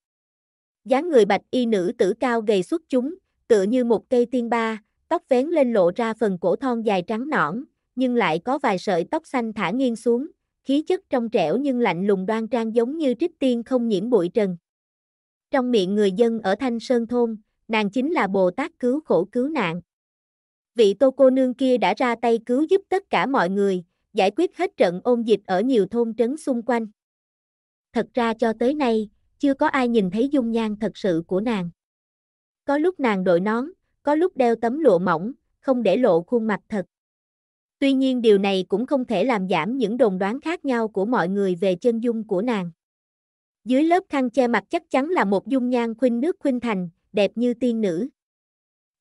dáng người bạch y nữ tử cao gầy xuất chúng, tựa như một cây tiên ba, tóc vén lên lộ ra phần cổ thon dài trắng nõn, nhưng lại có vài sợi tóc xanh thả nghiêng xuống, khí chất trong trẻo nhưng lạnh lùng đoan trang giống như trích tiên không nhiễm bụi trần. Trong miệng người dân ở Thanh Sơn Thôn, nàng chính là Bồ Tát cứu khổ cứu nạn. Vị tô cô nương kia đã ra tay cứu giúp tất cả mọi người, giải quyết hết trận ôn dịch ở nhiều thôn trấn xung quanh. Thật ra cho tới nay, chưa có ai nhìn thấy dung nhan thật sự của nàng có lúc nàng đội nón, có lúc đeo tấm lụa mỏng, không để lộ khuôn mặt thật. Tuy nhiên điều này cũng không thể làm giảm những đồn đoán khác nhau của mọi người về chân dung của nàng. Dưới lớp khăn che mặt chắc chắn là một dung nhan khuynh nước khuynh thành, đẹp như tiên nữ.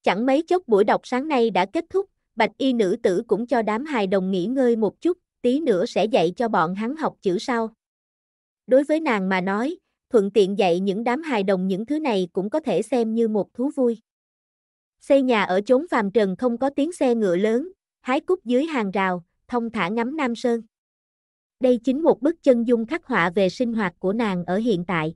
Chẳng mấy chốc buổi đọc sáng nay đã kết thúc, bạch y nữ tử cũng cho đám hài đồng nghỉ ngơi một chút, tí nữa sẽ dạy cho bọn hắn học chữ sau. Đối với nàng mà nói, thuận tiện dạy những đám hài đồng những thứ này cũng có thể xem như một thú vui. Xây nhà ở chốn phàm trần không có tiếng xe ngựa lớn, hái cúc dưới hàng rào, thông thả ngắm Nam Sơn. Đây chính một bức chân dung khắc họa về sinh hoạt của nàng ở hiện tại.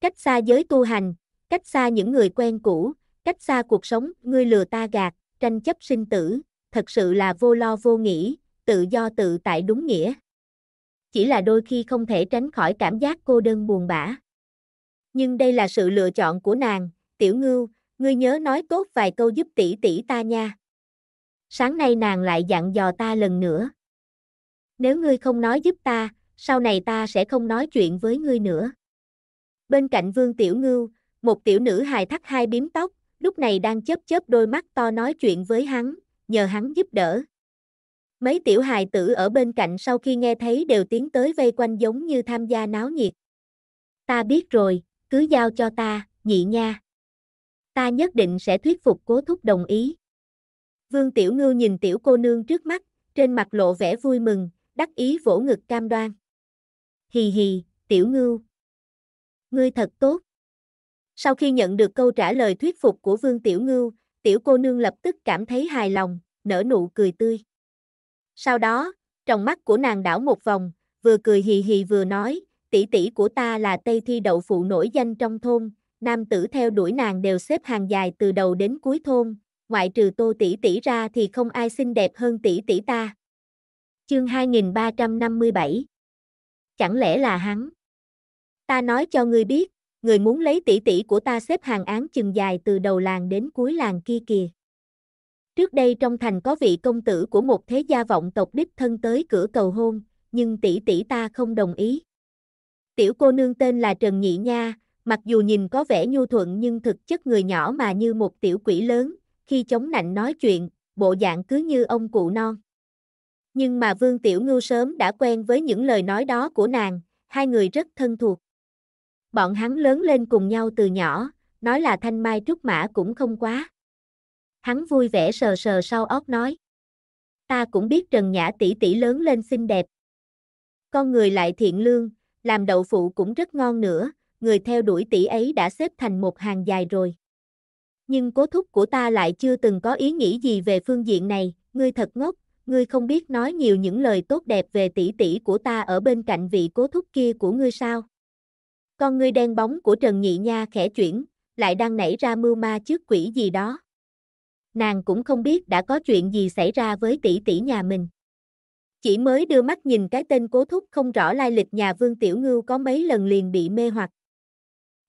Cách xa giới tu hành, cách xa những người quen cũ, cách xa cuộc sống, ngươi lừa ta gạt, tranh chấp sinh tử, thật sự là vô lo vô nghĩ, tự do tự tại đúng nghĩa chỉ là đôi khi không thể tránh khỏi cảm giác cô đơn buồn bã. Nhưng đây là sự lựa chọn của nàng, tiểu ngưu, ngươi nhớ nói tốt vài câu giúp tỷ tỷ ta nha. Sáng nay nàng lại dặn dò ta lần nữa. Nếu ngươi không nói giúp ta, sau này ta sẽ không nói chuyện với ngươi nữa. Bên cạnh vương tiểu ngưu, một tiểu nữ hài thắt hai biếm tóc, lúc này đang chớp chớp đôi mắt to nói chuyện với hắn, nhờ hắn giúp đỡ. Mấy tiểu hài tử ở bên cạnh sau khi nghe thấy đều tiến tới vây quanh giống như tham gia náo nhiệt. Ta biết rồi, cứ giao cho ta, nhị nha. Ta nhất định sẽ thuyết phục cố thúc đồng ý. Vương Tiểu Ngư nhìn tiểu cô nương trước mắt, trên mặt lộ vẻ vui mừng, đắc ý vỗ ngực cam đoan. Hì hì, Tiểu ngư, Ngươi thật tốt. Sau khi nhận được câu trả lời thuyết phục của Vương Tiểu Ngư, tiểu cô nương lập tức cảm thấy hài lòng, nở nụ cười tươi. Sau đó, trong mắt của nàng đảo một vòng, vừa cười hì hì vừa nói, tỷ tỷ của ta là Tây Thi đậu phụ nổi danh trong thôn, nam tử theo đuổi nàng đều xếp hàng dài từ đầu đến cuối thôn, ngoại trừ Tô tỷ tỷ ra thì không ai xinh đẹp hơn tỷ tỷ ta. Chương 2357. Chẳng lẽ là hắn? Ta nói cho ngươi biết, người muốn lấy tỷ tỷ của ta xếp hàng án chừng dài từ đầu làng đến cuối làng kia kìa. Trước đây trong thành có vị công tử của một thế gia vọng tộc đích thân tới cửa cầu hôn, nhưng tỷ tỷ ta không đồng ý. Tiểu cô nương tên là Trần Nhị Nha, mặc dù nhìn có vẻ nhu thuận nhưng thực chất người nhỏ mà như một tiểu quỷ lớn, khi chống nạnh nói chuyện, bộ dạng cứ như ông cụ non. Nhưng mà Vương Tiểu Ngưu sớm đã quen với những lời nói đó của nàng, hai người rất thân thuộc. Bọn hắn lớn lên cùng nhau từ nhỏ, nói là thanh mai trúc mã cũng không quá hắn vui vẻ sờ sờ sau óc nói. Ta cũng biết Trần Nhã tỷ tỷ lớn lên xinh đẹp. Con người lại thiện lương, làm đậu phụ cũng rất ngon nữa, người theo đuổi tỷ ấy đã xếp thành một hàng dài rồi. Nhưng cố thúc của ta lại chưa từng có ý nghĩ gì về phương diện này, ngươi thật ngốc, ngươi không biết nói nhiều những lời tốt đẹp về tỷ tỷ của ta ở bên cạnh vị cố thúc kia của ngươi sao? Con ngươi đen bóng của Trần Nhị Nha khẽ chuyển, lại đang nảy ra mưu ma trước quỷ gì đó nàng cũng không biết đã có chuyện gì xảy ra với tỷ tỷ nhà mình. Chỉ mới đưa mắt nhìn cái tên cố thúc không rõ lai lịch nhà Vương Tiểu Ngưu có mấy lần liền bị mê hoặc.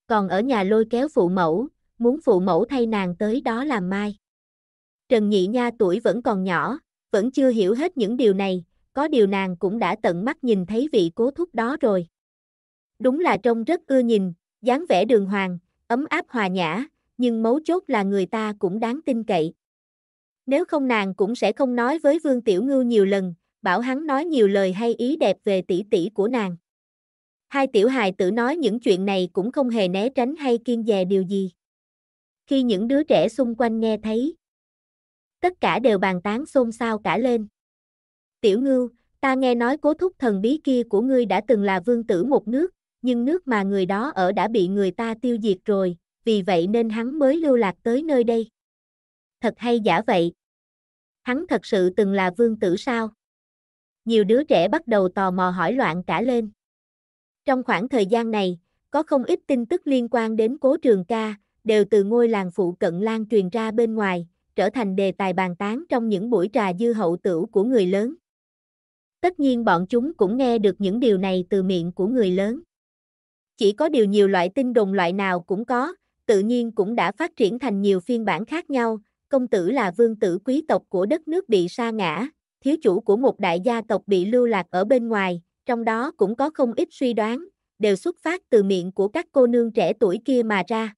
Còn ở nhà lôi kéo phụ mẫu, muốn phụ mẫu thay nàng tới đó làm mai. Trần Nhị Nha tuổi vẫn còn nhỏ, vẫn chưa hiểu hết những điều này, có điều nàng cũng đã tận mắt nhìn thấy vị cố thúc đó rồi. Đúng là trông rất ưa nhìn, dáng vẻ đường hoàng, ấm áp hòa nhã, nhưng mấu chốt là người ta cũng đáng tin cậy. Nếu không nàng cũng sẽ không nói với Vương Tiểu Ngưu nhiều lần, bảo hắn nói nhiều lời hay ý đẹp về tỷ tỷ của nàng. Hai tiểu hài tử nói những chuyện này cũng không hề né tránh hay kiên dè điều gì. Khi những đứa trẻ xung quanh nghe thấy, tất cả đều bàn tán xôn xao cả lên. Tiểu ngưu, ta nghe nói cố thúc thần bí kia của ngươi đã từng là vương tử một nước, nhưng nước mà người đó ở đã bị người ta tiêu diệt rồi, vì vậy nên hắn mới lưu lạc tới nơi đây. Thật hay giả vậy? hắn thật sự từng là vương tử sao? Nhiều đứa trẻ bắt đầu tò mò hỏi loạn cả lên. Trong khoảng thời gian này, có không ít tin tức liên quan đến cố trường ca, đều từ ngôi làng phụ cận lan truyền ra bên ngoài, trở thành đề tài bàn tán trong những buổi trà dư hậu tửu của người lớn. Tất nhiên bọn chúng cũng nghe được những điều này từ miệng của người lớn. Chỉ có điều nhiều loại tin đồn loại nào cũng có, tự nhiên cũng đã phát triển thành nhiều phiên bản khác nhau, công tử là vương tử quý tộc của đất nước bị sa ngã, thiếu chủ của một đại gia tộc bị lưu lạc ở bên ngoài, trong đó cũng có không ít suy đoán, đều xuất phát từ miệng của các cô nương trẻ tuổi kia mà ra.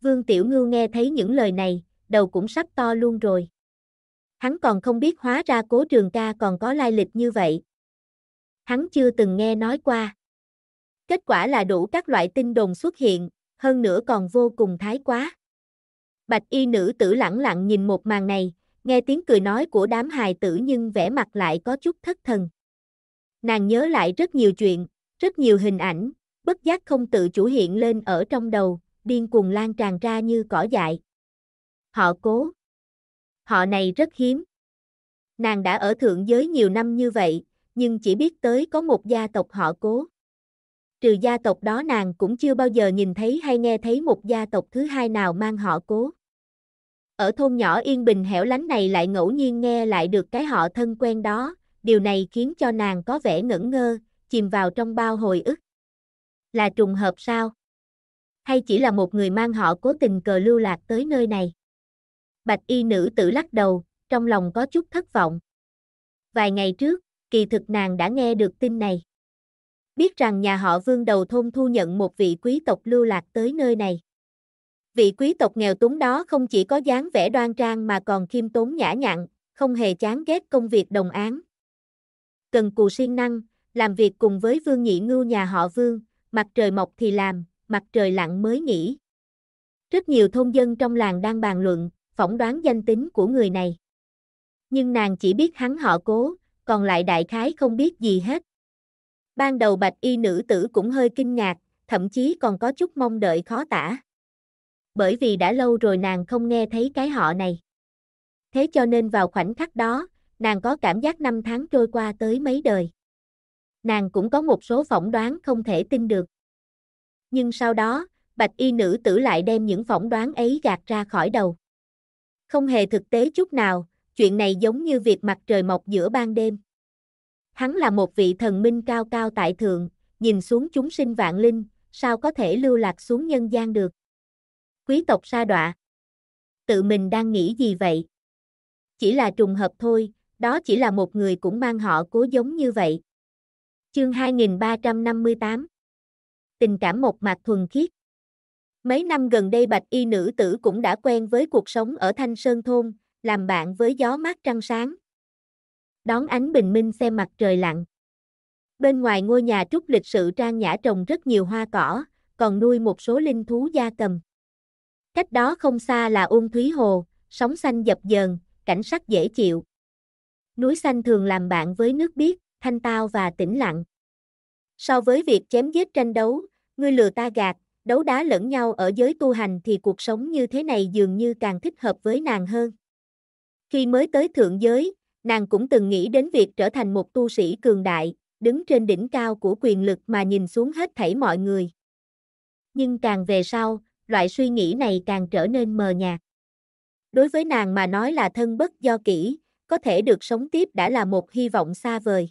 Vương Tiểu Ngưu nghe thấy những lời này, đầu cũng sắp to luôn rồi. Hắn còn không biết hóa ra cố trường ca còn có lai lịch như vậy. Hắn chưa từng nghe nói qua. Kết quả là đủ các loại tin đồn xuất hiện, hơn nữa còn vô cùng thái quá. Bạch y nữ tử lẳng lặng nhìn một màn này, nghe tiếng cười nói của đám hài tử nhưng vẻ mặt lại có chút thất thần. Nàng nhớ lại rất nhiều chuyện, rất nhiều hình ảnh, bất giác không tự chủ hiện lên ở trong đầu, điên cuồng lan tràn ra như cỏ dại. Họ cố. Họ này rất hiếm. Nàng đã ở thượng giới nhiều năm như vậy, nhưng chỉ biết tới có một gia tộc họ cố. Trừ gia tộc đó nàng cũng chưa bao giờ nhìn thấy hay nghe thấy một gia tộc thứ hai nào mang họ cố. Ở thôn nhỏ yên bình hẻo lánh này lại ngẫu nhiên nghe lại được cái họ thân quen đó, điều này khiến cho nàng có vẻ ngẩn ngơ, chìm vào trong bao hồi ức. Là trùng hợp sao? Hay chỉ là một người mang họ cố tình cờ lưu lạc tới nơi này? Bạch y nữ tử lắc đầu, trong lòng có chút thất vọng. Vài ngày trước, kỳ thực nàng đã nghe được tin này. Biết rằng nhà họ vương đầu thôn thu nhận một vị quý tộc lưu lạc tới nơi này vị quý tộc nghèo túng đó không chỉ có dáng vẻ đoan trang mà còn khiêm tốn nhã nhặn, không hề chán ghét công việc đồng án. Cần cù siêng năng, làm việc cùng với vương nhị ngưu nhà họ vương, mặt trời mọc thì làm, mặt trời lặn mới nghỉ. Rất nhiều thôn dân trong làng đang bàn luận, phỏng đoán danh tính của người này. Nhưng nàng chỉ biết hắn họ cố, còn lại đại khái không biết gì hết. Ban đầu bạch y nữ tử cũng hơi kinh ngạc, thậm chí còn có chút mong đợi khó tả bởi vì đã lâu rồi nàng không nghe thấy cái họ này. Thế cho nên vào khoảnh khắc đó, nàng có cảm giác năm tháng trôi qua tới mấy đời. Nàng cũng có một số phỏng đoán không thể tin được. Nhưng sau đó, bạch y nữ tử lại đem những phỏng đoán ấy gạt ra khỏi đầu. Không hề thực tế chút nào, chuyện này giống như việc mặt trời mọc giữa ban đêm. Hắn là một vị thần minh cao cao tại thượng, nhìn xuống chúng sinh vạn linh, sao có thể lưu lạc xuống nhân gian được quý tộc sa đọa. Tự mình đang nghĩ gì vậy? Chỉ là trùng hợp thôi, đó chỉ là một người cũng mang họ cố giống như vậy. Chương 2358 Tình cảm một mặt thuần khiết Mấy năm gần đây bạch y nữ tử cũng đã quen với cuộc sống ở Thanh Sơn Thôn, làm bạn với gió mát trăng sáng. Đón ánh bình minh xem mặt trời lặn. Bên ngoài ngôi nhà trúc lịch sự trang nhã trồng rất nhiều hoa cỏ, còn nuôi một số linh thú gia cầm. Cách đó không xa là ôn thúy hồ, sóng xanh dập dờn, cảnh sắc dễ chịu. Núi xanh thường làm bạn với nước biếc, thanh tao và tĩnh lặng. So với việc chém giết tranh đấu, ngươi lừa ta gạt, đấu đá lẫn nhau ở giới tu hành thì cuộc sống như thế này dường như càng thích hợp với nàng hơn. Khi mới tới thượng giới, nàng cũng từng nghĩ đến việc trở thành một tu sĩ cường đại, đứng trên đỉnh cao của quyền lực mà nhìn xuống hết thảy mọi người. Nhưng càng về sau, loại suy nghĩ này càng trở nên mờ nhạt. Đối với nàng mà nói là thân bất do kỷ, có thể được sống tiếp đã là một hy vọng xa vời.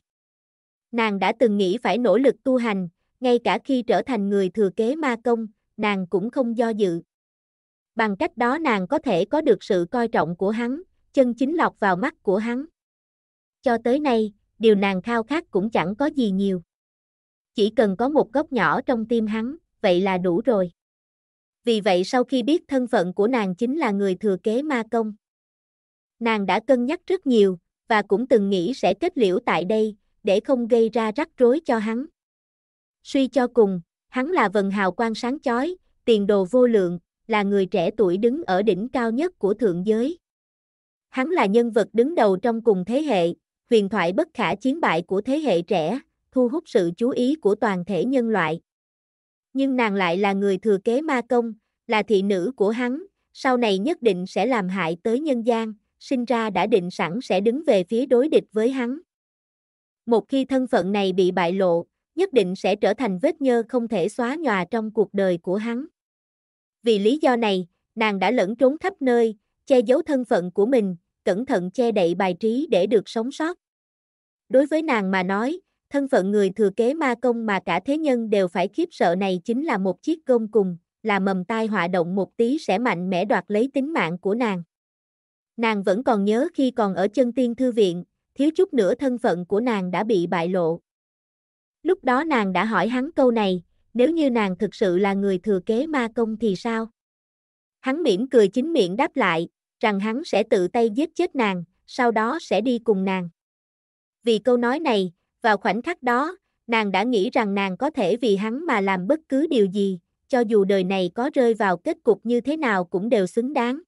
Nàng đã từng nghĩ phải nỗ lực tu hành, ngay cả khi trở thành người thừa kế ma công, nàng cũng không do dự. Bằng cách đó nàng có thể có được sự coi trọng của hắn, chân chính lọt vào mắt của hắn. Cho tới nay, điều nàng khao khát cũng chẳng có gì nhiều. Chỉ cần có một góc nhỏ trong tim hắn, vậy là đủ rồi vì vậy sau khi biết thân phận của nàng chính là người thừa kế ma công. Nàng đã cân nhắc rất nhiều, và cũng từng nghĩ sẽ kết liễu tại đây, để không gây ra rắc rối cho hắn. Suy cho cùng, hắn là vần hào quang sáng chói, tiền đồ vô lượng, là người trẻ tuổi đứng ở đỉnh cao nhất của thượng giới. Hắn là nhân vật đứng đầu trong cùng thế hệ, huyền thoại bất khả chiến bại của thế hệ trẻ, thu hút sự chú ý của toàn thể nhân loại nhưng nàng lại là người thừa kế ma công, là thị nữ của hắn, sau này nhất định sẽ làm hại tới nhân gian, sinh ra đã định sẵn sẽ đứng về phía đối địch với hắn. Một khi thân phận này bị bại lộ, nhất định sẽ trở thành vết nhơ không thể xóa nhòa trong cuộc đời của hắn. Vì lý do này, nàng đã lẫn trốn khắp nơi, che giấu thân phận của mình, cẩn thận che đậy bài trí để được sống sót. Đối với nàng mà nói, Thân phận người thừa kế ma công mà cả thế nhân đều phải khiếp sợ này chính là một chiếc gông cùng, là mầm tai họa động một tí sẽ mạnh mẽ đoạt lấy tính mạng của nàng. Nàng vẫn còn nhớ khi còn ở chân tiên thư viện, thiếu chút nữa thân phận của nàng đã bị bại lộ. Lúc đó nàng đã hỏi hắn câu này, nếu như nàng thực sự là người thừa kế ma công thì sao? Hắn mỉm cười chính miệng đáp lại, rằng hắn sẽ tự tay giết chết nàng, sau đó sẽ đi cùng nàng. Vì câu nói này, vào khoảnh khắc đó, nàng đã nghĩ rằng nàng có thể vì hắn mà làm bất cứ điều gì, cho dù đời này có rơi vào kết cục như thế nào cũng đều xứng đáng.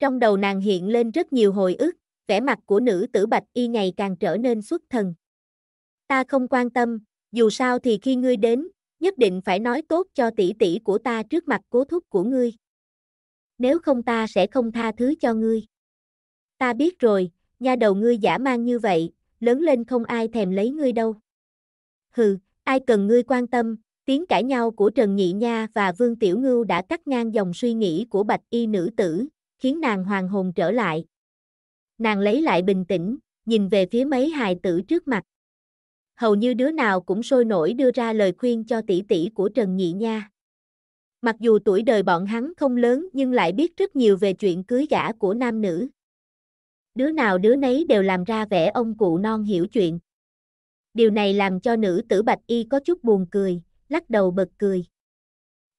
Trong đầu nàng hiện lên rất nhiều hồi ức, vẻ mặt của nữ tử bạch y ngày càng trở nên xuất thần. Ta không quan tâm, dù sao thì khi ngươi đến, nhất định phải nói tốt cho tỷ tỷ của ta trước mặt cố thúc của ngươi. Nếu không ta sẽ không tha thứ cho ngươi. Ta biết rồi, nha đầu ngươi giả mang như vậy, lớn lên không ai thèm lấy ngươi đâu. Hừ, ai cần ngươi quan tâm, tiếng cãi nhau của Trần Nhị Nha và Vương Tiểu Ngưu đã cắt ngang dòng suy nghĩ của bạch y nữ tử, khiến nàng hoàng hồn trở lại. Nàng lấy lại bình tĩnh, nhìn về phía mấy hài tử trước mặt. Hầu như đứa nào cũng sôi nổi đưa ra lời khuyên cho tỷ tỷ của Trần Nhị Nha. Mặc dù tuổi đời bọn hắn không lớn nhưng lại biết rất nhiều về chuyện cưới gả của nam nữ đứa nào đứa nấy đều làm ra vẻ ông cụ non hiểu chuyện. Điều này làm cho nữ tử Bạch Y có chút buồn cười, lắc đầu bật cười.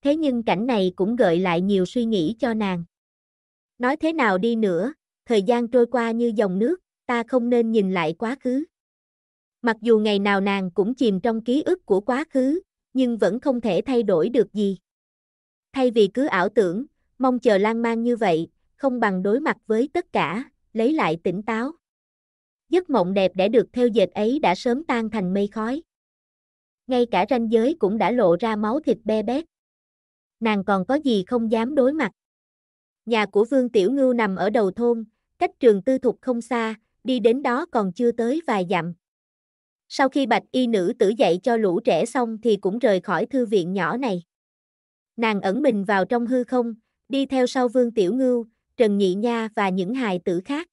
Thế nhưng cảnh này cũng gợi lại nhiều suy nghĩ cho nàng. Nói thế nào đi nữa, thời gian trôi qua như dòng nước, ta không nên nhìn lại quá khứ. Mặc dù ngày nào nàng cũng chìm trong ký ức của quá khứ, nhưng vẫn không thể thay đổi được gì. Thay vì cứ ảo tưởng, mong chờ lan man như vậy, không bằng đối mặt với tất cả, lấy lại tỉnh táo. Giấc mộng đẹp đã được theo dệt ấy đã sớm tan thành mây khói. Ngay cả ranh giới cũng đã lộ ra máu thịt be bét. Nàng còn có gì không dám đối mặt. Nhà của Vương Tiểu Ngưu nằm ở đầu thôn, cách trường tư thục không xa, đi đến đó còn chưa tới vài dặm. Sau khi bạch y nữ tử dạy cho lũ trẻ xong thì cũng rời khỏi thư viện nhỏ này. Nàng ẩn mình vào trong hư không, đi theo sau Vương Tiểu Ngưu, Trần Nhị Nha và những hài tử khác.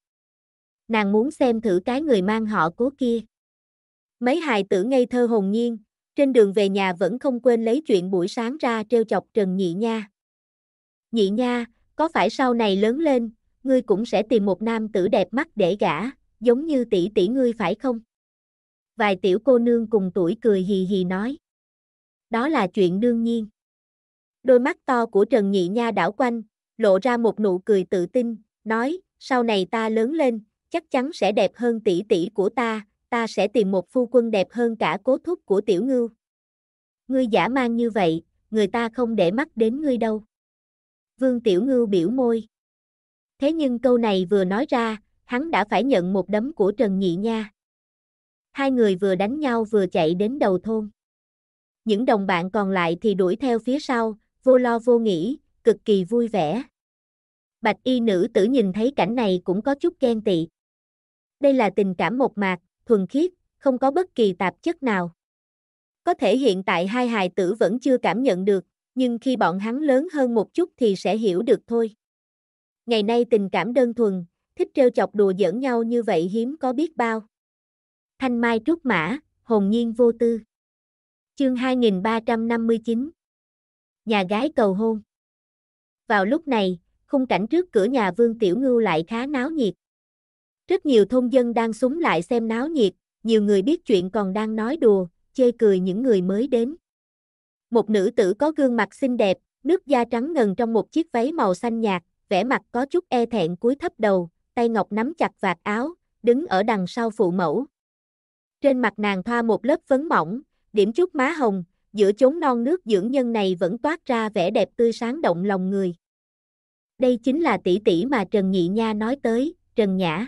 Nàng muốn xem thử cái người mang họ cố kia. Mấy hài tử ngây thơ hồn nhiên, trên đường về nhà vẫn không quên lấy chuyện buổi sáng ra trêu chọc Trần Nhị Nha. Nhị Nha, có phải sau này lớn lên, ngươi cũng sẽ tìm một nam tử đẹp mắt để gả, giống như tỷ tỷ ngươi phải không? Vài tiểu cô nương cùng tuổi cười hì hì nói. Đó là chuyện đương nhiên. Đôi mắt to của Trần Nhị Nha đảo quanh, lộ ra một nụ cười tự tin, nói, sau này ta lớn lên, chắc chắn sẽ đẹp hơn tỷ tỷ của ta, ta sẽ tìm một phu quân đẹp hơn cả cố thúc của tiểu ngưu. Ngươi giả mang như vậy, người ta không để mắt đến ngươi đâu. Vương Tiểu Ngưu biểu môi. Thế nhưng câu này vừa nói ra, hắn đã phải nhận một đấm của Trần Nhị Nha. Hai người vừa đánh nhau vừa chạy đến đầu thôn. Những đồng bạn còn lại thì đuổi theo phía sau, vô lo vô nghĩ, cực kỳ vui vẻ. Bạch y nữ tử nhìn thấy cảnh này cũng có chút ghen tị. Đây là tình cảm một mạc, thuần khiết, không có bất kỳ tạp chất nào. Có thể hiện tại hai hài tử vẫn chưa cảm nhận được, nhưng khi bọn hắn lớn hơn một chút thì sẽ hiểu được thôi. Ngày nay tình cảm đơn thuần, thích trêu chọc đùa giỡn nhau như vậy hiếm có biết bao. Thanh Mai Trúc Mã, hồn nhiên vô tư. Chương 2359 Nhà gái cầu hôn vào lúc này, khung cảnh trước cửa nhà Vương Tiểu Ngưu lại khá náo nhiệt. Rất nhiều thôn dân đang súng lại xem náo nhiệt, nhiều người biết chuyện còn đang nói đùa, chê cười những người mới đến. Một nữ tử có gương mặt xinh đẹp, nước da trắng ngần trong một chiếc váy màu xanh nhạt, vẻ mặt có chút e thẹn cúi thấp đầu, tay ngọc nắm chặt vạt áo, đứng ở đằng sau phụ mẫu. Trên mặt nàng thoa một lớp phấn mỏng, điểm chút má hồng, giữa chốn non nước dưỡng nhân này vẫn toát ra vẻ đẹp tươi sáng động lòng người. Đây chính là tỷ tỷ mà Trần Nhị Nha nói tới, Trần Nhã.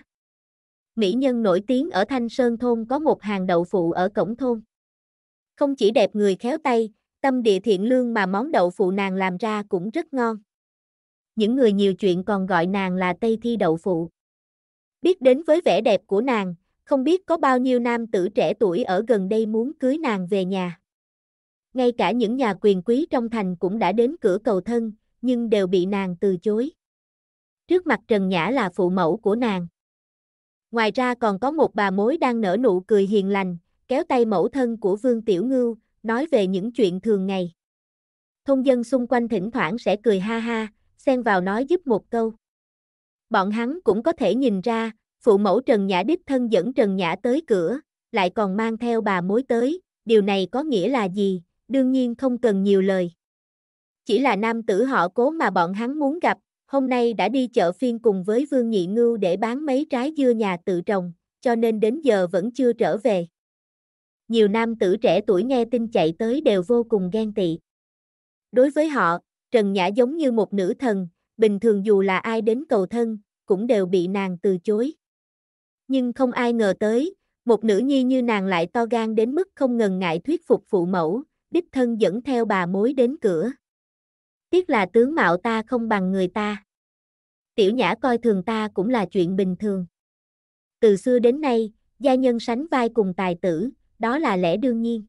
Mỹ nhân nổi tiếng ở Thanh Sơn Thôn có một hàng đậu phụ ở cổng thôn. Không chỉ đẹp người khéo tay, tâm địa thiện lương mà món đậu phụ nàng làm ra cũng rất ngon. Những người nhiều chuyện còn gọi nàng là Tây Thi Đậu Phụ. Biết đến với vẻ đẹp của nàng, không biết có bao nhiêu nam tử trẻ tuổi ở gần đây muốn cưới nàng về nhà. Ngay cả những nhà quyền quý trong thành cũng đã đến cửa cầu thân, nhưng đều bị nàng từ chối. Trước mặt Trần Nhã là phụ mẫu của nàng. Ngoài ra còn có một bà mối đang nở nụ cười hiền lành, kéo tay mẫu thân của Vương Tiểu Ngưu, nói về những chuyện thường ngày. Thông dân xung quanh thỉnh thoảng sẽ cười ha ha, xen vào nói giúp một câu. Bọn hắn cũng có thể nhìn ra, phụ mẫu Trần Nhã đích thân dẫn Trần Nhã tới cửa, lại còn mang theo bà mối tới, điều này có nghĩa là gì, đương nhiên không cần nhiều lời. Chỉ là nam tử họ cố mà bọn hắn muốn gặp, hôm nay đã đi chợ phiên cùng với Vương Nhị Ngưu để bán mấy trái dưa nhà tự trồng, cho nên đến giờ vẫn chưa trở về. Nhiều nam tử trẻ tuổi nghe tin chạy tới đều vô cùng ghen tị. Đối với họ, Trần Nhã giống như một nữ thần, bình thường dù là ai đến cầu thân, cũng đều bị nàng từ chối. Nhưng không ai ngờ tới, một nữ nhi như nàng lại to gan đến mức không ngần ngại thuyết phục phụ mẫu, đích thân dẫn theo bà mối đến cửa. Tiếc là tướng mạo ta không bằng người ta. Tiểu nhã coi thường ta cũng là chuyện bình thường. Từ xưa đến nay, gia nhân sánh vai cùng tài tử, đó là lẽ đương nhiên.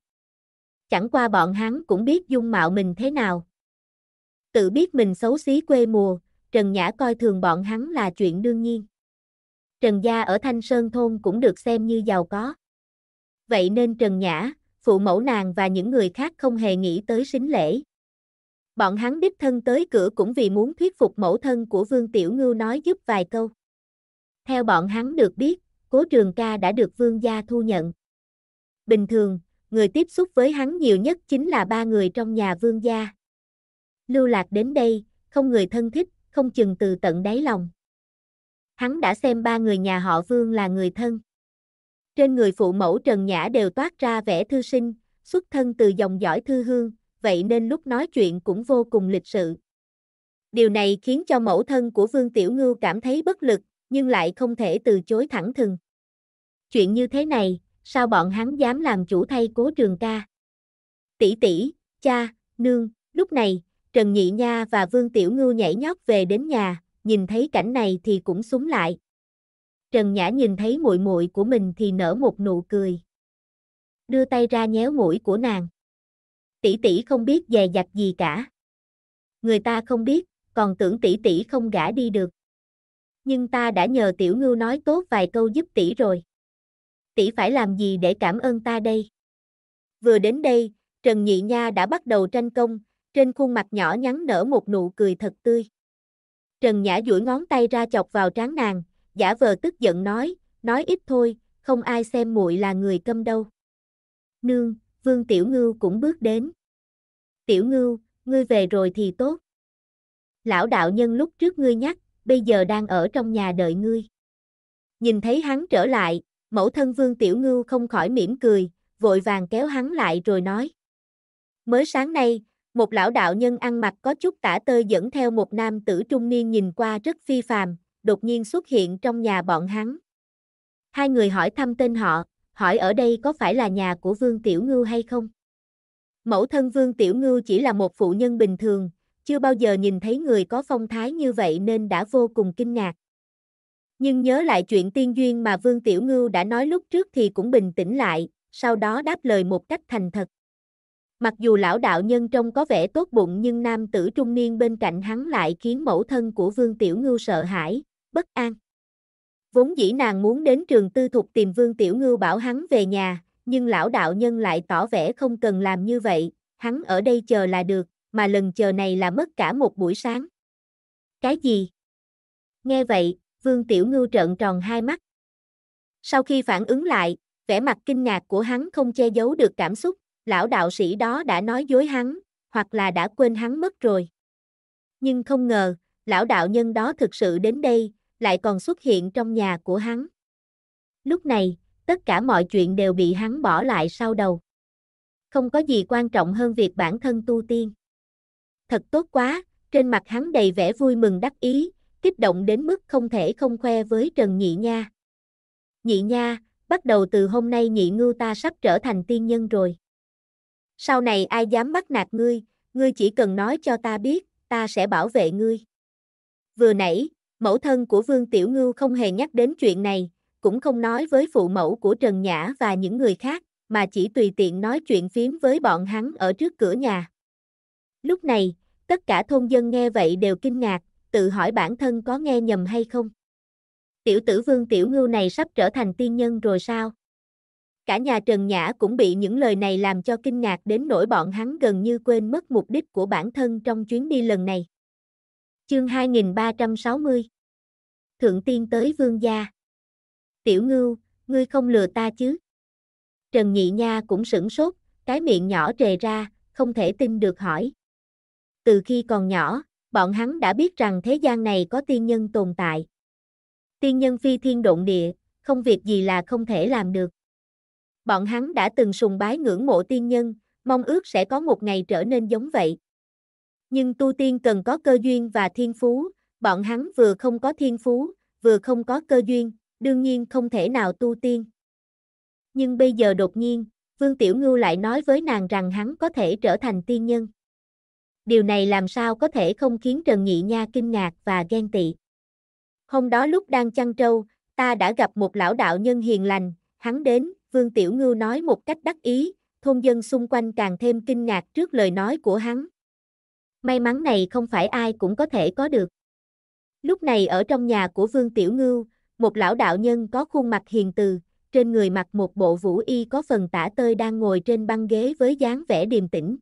Chẳng qua bọn hắn cũng biết dung mạo mình thế nào. Tự biết mình xấu xí quê mùa, Trần Nhã coi thường bọn hắn là chuyện đương nhiên. Trần gia ở Thanh Sơn Thôn cũng được xem như giàu có. Vậy nên Trần Nhã, phụ mẫu nàng và những người khác không hề nghĩ tới sính lễ. Bọn hắn đích thân tới cửa cũng vì muốn thuyết phục mẫu thân của Vương Tiểu Ngưu nói giúp vài câu. Theo bọn hắn được biết, cố trường ca đã được Vương gia thu nhận. Bình thường, người tiếp xúc với hắn nhiều nhất chính là ba người trong nhà Vương gia. Lưu lạc đến đây, không người thân thích, không chừng từ tận đáy lòng. Hắn đã xem ba người nhà họ Vương là người thân. Trên người phụ mẫu Trần Nhã đều toát ra vẻ thư sinh, xuất thân từ dòng dõi thư hương, vậy nên lúc nói chuyện cũng vô cùng lịch sự. Điều này khiến cho mẫu thân của Vương Tiểu Ngưu cảm thấy bất lực, nhưng lại không thể từ chối thẳng thừng. Chuyện như thế này, sao bọn hắn dám làm chủ thay cố trường ca? Tỷ tỷ, cha, nương, lúc này, Trần Nhị Nha và Vương Tiểu Ngưu nhảy nhót về đến nhà, nhìn thấy cảnh này thì cũng súng lại. Trần Nhã nhìn thấy muội muội của mình thì nở một nụ cười. Đưa tay ra nhéo mũi của nàng. Tỷ tỷ không biết dè dặt gì cả. Người ta không biết, còn tưởng tỷ tỷ không gả đi được. Nhưng ta đã nhờ tiểu ngưu nói tốt vài câu giúp tỷ rồi. Tỷ phải làm gì để cảm ơn ta đây? Vừa đến đây, Trần Nhị Nha đã bắt đầu tranh công, trên khuôn mặt nhỏ nhắn nở một nụ cười thật tươi. Trần Nhã duỗi ngón tay ra chọc vào trán nàng, giả vờ tức giận nói, nói ít thôi, không ai xem muội là người câm đâu. Nương, Vương Tiểu Ngưu cũng bước đến. Tiểu Ngưu, ngươi về rồi thì tốt. Lão đạo nhân lúc trước ngươi nhắc, bây giờ đang ở trong nhà đợi ngươi. Nhìn thấy hắn trở lại, mẫu thân Vương Tiểu Ngưu không khỏi mỉm cười, vội vàng kéo hắn lại rồi nói. Mới sáng nay, một lão đạo nhân ăn mặc có chút tả tơi dẫn theo một nam tử trung niên nhìn qua rất phi phàm, đột nhiên xuất hiện trong nhà bọn hắn. Hai người hỏi thăm tên họ, hỏi ở đây có phải là nhà của Vương Tiểu Ngưu hay không? Mẫu thân Vương Tiểu Ngưu chỉ là một phụ nhân bình thường, chưa bao giờ nhìn thấy người có phong thái như vậy nên đã vô cùng kinh ngạc. Nhưng nhớ lại chuyện tiên duyên mà Vương Tiểu Ngưu đã nói lúc trước thì cũng bình tĩnh lại, sau đó đáp lời một cách thành thật. Mặc dù lão đạo nhân trông có vẻ tốt bụng nhưng nam tử trung niên bên cạnh hắn lại khiến mẫu thân của Vương Tiểu Ngưu sợ hãi, bất an. Vốn dĩ nàng muốn đến trường tư thục tìm Vương Tiểu Ngưu bảo hắn về nhà, nhưng lão đạo nhân lại tỏ vẻ không cần làm như vậy, hắn ở đây chờ là được, mà lần chờ này là mất cả một buổi sáng. Cái gì? Nghe vậy, Vương Tiểu Ngưu trợn tròn hai mắt. Sau khi phản ứng lại, vẻ mặt kinh ngạc của hắn không che giấu được cảm xúc, lão đạo sĩ đó đã nói dối hắn, hoặc là đã quên hắn mất rồi. Nhưng không ngờ, lão đạo nhân đó thực sự đến đây, lại còn xuất hiện trong nhà của hắn. Lúc này, tất cả mọi chuyện đều bị hắn bỏ lại sau đầu. Không có gì quan trọng hơn việc bản thân tu tiên. Thật tốt quá, trên mặt hắn đầy vẻ vui mừng đắc ý, kích động đến mức không thể không khoe với Trần Nhị Nha. Nhị Nha, bắt đầu từ hôm nay Nhị Ngưu ta sắp trở thành tiên nhân rồi. Sau này ai dám bắt nạt ngươi, ngươi chỉ cần nói cho ta biết, ta sẽ bảo vệ ngươi. Vừa nãy, Mẫu thân của Vương Tiểu Ngưu không hề nhắc đến chuyện này, cũng không nói với phụ mẫu của Trần Nhã và những người khác, mà chỉ tùy tiện nói chuyện phiếm với bọn hắn ở trước cửa nhà. Lúc này, tất cả thôn dân nghe vậy đều kinh ngạc, tự hỏi bản thân có nghe nhầm hay không. Tiểu tử Vương Tiểu Ngưu này sắp trở thành tiên nhân rồi sao? Cả nhà Trần Nhã cũng bị những lời này làm cho kinh ngạc đến nỗi bọn hắn gần như quên mất mục đích của bản thân trong chuyến đi lần này. Chương 2360 Thượng tiên tới vương gia Tiểu ngưu, ngươi không lừa ta chứ? Trần Nhị Nha cũng sửng sốt, cái miệng nhỏ trề ra, không thể tin được hỏi. Từ khi còn nhỏ, bọn hắn đã biết rằng thế gian này có tiên nhân tồn tại. Tiên nhân phi thiên động địa, không việc gì là không thể làm được. Bọn hắn đã từng sùng bái ngưỡng mộ tiên nhân, mong ước sẽ có một ngày trở nên giống vậy. Nhưng tu tiên cần có cơ duyên và thiên phú, bọn hắn vừa không có thiên phú, vừa không có cơ duyên, đương nhiên không thể nào tu tiên. Nhưng bây giờ đột nhiên, Vương Tiểu Ngưu lại nói với nàng rằng hắn có thể trở thành tiên nhân. Điều này làm sao có thể không khiến Trần Nhị Nha kinh ngạc và ghen tị. Hôm đó lúc đang chăn trâu, ta đã gặp một lão đạo nhân hiền lành, hắn đến, Vương Tiểu Ngưu nói một cách đắc ý, thôn dân xung quanh càng thêm kinh ngạc trước lời nói của hắn. May mắn này không phải ai cũng có thể có được. Lúc này ở trong nhà của Vương Tiểu Ngưu, một lão đạo nhân có khuôn mặt hiền từ, trên người mặc một bộ vũ y có phần tả tơi đang ngồi trên băng ghế với dáng vẻ điềm tĩnh.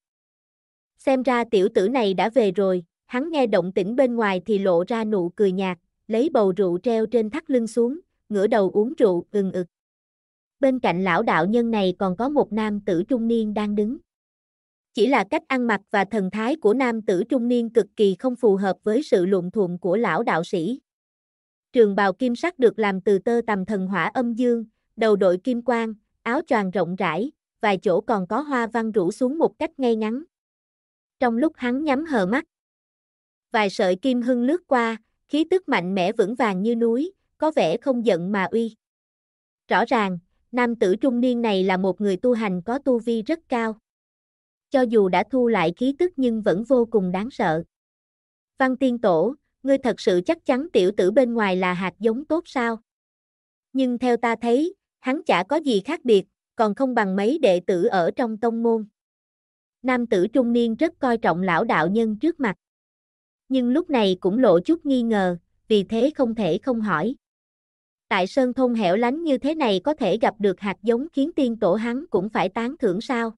Xem ra tiểu tử này đã về rồi, hắn nghe động tĩnh bên ngoài thì lộ ra nụ cười nhạt, lấy bầu rượu treo trên thắt lưng xuống, ngửa đầu uống rượu ừng ực. Bên cạnh lão đạo nhân này còn có một nam tử trung niên đang đứng chỉ là cách ăn mặc và thần thái của nam tử trung niên cực kỳ không phù hợp với sự luộm thuận của lão đạo sĩ. Trường bào kim sắc được làm từ tơ tầm thần hỏa âm dương, đầu đội kim quang, áo choàng rộng rãi, vài chỗ còn có hoa văn rủ xuống một cách ngay ngắn. Trong lúc hắn nhắm hờ mắt, vài sợi kim hưng lướt qua, khí tức mạnh mẽ vững vàng như núi, có vẻ không giận mà uy. Rõ ràng, nam tử trung niên này là một người tu hành có tu vi rất cao cho dù đã thu lại khí tức nhưng vẫn vô cùng đáng sợ. Văn tiên tổ, ngươi thật sự chắc chắn tiểu tử bên ngoài là hạt giống tốt sao? Nhưng theo ta thấy, hắn chả có gì khác biệt, còn không bằng mấy đệ tử ở trong tông môn. Nam tử trung niên rất coi trọng lão đạo nhân trước mặt. Nhưng lúc này cũng lộ chút nghi ngờ, vì thế không thể không hỏi. Tại sơn thôn hẻo lánh như thế này có thể gặp được hạt giống khiến tiên tổ hắn cũng phải tán thưởng sao?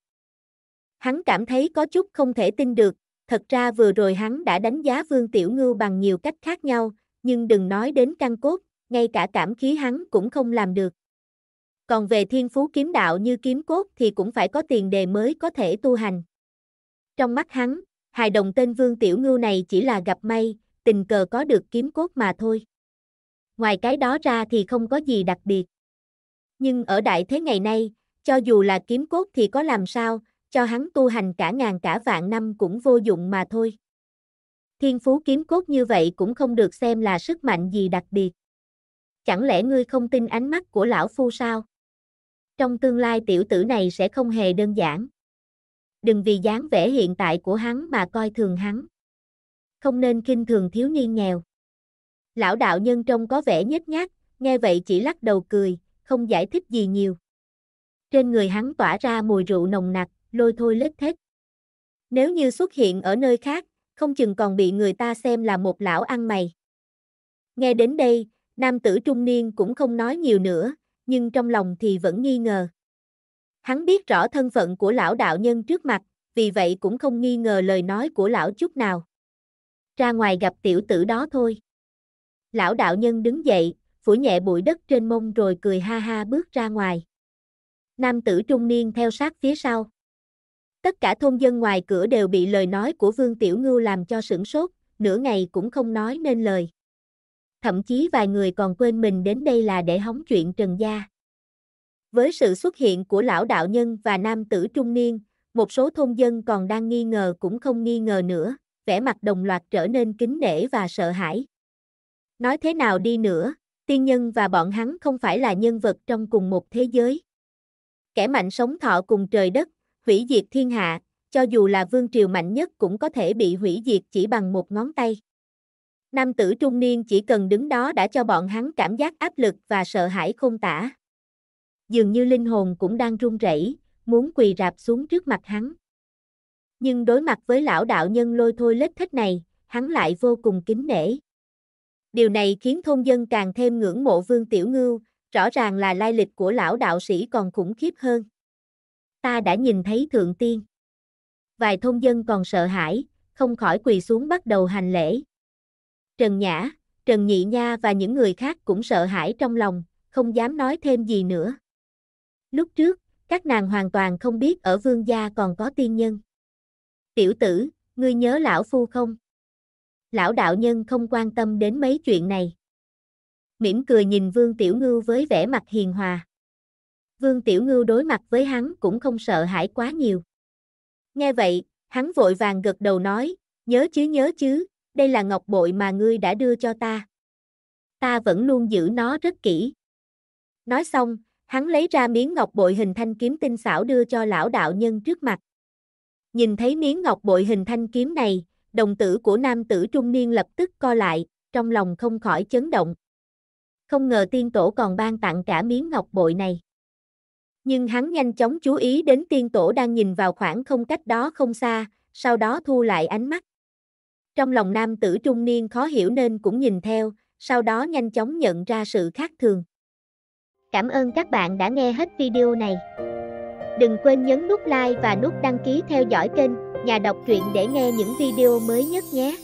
Hắn cảm thấy có chút không thể tin được, thật ra vừa rồi hắn đã đánh giá Vương Tiểu Ngưu bằng nhiều cách khác nhau, nhưng đừng nói đến căn cốt, ngay cả cảm khí hắn cũng không làm được. Còn về thiên phú kiếm đạo như kiếm cốt thì cũng phải có tiền đề mới có thể tu hành. Trong mắt hắn, hài đồng tên Vương Tiểu Ngưu này chỉ là gặp may, tình cờ có được kiếm cốt mà thôi. Ngoài cái đó ra thì không có gì đặc biệt. Nhưng ở đại thế ngày nay, cho dù là kiếm cốt thì có làm sao, cho hắn tu hành cả ngàn cả vạn năm cũng vô dụng mà thôi. Thiên phú kiếm cốt như vậy cũng không được xem là sức mạnh gì đặc biệt. Chẳng lẽ ngươi không tin ánh mắt của lão phu sao? Trong tương lai tiểu tử này sẽ không hề đơn giản. Đừng vì dáng vẻ hiện tại của hắn mà coi thường hắn. Không nên khinh thường thiếu niên nghèo. Lão đạo nhân trông có vẻ nhếch nhác, nghe vậy chỉ lắc đầu cười, không giải thích gì nhiều. Trên người hắn tỏa ra mùi rượu nồng nặc, lôi thôi lết thết. Nếu như xuất hiện ở nơi khác, không chừng còn bị người ta xem là một lão ăn mày. Nghe đến đây, nam tử trung niên cũng không nói nhiều nữa, nhưng trong lòng thì vẫn nghi ngờ. Hắn biết rõ thân phận của lão đạo nhân trước mặt, vì vậy cũng không nghi ngờ lời nói của lão chút nào. Ra ngoài gặp tiểu tử đó thôi. Lão đạo nhân đứng dậy, phủ nhẹ bụi đất trên mông rồi cười ha ha bước ra ngoài. Nam tử trung niên theo sát phía sau. Tất cả thôn dân ngoài cửa đều bị lời nói của Vương Tiểu Ngưu làm cho sửng sốt, nửa ngày cũng không nói nên lời. Thậm chí vài người còn quên mình đến đây là để hóng chuyện Trần Gia. Với sự xuất hiện của lão đạo nhân và nam tử trung niên, một số thôn dân còn đang nghi ngờ cũng không nghi ngờ nữa, vẻ mặt đồng loạt trở nên kính nể và sợ hãi. Nói thế nào đi nữa, tiên nhân và bọn hắn không phải là nhân vật trong cùng một thế giới. Kẻ mạnh sống thọ cùng trời đất, hủy diệt thiên hạ, cho dù là vương triều mạnh nhất cũng có thể bị hủy diệt chỉ bằng một ngón tay. Nam tử trung niên chỉ cần đứng đó đã cho bọn hắn cảm giác áp lực và sợ hãi không tả. Dường như linh hồn cũng đang run rẩy, muốn quỳ rạp xuống trước mặt hắn. Nhưng đối mặt với lão đạo nhân lôi thôi lết thích này, hắn lại vô cùng kính nể. Điều này khiến thôn dân càng thêm ngưỡng mộ Vương Tiểu Ngưu, rõ ràng là lai lịch của lão đạo sĩ còn khủng khiếp hơn ta đã nhìn thấy thượng tiên. Vài thôn dân còn sợ hãi, không khỏi quỳ xuống bắt đầu hành lễ. Trần Nhã, Trần Nhị Nha và những người khác cũng sợ hãi trong lòng, không dám nói thêm gì nữa. Lúc trước, các nàng hoàn toàn không biết ở vương gia còn có tiên nhân. Tiểu tử, ngươi nhớ lão phu không? Lão đạo nhân không quan tâm đến mấy chuyện này. Mỉm cười nhìn vương tiểu Ngư với vẻ mặt hiền hòa. Vương Tiểu Ngưu đối mặt với hắn cũng không sợ hãi quá nhiều. Nghe vậy, hắn vội vàng gật đầu nói, nhớ chứ nhớ chứ, đây là ngọc bội mà ngươi đã đưa cho ta. Ta vẫn luôn giữ nó rất kỹ. Nói xong, hắn lấy ra miếng ngọc bội hình thanh kiếm tinh xảo đưa cho lão đạo nhân trước mặt. Nhìn thấy miếng ngọc bội hình thanh kiếm này, đồng tử của nam tử trung niên lập tức co lại, trong lòng không khỏi chấn động. Không ngờ tiên tổ còn ban tặng cả miếng ngọc bội này nhưng hắn nhanh chóng chú ý đến tiên tổ đang nhìn vào khoảng không cách đó không xa, sau đó thu lại ánh mắt. Trong lòng nam tử trung niên khó hiểu nên cũng nhìn theo, sau đó nhanh chóng nhận ra sự khác thường. Cảm ơn các bạn đã nghe hết video này. Đừng quên nhấn nút like và nút đăng ký theo dõi kênh Nhà đọc truyện để nghe những video mới nhất nhé.